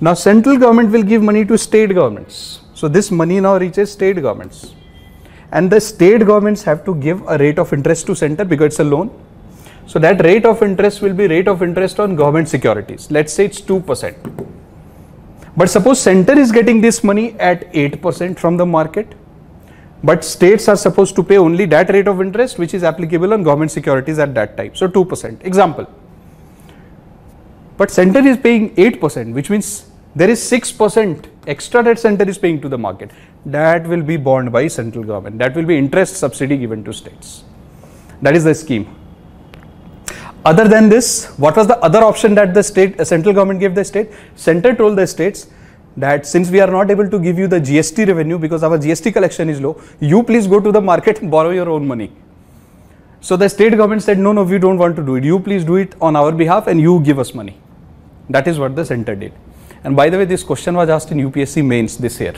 Now central government will give money to state governments. So this money now reaches state governments. And the state governments have to give a rate of interest to center because it's a loan. So that rate of interest will be rate of interest on government securities. Let's say it's 2%. But suppose center is getting this money at 8% from the market but states are supposed to pay only that rate of interest which is applicable on government securities at that time. So 2% example. But center is paying 8% which means there is 6% extra that center is paying to the market. That will be borne by central government. That will be interest subsidy given to states. That is the scheme. Other than this, what was the other option that the state uh, central government gave the state? Center told the states that since we are not able to give you the GST revenue because our GST collection is low, you please go to the market and borrow your own money. So the state government said, no, no, we don't want to do it. You please do it on our behalf and you give us money. That is what the center did. And by the way, this question was asked in UPSC mains this year,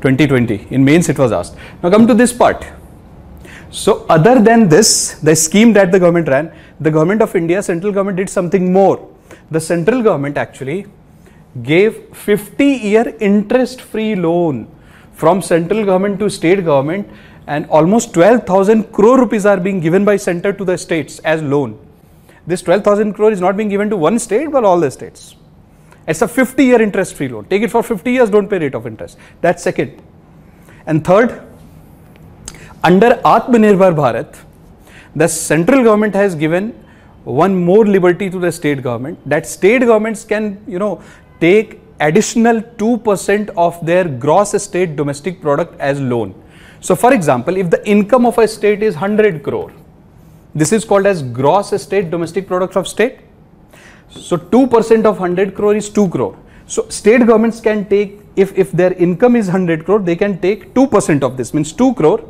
2020. In mains, it was asked. Now come to this part. So other than this, the scheme that the government ran, the government of India, central government did something more. The central government actually gave 50 year interest free loan from central government to state government and almost 12,000 crore rupees are being given by center to the states as loan. This 12,000 crore is not being given to one state but all the states. It's a 50 year interest free loan. Take it for 50 years, don't pay rate of interest. That's second. And third, under Atmanirbhar Bharat, the central government has given one more liberty to the state government that state governments can you know take additional 2% of their gross state domestic product as loan. So for example, if the income of a state is 100 crore, this is called as gross state domestic product of state. So 2% of 100 crore is 2 crore. So state governments can take, if, if their income is 100 crore, they can take 2% of this, means 2 crore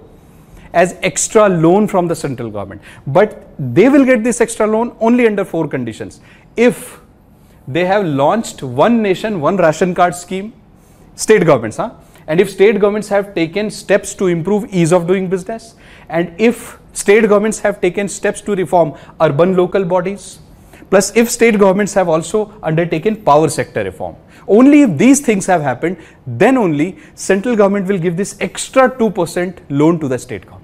as extra loan from the central government. But they will get this extra loan only under four conditions. If they have launched one nation, one ration card scheme, state governments, huh? And if state governments have taken steps to improve ease of doing business, and if state governments have taken steps to reform urban local bodies, plus if state governments have also undertaken power sector reform. Only if these things have happened, then only central government will give this extra 2% loan to the state government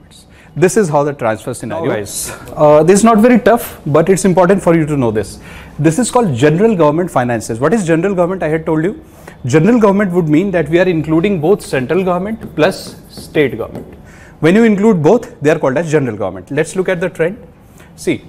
this is how the transfer scenario is. Uh, this is not very tough, but it's important for you to know this. This is called general government finances. What is general government? I had told you. General government would mean that we are including both central government plus state government. When you include both, they are called as general government. Let's look at the trend. See,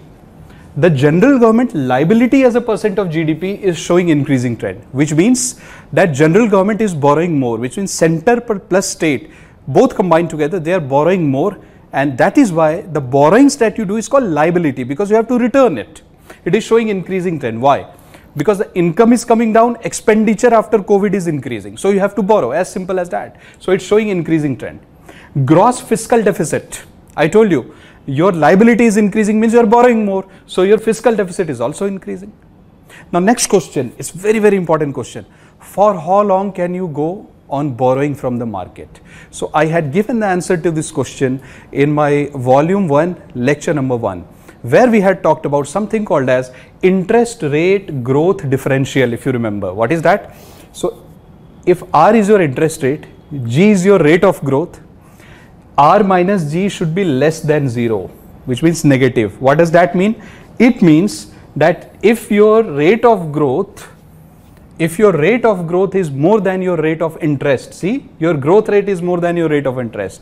the general government liability as a percent of GDP is showing increasing trend, which means that general government is borrowing more, which means center plus state, both combined together, they are borrowing more and that is why the borrowings that you do is called liability because you have to return it. It is showing increasing trend. Why? Because the income is coming down, expenditure after COVID is increasing. So you have to borrow as simple as that. So it's showing increasing trend. Gross fiscal deficit. I told you your liability is increasing means you are borrowing more. So your fiscal deficit is also increasing. Now next question is very, very important question. For how long can you go on borrowing from the market. So I had given the answer to this question in my volume 1 lecture number 1 where we had talked about something called as interest rate growth differential if you remember what is that so if r is your interest rate g is your rate of growth r minus g should be less than 0 which means negative what does that mean it means that if your rate of growth if your rate of growth is more than your rate of interest, see, your growth rate is more than your rate of interest.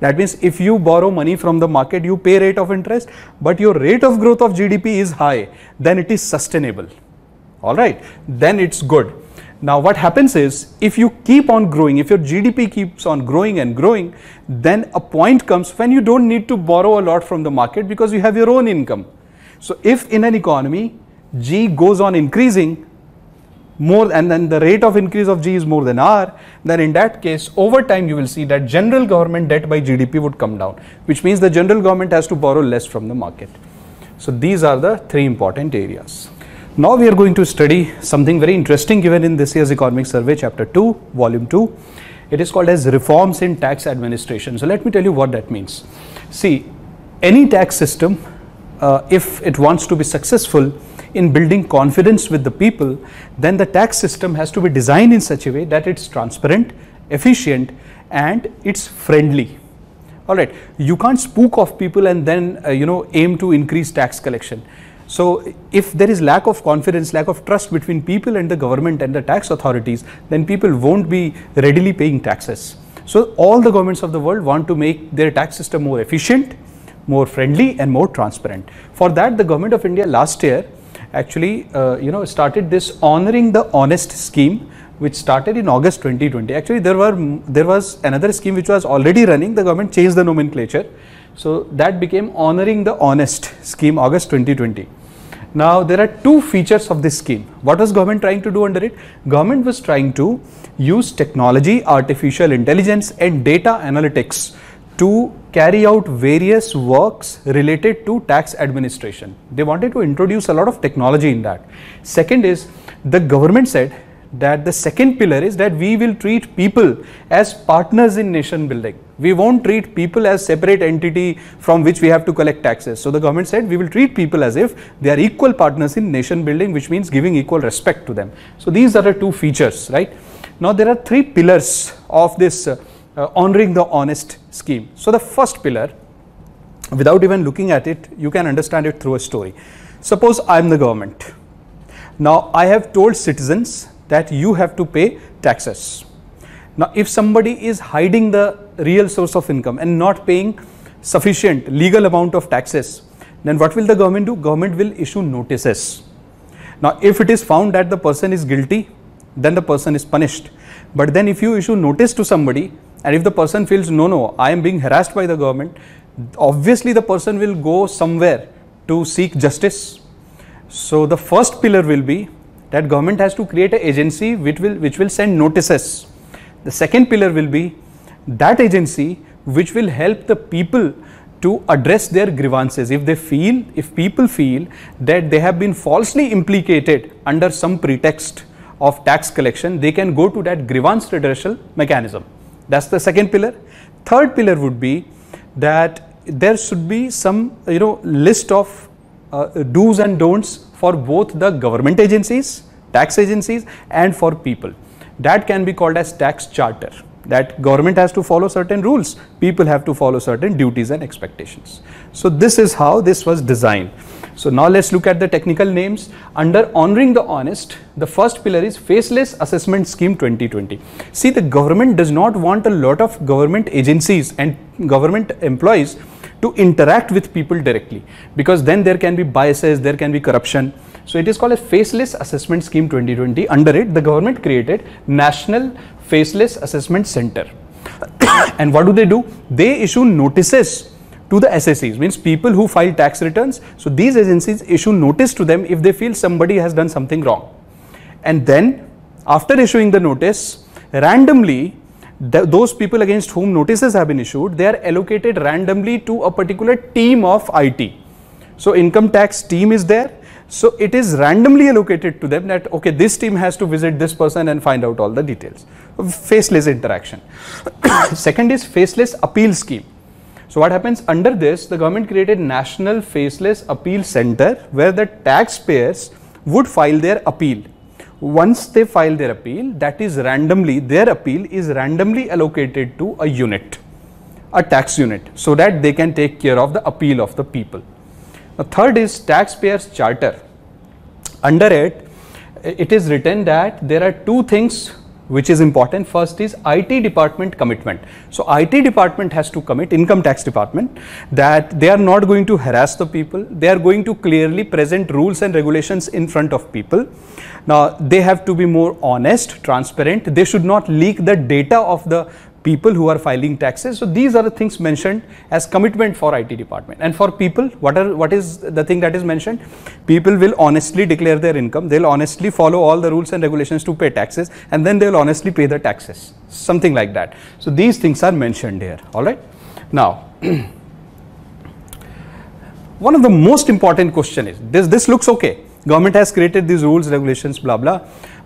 That means if you borrow money from the market, you pay rate of interest, but your rate of growth of GDP is high, then it is sustainable. All right, then it's good. Now what happens is if you keep on growing, if your GDP keeps on growing and growing, then a point comes when you don't need to borrow a lot from the market because you have your own income. So if in an economy G goes on increasing, more and then the rate of increase of G is more than R, then in that case over time you will see that general government debt by GDP would come down, which means the general government has to borrow less from the market. So these are the three important areas. Now we are going to study something very interesting given in this year's economic survey chapter 2 volume 2. It is called as reforms in tax administration. So let me tell you what that means. See any tax system uh, if it wants to be successful in building confidence with the people, then the tax system has to be designed in such a way that it's transparent, efficient, and it's friendly. All right, you can't spook off people and then uh, you know aim to increase tax collection. So, if there is lack of confidence, lack of trust between people and the government and the tax authorities, then people won't be readily paying taxes. So, all the governments of the world want to make their tax system more efficient, more friendly and more transparent. For that, the government of India last year actually uh, you know started this honoring the honest scheme which started in August 2020. Actually, there were there was another scheme which was already running. The government changed the nomenclature, so that became honoring the honest scheme August 2020. Now there are two features of this scheme. What was government trying to do under it? Government was trying to use technology, artificial intelligence and data analytics to carry out various works related to tax administration. They wanted to introduce a lot of technology in that. Second is the government said that the second pillar is that we will treat people as partners in nation building. We won't treat people as separate entity from which we have to collect taxes. So the government said we will treat people as if they are equal partners in nation building which means giving equal respect to them. So these are the two features right. Now there are three pillars of this uh, uh, honoring the honest scheme. So the first pillar, without even looking at it, you can understand it through a story. Suppose I'm the government. Now I have told citizens that you have to pay taxes. Now if somebody is hiding the real source of income and not paying sufficient legal amount of taxes, then what will the government do? Government will issue notices. Now if it is found that the person is guilty, then the person is punished. But then if you issue notice to somebody and if the person feels, no, no, I am being harassed by the government, obviously the person will go somewhere to seek justice. So the first pillar will be that government has to create an agency which will, which will send notices. The second pillar will be that agency which will help the people to address their grievances. If they feel, if people feel that they have been falsely implicated under some pretext of tax collection, they can go to that grievance redressal mechanism. That's the second pillar. Third pillar would be that there should be some you know list of uh, do's and don'ts for both the government agencies, tax agencies and for people. That can be called as tax charter that government has to follow certain rules, people have to follow certain duties and expectations. So this is how this was designed. So now let's look at the technical names. Under honoring the honest, the first pillar is faceless assessment scheme 2020. See the government does not want a lot of government agencies and government employees to interact with people directly because then there can be biases, there can be corruption. So it is called a faceless assessment scheme 2020. Under it, the government created National Faceless Assessment Center. and what do they do? They issue notices to the SSEs, means people who file tax returns. So these agencies issue notice to them if they feel somebody has done something wrong. And then after issuing the notice, randomly th those people against whom notices have been issued, they are allocated randomly to a particular team of IT. So income tax team is there. So it is randomly allocated to them that, okay, this team has to visit this person and find out all the details. Faceless interaction. Second is faceless appeal scheme. So what happens under this, the government created National Faceless Appeal Center where the taxpayers would file their appeal. Once they file their appeal, that is randomly, their appeal is randomly allocated to a unit, a tax unit, so that they can take care of the appeal of the people. The third is taxpayers charter. Under it, it is written that there are two things which is important first is IT department commitment. So IT department has to commit income tax department that they are not going to harass the people. They are going to clearly present rules and regulations in front of people. Now they have to be more honest, transparent. They should not leak the data of the people who are filing taxes. So these are the things mentioned as commitment for IT department. And for people, what are what is the thing that is mentioned? People will honestly declare their income. They'll honestly follow all the rules and regulations to pay taxes, and then they'll honestly pay the taxes. Something like that. So these things are mentioned here. All right. Now. one of the most important question is this this looks okay government has created these rules regulations blah blah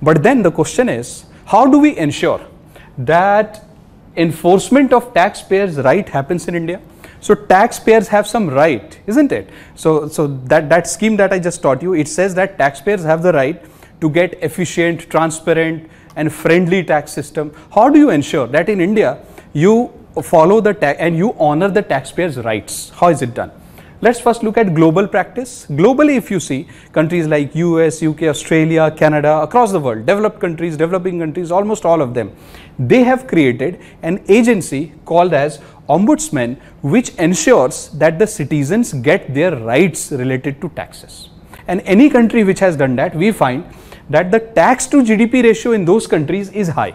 but then the question is how do we ensure that enforcement of taxpayers' right happens in India. So taxpayers have some right, isn't it? So, so that, that scheme that I just taught you, it says that taxpayers have the right to get efficient, transparent and friendly tax system. How do you ensure that in India you follow the tax and you honor the taxpayers' rights? How is it done? Let's first look at global practice. Globally, if you see countries like US, UK, Australia, Canada, across the world, developed countries, developing countries, almost all of them, they have created an agency called as Ombudsman, which ensures that the citizens get their rights related to taxes. And any country which has done that, we find that the tax to GDP ratio in those countries is high.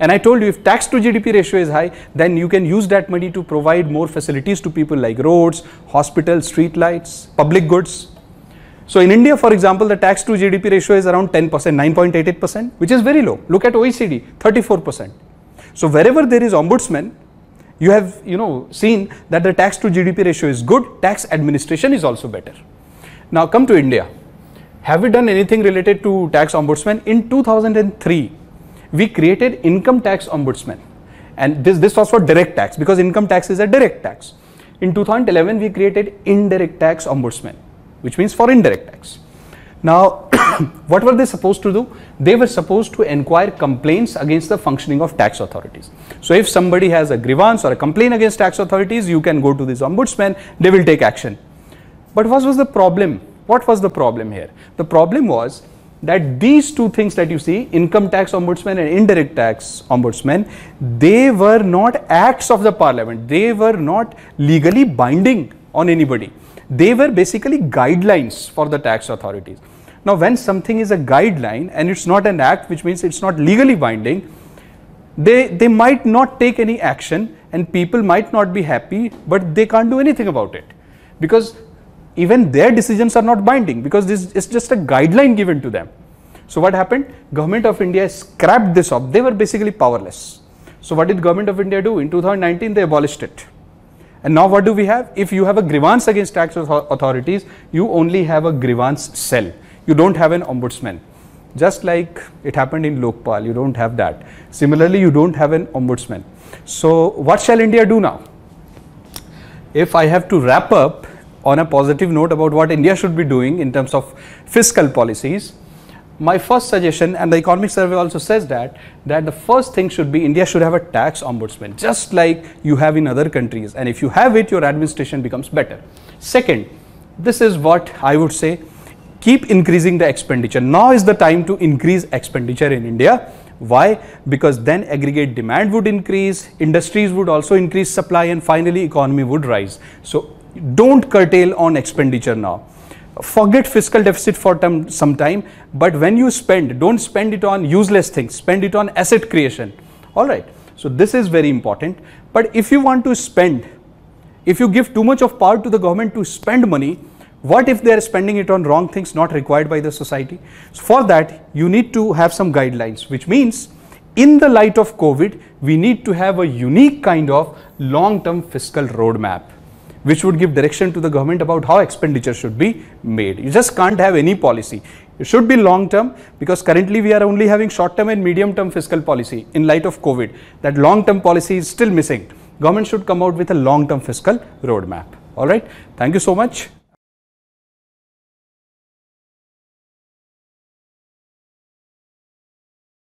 And I told you if tax to GDP ratio is high, then you can use that money to provide more facilities to people like roads, hospitals, street lights, public goods. So in India, for example, the tax to GDP ratio is around 10%, 9.88%, which is very low. Look at OECD, 34%. So wherever there is ombudsman, you have you know seen that the tax to GDP ratio is good, tax administration is also better. Now come to India. Have we done anything related to tax ombudsman? In 2003, we created income tax ombudsman and this, this was for direct tax because income tax is a direct tax. In 2011, we created indirect tax ombudsman, which means for indirect tax. Now, what were they supposed to do? They were supposed to inquire complaints against the functioning of tax authorities. So, if somebody has a grievance or a complaint against tax authorities, you can go to this ombudsman, they will take action. But what was the problem? What was the problem here? The problem was that these two things that you see income tax ombudsman and indirect tax ombudsman they were not acts of the parliament they were not legally binding on anybody they were basically guidelines for the tax authorities now when something is a guideline and it's not an act which means it's not legally binding they they might not take any action and people might not be happy but they can't do anything about it because even their decisions are not binding because this is just a guideline given to them. So what happened? Government of India scrapped this up. They were basically powerless. So what did government of India do? In 2019, they abolished it. And now what do we have? If you have a grievance against tax authorities, you only have a grievance cell. You don't have an ombudsman. Just like it happened in Lokpal, you don't have that. Similarly, you don't have an ombudsman. So what shall India do now? If I have to wrap up on a positive note about what India should be doing in terms of fiscal policies, my first suggestion and the economic survey also says that that the first thing should be india should have a tax ombudsman just like you have in other countries and if you have it your administration becomes better second this is what i would say keep increasing the expenditure now is the time to increase expenditure in india why because then aggregate demand would increase industries would also increase supply and finally economy would rise so don't curtail on expenditure now forget fiscal deficit for some time but when you spend don't spend it on useless things spend it on asset creation all right so this is very important but if you want to spend if you give too much of power to the government to spend money what if they are spending it on wrong things not required by the society so for that you need to have some guidelines which means in the light of covid we need to have a unique kind of long term fiscal roadmap which would give direction to the government about how expenditure should be made. You just can't have any policy. It should be long term because currently we are only having short term and medium term fiscal policy in light of COVID. That long term policy is still missing. Government should come out with a long term fiscal roadmap. All right. Thank you so much.